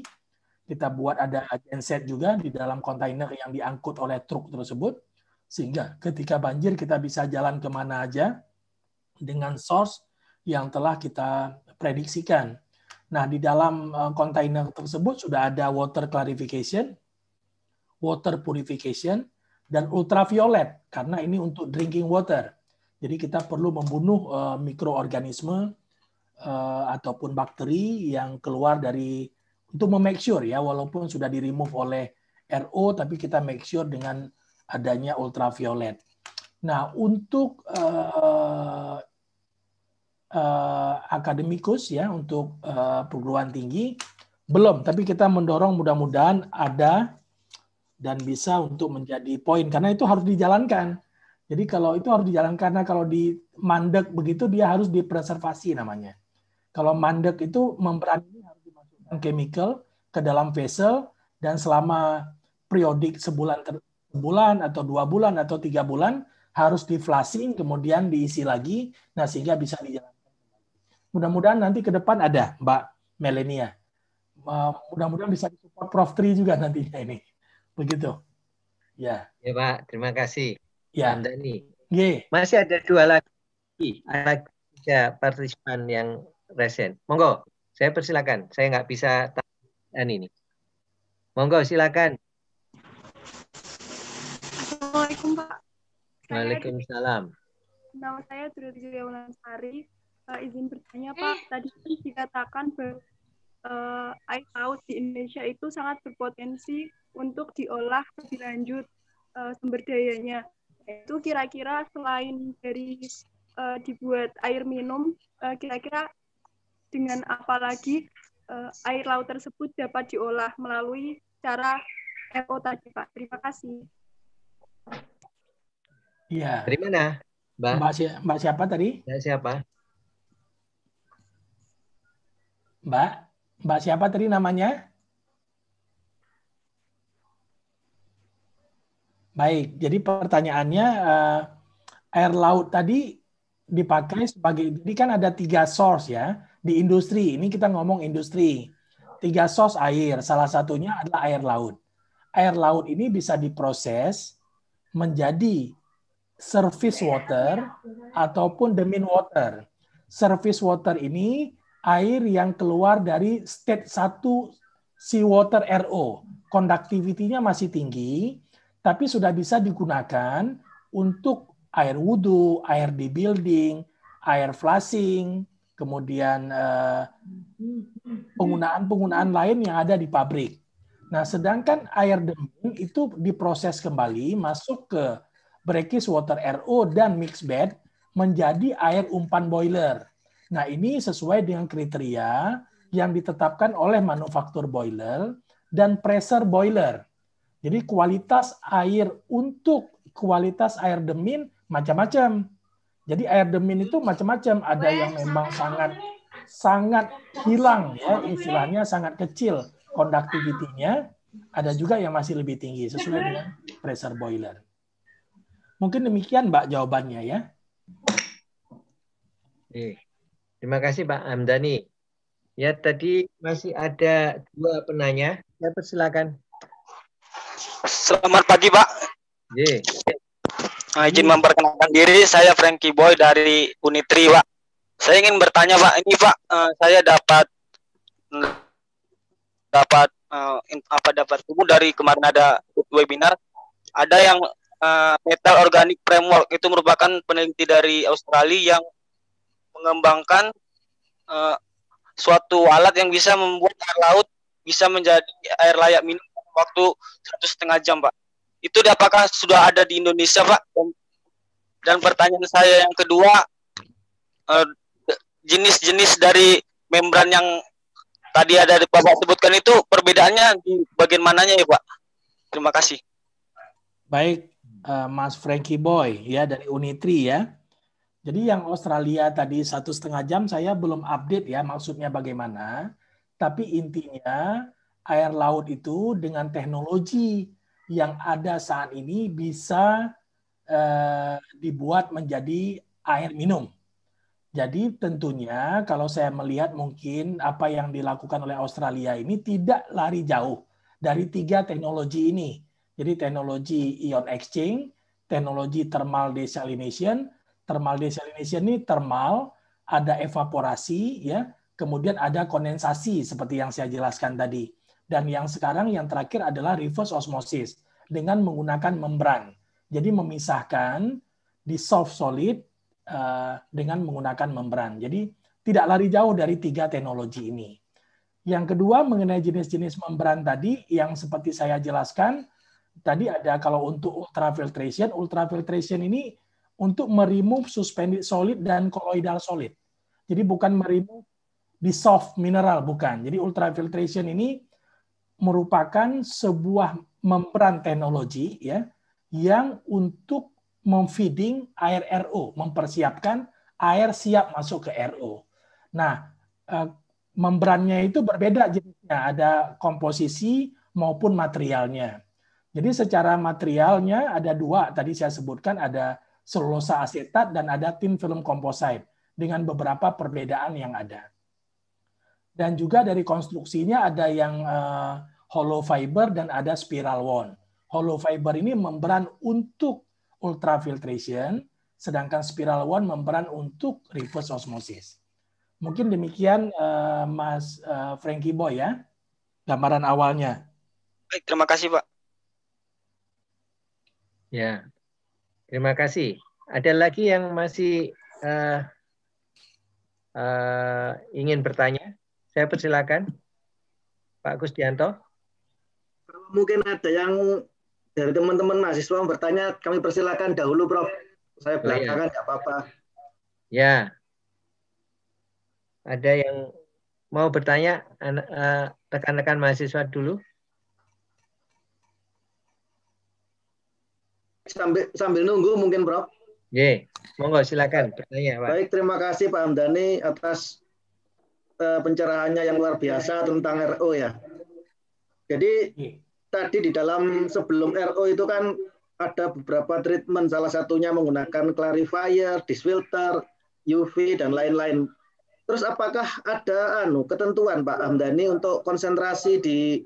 Kita buat ada genset juga di dalam kontainer yang diangkut oleh truk tersebut. Sehingga ketika banjir kita bisa jalan kemana aja dengan source yang telah kita prediksikan. Nah, di dalam eh, kontainer tersebut sudah ada water clarification, water purification, dan ultraviolet karena ini untuk drinking water. Jadi kita perlu membunuh uh, mikroorganisme uh, ataupun bakteri yang keluar dari untuk memake sure ya walaupun sudah di remove oleh RO tapi kita make sure dengan adanya ultraviolet. Nah, untuk uh, uh, akademikus ya untuk uh, perguruan tinggi belum, tapi kita mendorong mudah-mudahan ada dan bisa untuk menjadi poin karena itu harus dijalankan. Jadi kalau itu harus dijalankan karena kalau di mandek begitu dia harus dipreservasi namanya. Kalau mandek itu memperan ini harus dimasukkan chemical ke dalam vessel dan selama periodik sebulan ter sebulan atau dua bulan atau tiga bulan harus deflasiin kemudian diisi lagi nah sehingga bisa dijalankan. Mudah-mudahan nanti ke depan ada Mbak Melenia. Mudah-mudahan bisa support Prof Tri juga nantinya ini. Begitu. Ya. Ya Pak, terima kasih. Ya. Dani. Masih ada dua lagi. Ada ya, partisipan yang resen. Monggo, saya persilakan. Saya nggak bisa tahan ini. Monggo, silakan. Assalamualaikum Pak. Waalaikumsalam. Nama saya Dulu yulansari Uh, eh, izin bertanya Pak, eh. tadi kan dikatakan bahwa uh, air laut di Indonesia itu sangat berpotensi untuk diolah lebih lanjut uh, sumber dayanya. Itu kira-kira selain dari uh, dibuat air minum, eh, kira-kira dengan apa lagi uh, air laut tersebut dapat diolah melalui cara FO tadi, Pak. Terima kasih. Iya. Dari mana, Mbak? Mbak, si Mbak siapa tadi? Mbak siapa? Mbak? Mbak siapa tadi namanya? Baik, jadi pertanyaannya uh, air laut tadi dipakai sebagai, ini kan ada tiga source ya di industri. Ini kita ngomong industri. Tiga source air, salah satunya adalah air laut. Air laut ini bisa diproses menjadi surface water ataupun demin water. Surface water ini air yang keluar dari state 1 seawater RO. Konduktivitinya masih tinggi, tapi sudah bisa digunakan untuk air wudhu, air di building, air flushing, kemudian eh, penggunaan-penggunaan lain yang ada di pabrik. Nah, sedangkan air demung itu diproses kembali masuk ke brackish water RO dan mix bed menjadi air umpan boiler. Nah, ini sesuai dengan kriteria yang ditetapkan oleh manufaktur boiler dan pressure boiler. Jadi kualitas air untuk kualitas air demin macam-macam. Jadi air demin itu macam-macam. Ada yang memang sangat sangat hilang ya, istilahnya sangat kecil konduktivitinya. Ada juga yang masih lebih tinggi sesuai dengan pressure boiler. Mungkin demikian Mbak jawabannya ya. Eh. Terima kasih Pak Amdani. Ya tadi masih ada dua penanya. Saya persilakan. Selamat pagi Pak. Yeah. izin memperkenalkan diri, saya Frankie Boy dari Unitri Pak. Saya ingin bertanya Pak, ini Pak, eh, saya dapat dapat eh, apa dapat tubuh dari kemarin ada webinar ada yang eh, metal organic framework itu merupakan peneliti dari Australia yang mengembangkan uh, suatu alat yang bisa membuat air laut bisa menjadi air layak minum waktu satu setengah jam, Pak. Itu apakah sudah ada di Indonesia, Pak? Dan, pertanyaan saya yang kedua, eh, jenis-jenis uh, dari membran yang tadi ada di Bapak sebutkan itu perbedaannya di bagian mananya ya, Pak? Terima kasih. Baik, uh, Mas Frankie Boy ya dari Unitri ya. Jadi yang Australia tadi satu setengah jam saya belum update ya maksudnya bagaimana. Tapi intinya air laut itu dengan teknologi yang ada saat ini bisa eh, dibuat menjadi air minum. Jadi tentunya kalau saya melihat mungkin apa yang dilakukan oleh Australia ini tidak lari jauh dari tiga teknologi ini. Jadi teknologi ion exchange, teknologi thermal desalination, Thermal desalination ini thermal, ada evaporasi, ya, kemudian ada kondensasi seperti yang saya jelaskan tadi. Dan yang sekarang yang terakhir adalah reverse osmosis dengan menggunakan membran. Jadi memisahkan dissolve solid uh, dengan menggunakan membran. Jadi tidak lari jauh dari tiga teknologi ini. Yang kedua mengenai jenis-jenis membran tadi yang seperti saya jelaskan tadi ada kalau untuk ultrafiltration, ultrafiltration ini untuk meremove suspended solid dan koloidal solid. Jadi bukan meremove dissolved mineral, bukan. Jadi ultrafiltration ini merupakan sebuah membran teknologi ya yang untuk memfeeding air RO, mempersiapkan air siap masuk ke RO. Nah, eh, membrannya itu berbeda jenisnya, ada komposisi maupun materialnya. Jadi secara materialnya ada dua, tadi saya sebutkan ada selulosa asetat, dan ada tin film komposit dengan beberapa perbedaan yang ada. Dan juga dari konstruksinya ada yang uh, hollow fiber dan ada spiral wand. Hollow fiber ini memberan untuk ultrafiltration, sedangkan spiral wand memberan untuk reverse osmosis. Mungkin demikian uh, Mas uh, Frankie Boy ya, gambaran awalnya. Baik, terima kasih Pak. Ya, Terima kasih. Ada lagi yang masih uh, uh, ingin bertanya? Saya persilakan. Pak Gustianto. Mungkin ada yang dari teman-teman mahasiswa yang bertanya, kami persilakan dahulu, Prof. Saya belakangan, tidak oh, ya. apa-apa. Ya. Ada yang mau bertanya, eh, rekan-rekan mahasiswa dulu? sambil sambil nunggu mungkin Prof. Oke, monggo silakan bertanya Pak. Baik, terima kasih Pak Hamdani atas uh, pencerahannya yang luar biasa tentang RO ya. Jadi iya. tadi di dalam sebelum RO itu kan ada beberapa treatment salah satunya menggunakan clarifier, disfilter, UV dan lain-lain. Terus apakah ada anu ketentuan Pak Hamdani untuk konsentrasi di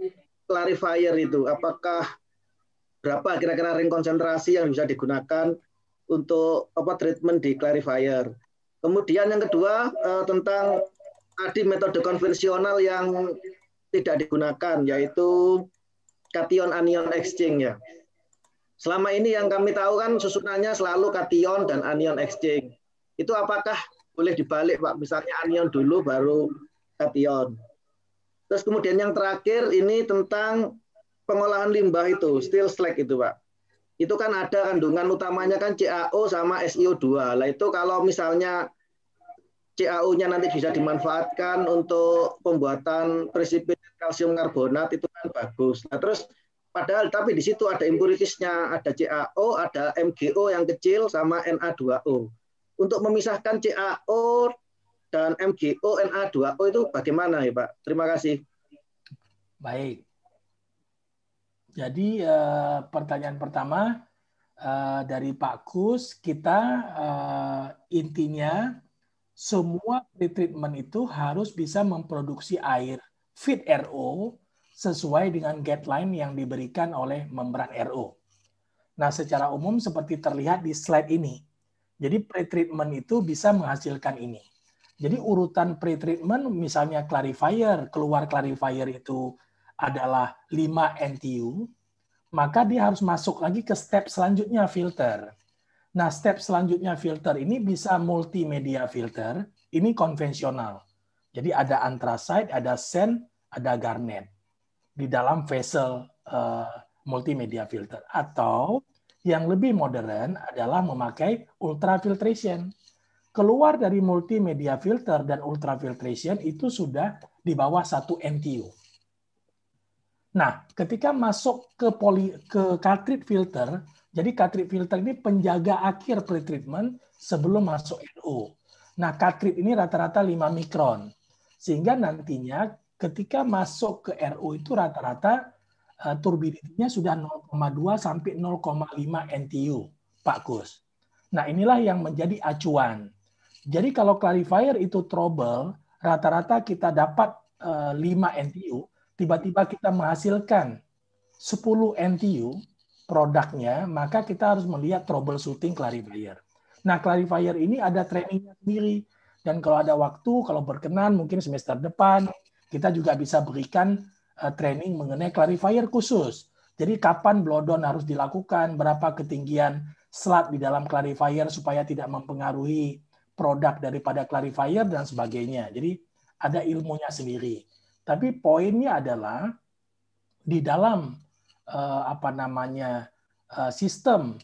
clarifier itu? Apakah berapa kira-kira ring konsentrasi yang bisa digunakan untuk apa treatment di clarifier. Kemudian yang kedua eh, tentang tadi metode konvensional yang tidak digunakan yaitu kation anion exchange ya. Selama ini yang kami tahu kan susunannya selalu kation dan anion exchange. Itu apakah boleh dibalik Pak? Misalnya anion dulu baru kation. Terus kemudian yang terakhir ini tentang pengolahan limbah itu, steel slag itu, Pak. Itu kan ada kandungan utamanya kan CaO sama SiO2. Lah itu kalau misalnya CaO-nya nanti bisa dimanfaatkan untuk pembuatan presipit kalsium karbonat itu kan bagus. Nah, terus padahal tapi di situ ada impuritisnya, ada CaO, ada MgO yang kecil sama Na2O. Untuk memisahkan CaO dan MgO, Na2O itu bagaimana ya Pak? Terima kasih. Baik, jadi eh, pertanyaan pertama eh, dari Pak Kus, kita eh, intinya semua pre-treatment itu harus bisa memproduksi air fit RO sesuai dengan guideline yang diberikan oleh membran RO. Nah, secara umum seperti terlihat di slide ini. Jadi pre-treatment itu bisa menghasilkan ini. Jadi urutan pre-treatment, misalnya clarifier, keluar clarifier itu adalah 5 NTU, maka dia harus masuk lagi ke step selanjutnya filter. Nah, step selanjutnya filter ini bisa multimedia filter, ini konvensional. Jadi ada anthracite, ada sand, ada garnet di dalam vessel uh, multimedia filter. Atau yang lebih modern adalah memakai ultrafiltration. Keluar dari multimedia filter dan ultrafiltration itu sudah di bawah satu NTU Nah, ketika masuk ke poly, ke cartridge filter, jadi cartridge filter ini penjaga akhir pretreatment sebelum masuk NO. Nah, cartridge ini rata-rata 5 mikron. Sehingga nantinya ketika masuk ke RO itu rata-rata uh, eh, turbiditinya sudah 0,2 sampai 0,5 NTU, Pak Gus. Nah, inilah yang menjadi acuan. Jadi kalau clarifier itu trouble, rata-rata kita dapat uh, eh, 5 NTU, tiba-tiba kita menghasilkan 10 NTU produknya, maka kita harus melihat troubleshooting clarifier. Nah, clarifier ini ada trainingnya sendiri. Dan kalau ada waktu, kalau berkenan, mungkin semester depan, kita juga bisa berikan eh, training mengenai clarifier khusus. Jadi kapan blowdown harus dilakukan, berapa ketinggian slat di dalam clarifier supaya tidak mempengaruhi produk daripada clarifier dan sebagainya. Jadi ada ilmunya sendiri. Tapi poinnya adalah di dalam uh, apa namanya uh, sistem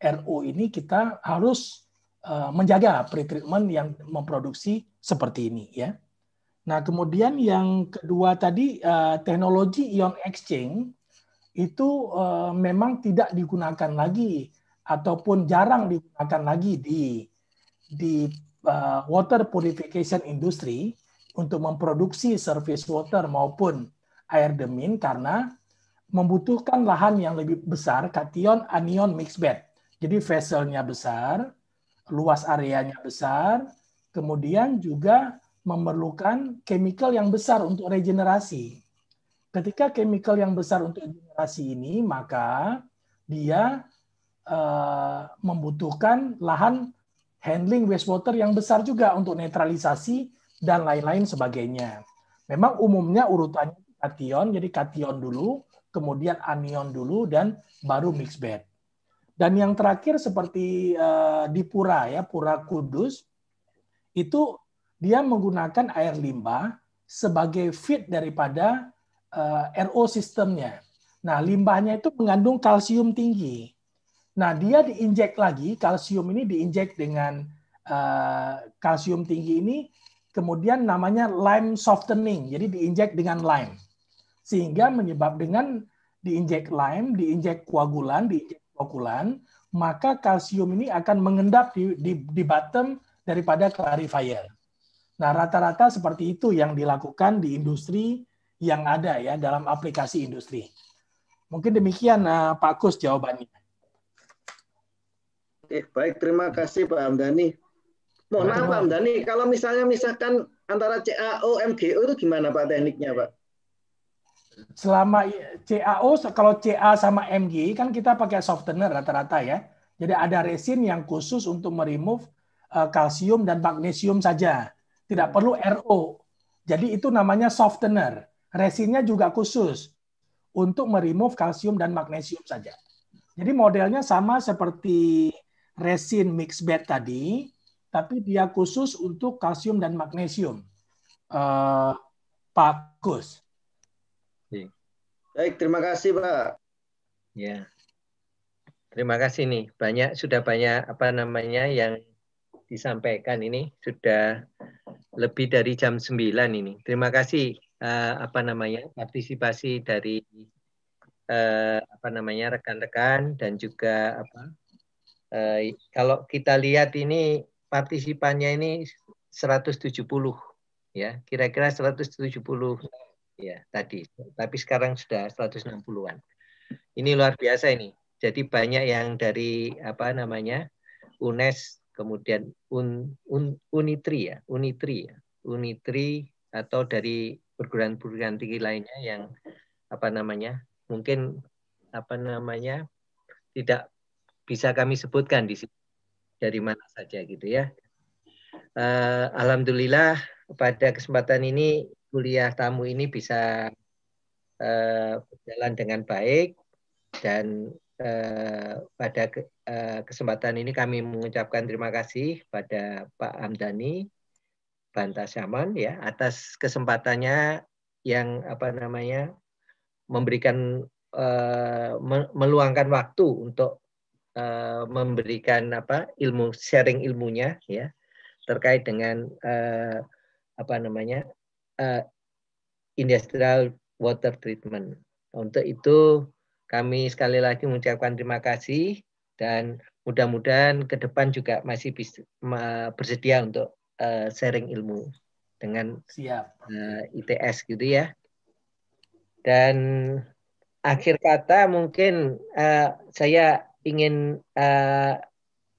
RU ini kita harus uh, menjaga pretreatment yang memproduksi seperti ini ya. Nah, kemudian yang kedua tadi uh, teknologi ion exchange itu uh, memang tidak digunakan lagi ataupun jarang digunakan lagi di di uh, water purification industry untuk memproduksi surface water maupun air demin karena membutuhkan lahan yang lebih besar kation anion mixed bed. Jadi vesselnya besar, luas areanya besar, kemudian juga memerlukan chemical yang besar untuk regenerasi. Ketika chemical yang besar untuk regenerasi ini, maka dia uh, membutuhkan lahan handling wastewater yang besar juga untuk netralisasi dan lain-lain sebagainya. Memang umumnya urutannya kation, jadi kation dulu, kemudian anion dulu, dan baru mixed bed. Dan yang terakhir seperti uh, di Pura ya, Pura Kudus, itu dia menggunakan air limbah sebagai feed daripada uh, eh, RO sistemnya. Nah, limbahnya itu mengandung kalsium tinggi. Nah, dia diinjek lagi, kalsium ini diinjek dengan uh, kalsium tinggi ini kemudian namanya lime softening, jadi diinjek dengan lime. Sehingga menyebab dengan diinjek lime, diinjek koagulan, diinjek koagulan, maka kalsium ini akan mengendap di, di, di bottom daripada clarifier. Nah, rata-rata seperti itu yang dilakukan di industri yang ada ya dalam aplikasi industri. Mungkin demikian uh, Pak Kus jawabannya. Eh, baik terima kasih Pak Hamdani. Mohon nah, maaf Pak Dhani, kalau misalnya misalkan antara CAO, MGO itu gimana Pak tekniknya Pak? Selama CAO, kalau CA sama MG, kan kita pakai softener rata-rata ya. Jadi ada resin yang khusus untuk meremove eh, kalsium dan magnesium saja. Tidak perlu RO. Jadi itu namanya softener. Resinnya juga khusus untuk meremove kalsium dan magnesium saja. Jadi modelnya sama seperti resin mix bed tadi, tapi dia khusus untuk kalsium dan magnesium. Uh, Pak Gus. Iya. Baik, terima kasih Pak. Ya, terima kasih nih. Banyak sudah banyak apa namanya yang disampaikan ini sudah lebih dari jam 9 ini. Terima kasih uh, apa namanya partisipasi dari uh, apa namanya rekan-rekan dan juga apa uh, kalau kita lihat ini partisipannya ini 170 ya, kira-kira 170 ya tadi. Tapi sekarang sudah 160-an. Ini luar biasa ini. Jadi banyak yang dari apa namanya? UNES kemudian un, un, Unitri ya, Unitri ya. Unitri atau dari perguruan-perguruan tinggi lainnya yang apa namanya? mungkin apa namanya? tidak bisa kami sebutkan di sini dari mana saja gitu ya. Uh, Alhamdulillah pada kesempatan ini kuliah tamu ini bisa uh, berjalan dengan baik dan uh, pada ke, uh, kesempatan ini kami mengucapkan terima kasih pada Pak Amdani Bantasyaman ya atas kesempatannya yang apa namanya memberikan uh, meluangkan waktu untuk uh, memberikan apa ilmu sharing ilmunya ya terkait dengan uh, apa namanya uh, industrial water treatment. Untuk itu kami sekali lagi mengucapkan terima kasih dan mudah-mudahan ke depan juga masih bisa bersedia untuk uh, sharing ilmu dengan Siap. Uh, ITS gitu ya. Dan akhir kata mungkin uh, saya ingin uh,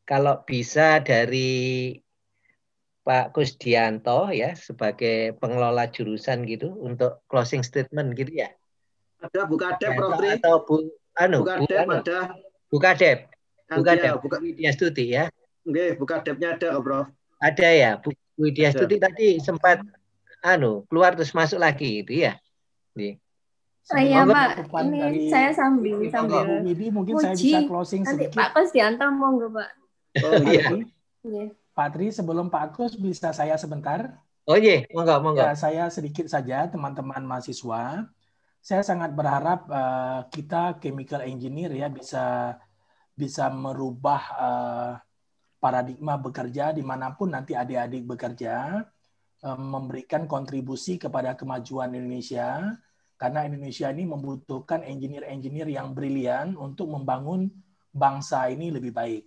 kalau bisa dari Pak Kusdianto ya sebagai pengelola jurusan gitu untuk closing statement gitu ya. Ada buka dep Prof atau Bu anu buka dep anu. ada buka dep. Buka iya, dep buka media studi ya. Oke buka depnya ada kok Prof. Ada ya. Bu Widya studi tadi sempat anu keluar terus masuk lagi gitu ya. Nih. Oh iya Pak, ini dari, saya sambil sambil. Pak, Widi mungkin Uji. saya bisa closing Nanti sedikit. Pak Kus diantar nggak oh, Pak. Oh iya. Pak Tri, sebelum Pak Kus bisa saya sebentar? Oh iya, nggak mau nggak Ya, saya sedikit saja teman-teman mahasiswa. Saya sangat berharap uh, kita chemical engineer ya bisa bisa merubah uh, paradigma bekerja dimanapun nanti adik-adik bekerja, uh, memberikan kontribusi kepada kemajuan Indonesia karena Indonesia ini membutuhkan engineer-engineer yang brilian untuk membangun bangsa ini lebih baik.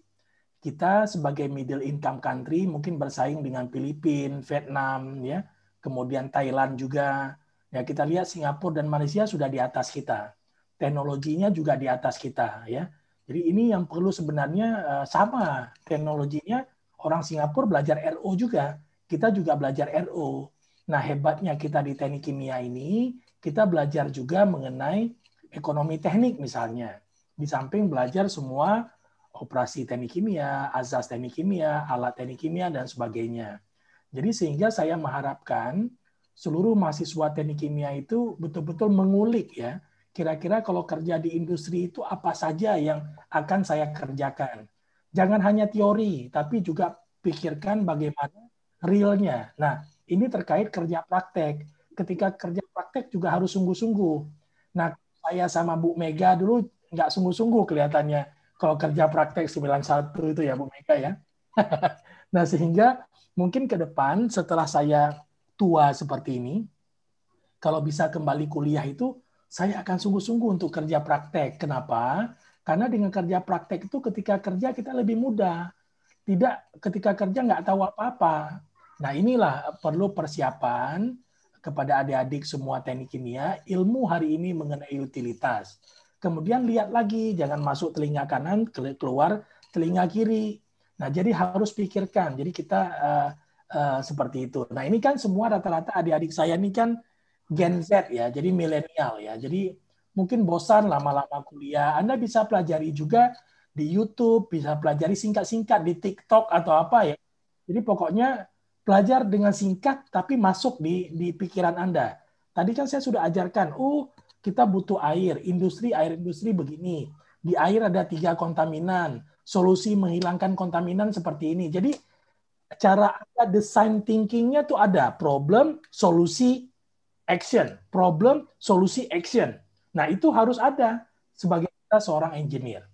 Kita sebagai middle income country mungkin bersaing dengan Filipina, Vietnam, ya, kemudian Thailand juga. Ya kita lihat Singapura dan Malaysia sudah di atas kita. Teknologinya juga di atas kita, ya. Jadi ini yang perlu sebenarnya eh, sama teknologinya orang Singapura belajar RO juga, kita juga belajar RO. Nah hebatnya kita di teknik kimia ini kita belajar juga mengenai ekonomi teknik misalnya. Di samping belajar semua operasi teknik kimia, azas teknik kimia, alat teknik kimia, dan sebagainya. Jadi sehingga saya mengharapkan seluruh mahasiswa teknik kimia itu betul-betul mengulik ya, kira-kira kalau kerja di industri itu apa saja yang akan saya kerjakan. Jangan hanya teori, tapi juga pikirkan bagaimana realnya. Nah, ini terkait kerja praktek. Ketika kerja praktek juga harus sungguh-sungguh. Nah, saya sama Bu Mega dulu nggak sungguh-sungguh kelihatannya kalau kerja praktek 91 itu ya Bu Mega ya. nah, sehingga mungkin ke depan setelah saya tua seperti ini, kalau bisa kembali kuliah itu, saya akan sungguh-sungguh untuk kerja praktek. Kenapa? Karena dengan kerja praktek itu ketika kerja kita lebih mudah. Tidak ketika kerja nggak tahu apa-apa. Nah inilah perlu persiapan kepada adik-adik semua teknik kimia, ilmu hari ini mengenai utilitas. Kemudian lihat lagi, jangan masuk telinga kanan, keluar telinga kiri. Nah, jadi harus pikirkan. Jadi kita uh, uh, seperti itu. Nah, ini kan semua rata-rata adik-adik saya ini kan Gen Z ya, jadi milenial ya. Jadi mungkin bosan lama-lama kuliah. Anda bisa pelajari juga di YouTube, bisa pelajari singkat-singkat di TikTok atau apa ya. Jadi pokoknya pelajar dengan singkat tapi masuk di di pikiran Anda. Tadi kan saya sudah ajarkan, oh kita butuh air, industri air industri begini. Di air ada tiga kontaminan, solusi menghilangkan kontaminan seperti ini. Jadi cara Anda desain thinkingnya tuh ada problem, solusi, action. Problem, solusi, action. Nah itu harus ada sebagai kita seorang engineer.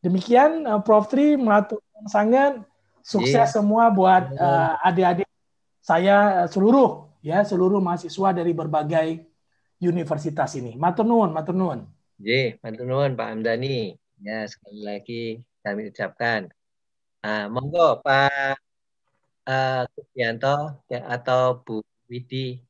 Demikian eh, Prof. Tri melatuh sangat sukses yeah. semua buat uh, adik-adik saya eh, seluruh ya seluruh mahasiswa dari berbagai universitas ini. Matur nuwun, matur nuwun. J, matur nuwun Pak Hamdani. Ya, sekali lagi kami ucapkan. Nah, monggo Pak uh, ya, atau Bu Widi.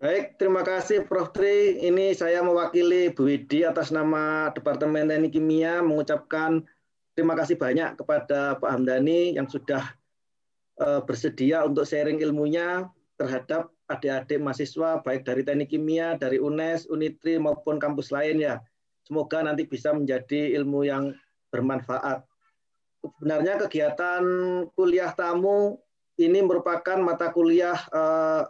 Baik, terima kasih Prof. Tri. Ini saya mewakili Bu Widi atas nama Departemen Teknik Kimia mengucapkan terima kasih banyak kepada Pak Hamdani yang sudah Eh, bersedia untuk sharing ilmunya terhadap adik-adik mahasiswa baik dari Teknik Kimia, dari UNES, UNITRI maupun kampus lain ya. Semoga nanti bisa menjadi ilmu yang bermanfaat. Sebenarnya kegiatan kuliah tamu ini merupakan mata kuliah eh,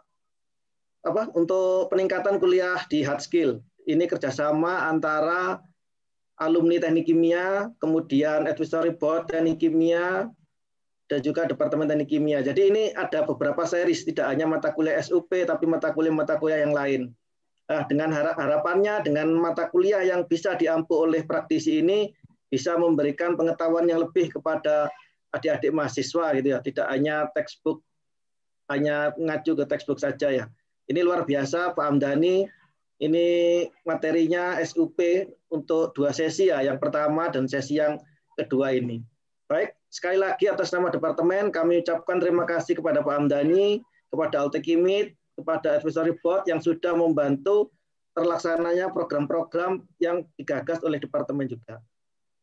apa untuk peningkatan kuliah di hard skill. Ini kerjasama antara alumni teknik kimia, kemudian advisory board teknik kimia, dan juga Departemen Teknik Kimia. Jadi ini ada beberapa series, tidak hanya mata kuliah SUP, tapi mata kuliah-mata kuliah yang lain. Nah, dengan harapannya, dengan mata kuliah yang bisa diampu oleh praktisi ini, bisa memberikan pengetahuan yang lebih kepada adik-adik mahasiswa gitu ya, tidak hanya textbook, hanya ngacu ke textbook saja ya. Ini luar biasa, Pak Amdani. Ini materinya SUP untuk dua sesi ya, yang pertama dan sesi yang kedua ini. Baik, Sekali lagi atas nama departemen kami ucapkan terima kasih kepada Pak Amdani, kepada Altekimit, kepada Advisory Board yang sudah membantu terlaksananya program-program yang digagas oleh departemen juga.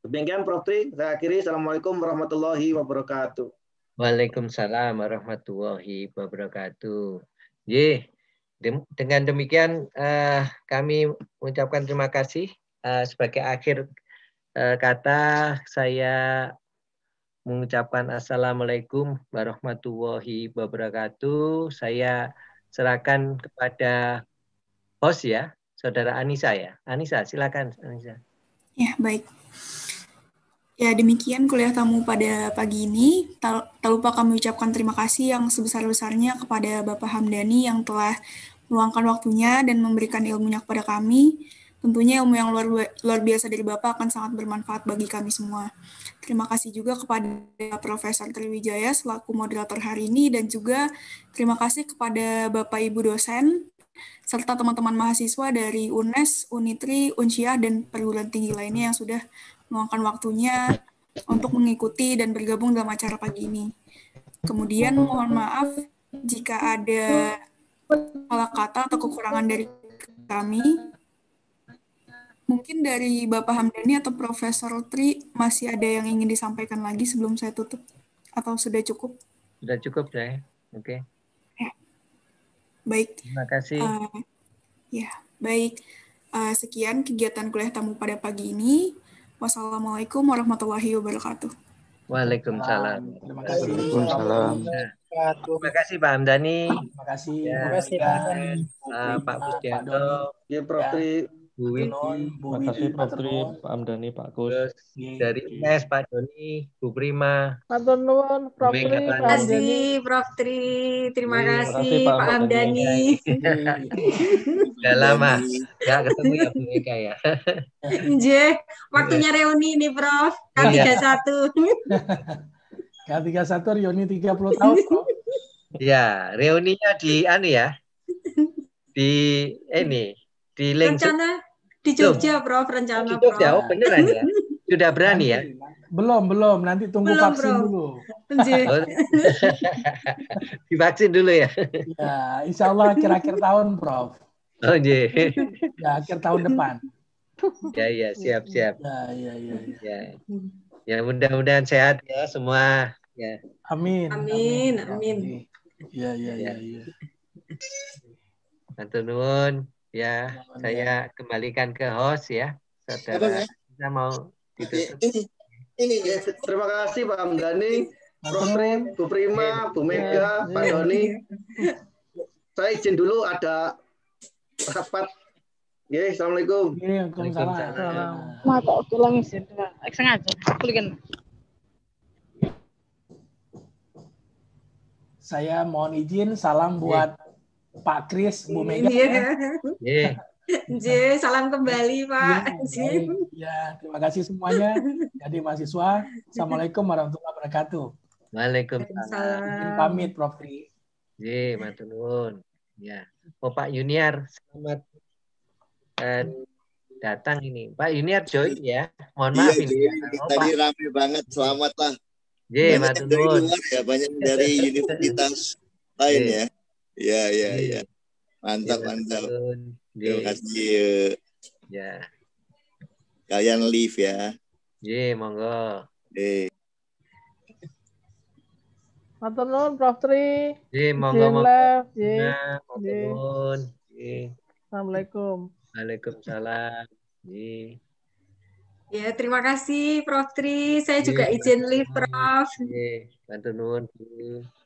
Demikian Prof. Tri, saya akhiri. Assalamualaikum warahmatullahi wabarakatuh. Waalaikumsalam warahmatullahi wabarakatuh. Ye, dengan demikian uh, kami mengucapkan terima kasih. Uh, sebagai akhir uh, kata saya mengucapkan Assalamualaikum warahmatullahi wabarakatuh. Saya serahkan kepada host ya, Saudara Anissa ya. Anissa, silakan Anissa. Ya, baik. Ya, demikian kuliah tamu pada pagi ini. Tak, lupa kami ucapkan terima kasih yang sebesar-besarnya kepada Bapak Hamdani yang telah meluangkan waktunya dan memberikan ilmunya kepada kami. Tentunya ilmu yang luar biasa dari Bapak akan sangat bermanfaat bagi kami semua. Terima kasih juga kepada Profesor Triwijaya selaku moderator hari ini dan juga terima kasih kepada Bapak Ibu dosen serta teman-teman mahasiswa dari UNES, UNITRI, Unsyiah dan perguruan tinggi lainnya yang sudah meluangkan waktunya untuk mengikuti dan bergabung dalam acara pagi ini. Kemudian mohon maaf jika ada salah kata atau kekurangan dari kami. Mungkin dari Bapak Hamdani atau Profesor Tri masih ada yang ingin disampaikan lagi sebelum saya tutup atau sudah cukup? Sudah cukup saya. Oke. Okay. Ya. Baik. Terima kasih. Uh, ya, baik. Uh, sekian kegiatan kuliah tamu pada pagi ini. Wassalamualaikum warahmatullahi wabarakatuh. Waalaikumsalam. Terima kasih. Waalaikumsalam. Terima kasih Pak Hamdani. Terima kasih. Ya, Terima kasih Pak Hamdani. Eh, Pak Ya, Prof. Ya. Bu terima Bu Pak Tri, Pak Amdani, Pak Kus. Dari Mes, Pak Doni, Bu Prima. Terima kasih Prof Tri, Pak Amdani. Prof Tri. Terima kasih Pak Amdani. Sudah lama ya ketemu ya Bu Mega ya. Nje, waktunya reuni nih Prof. K31. K31 reuni 30 tahun, Ya, reuninya di anu ya. Di ini di rencana di Jogja, belum. Prof. Rencana, di Jogja, oh, Prof. Oh, beneran ya? Sudah berani ya? Belum, belum. Nanti tunggu belum, vaksin bro. dulu. Oh. Divaksin dulu ya? Ya, insya Allah akhir-akhir tahun, Prof. Oh, je. Iya. Ya, akhir tahun depan. Ya, ya, siap, siap. Ya, ya, ya. Ya, ya mudah-mudahan sehat ya semua. Ya. Amin. Amin, amin. amin. Ya, ya, ya, ya. Matur Ya, saya ya. kembalikan ke host ya, saudara. Ya? Kita mau ditutup. Ini, ini ya. terima kasih Pak Amdani, Prof. Bu Prima, Bu Mega, ya, Pak Doni. Saya izin dulu ada rapat. Ya, assalamualaikum. Waalaikumsalam. Mata pulang sih, sengaja. Kulikan. Saya mohon izin salam buat iya. Pak Kris, Bu iya. Mega. Ya. Iya. J, salam kembali Pak. Ya, terima kasih semuanya. Jadi mahasiswa, Assalamualaikum warahmatullahi wabarakatuh. Waalaikumsalam. pamit Prof. Tri. J, matunun. Ya. Oh Pak Junior, selamat eh, datang ini. Pak Yuniar join ya. Mohon maaf ini. Ya. Tadi ramai banget, selamat lah. J, matunun. Banyak dari luar ya, banyak dari universitas lain ya. Iya, iya, iya, iya. Mantap, ya, mantap. Terima kasih. Ya. Kalian live ya. Iya, monggo. Ye. Mantap nuwun Prof Tri. Iya, monggo monggo. Iya, nah, Matur Assalamualaikum. Waalaikumsalam. Iya. Ya, terima kasih Prof. Tri. Saya ya, juga izin live Prof. Ya, Bantu nun, Bu,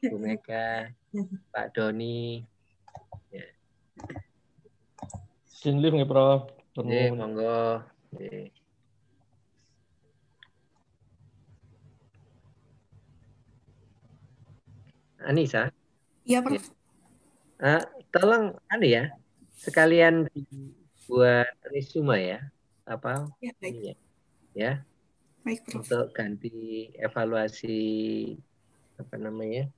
Bu Mega, Pak Doni. Ya. Izin live nih Prof. Ya, monggo. Ya. Anissa? Iya, Prof. Ya. Uh, tolong Ani ya, sekalian buat resume ya. Apa? Ya, baik. Ini ya ya Baik, Prof. untuk ganti evaluasi apa namanya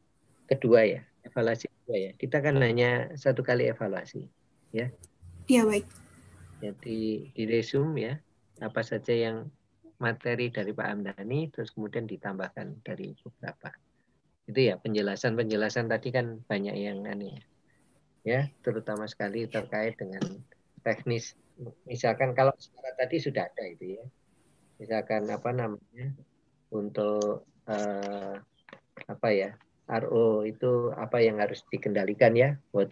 kedua ya evaluasi kedua ya kita kan hanya satu kali evaluasi ya ya baik jadi di resume ya apa saja yang materi dari Pak Amdani terus kemudian ditambahkan dari beberapa itu ya penjelasan penjelasan tadi kan banyak yang aneh ya, ya terutama sekali terkait dengan teknis misalkan kalau secara tadi sudah ada itu ya misalkan apa namanya untuk uh, apa ya RO itu apa yang harus dikendalikan ya buat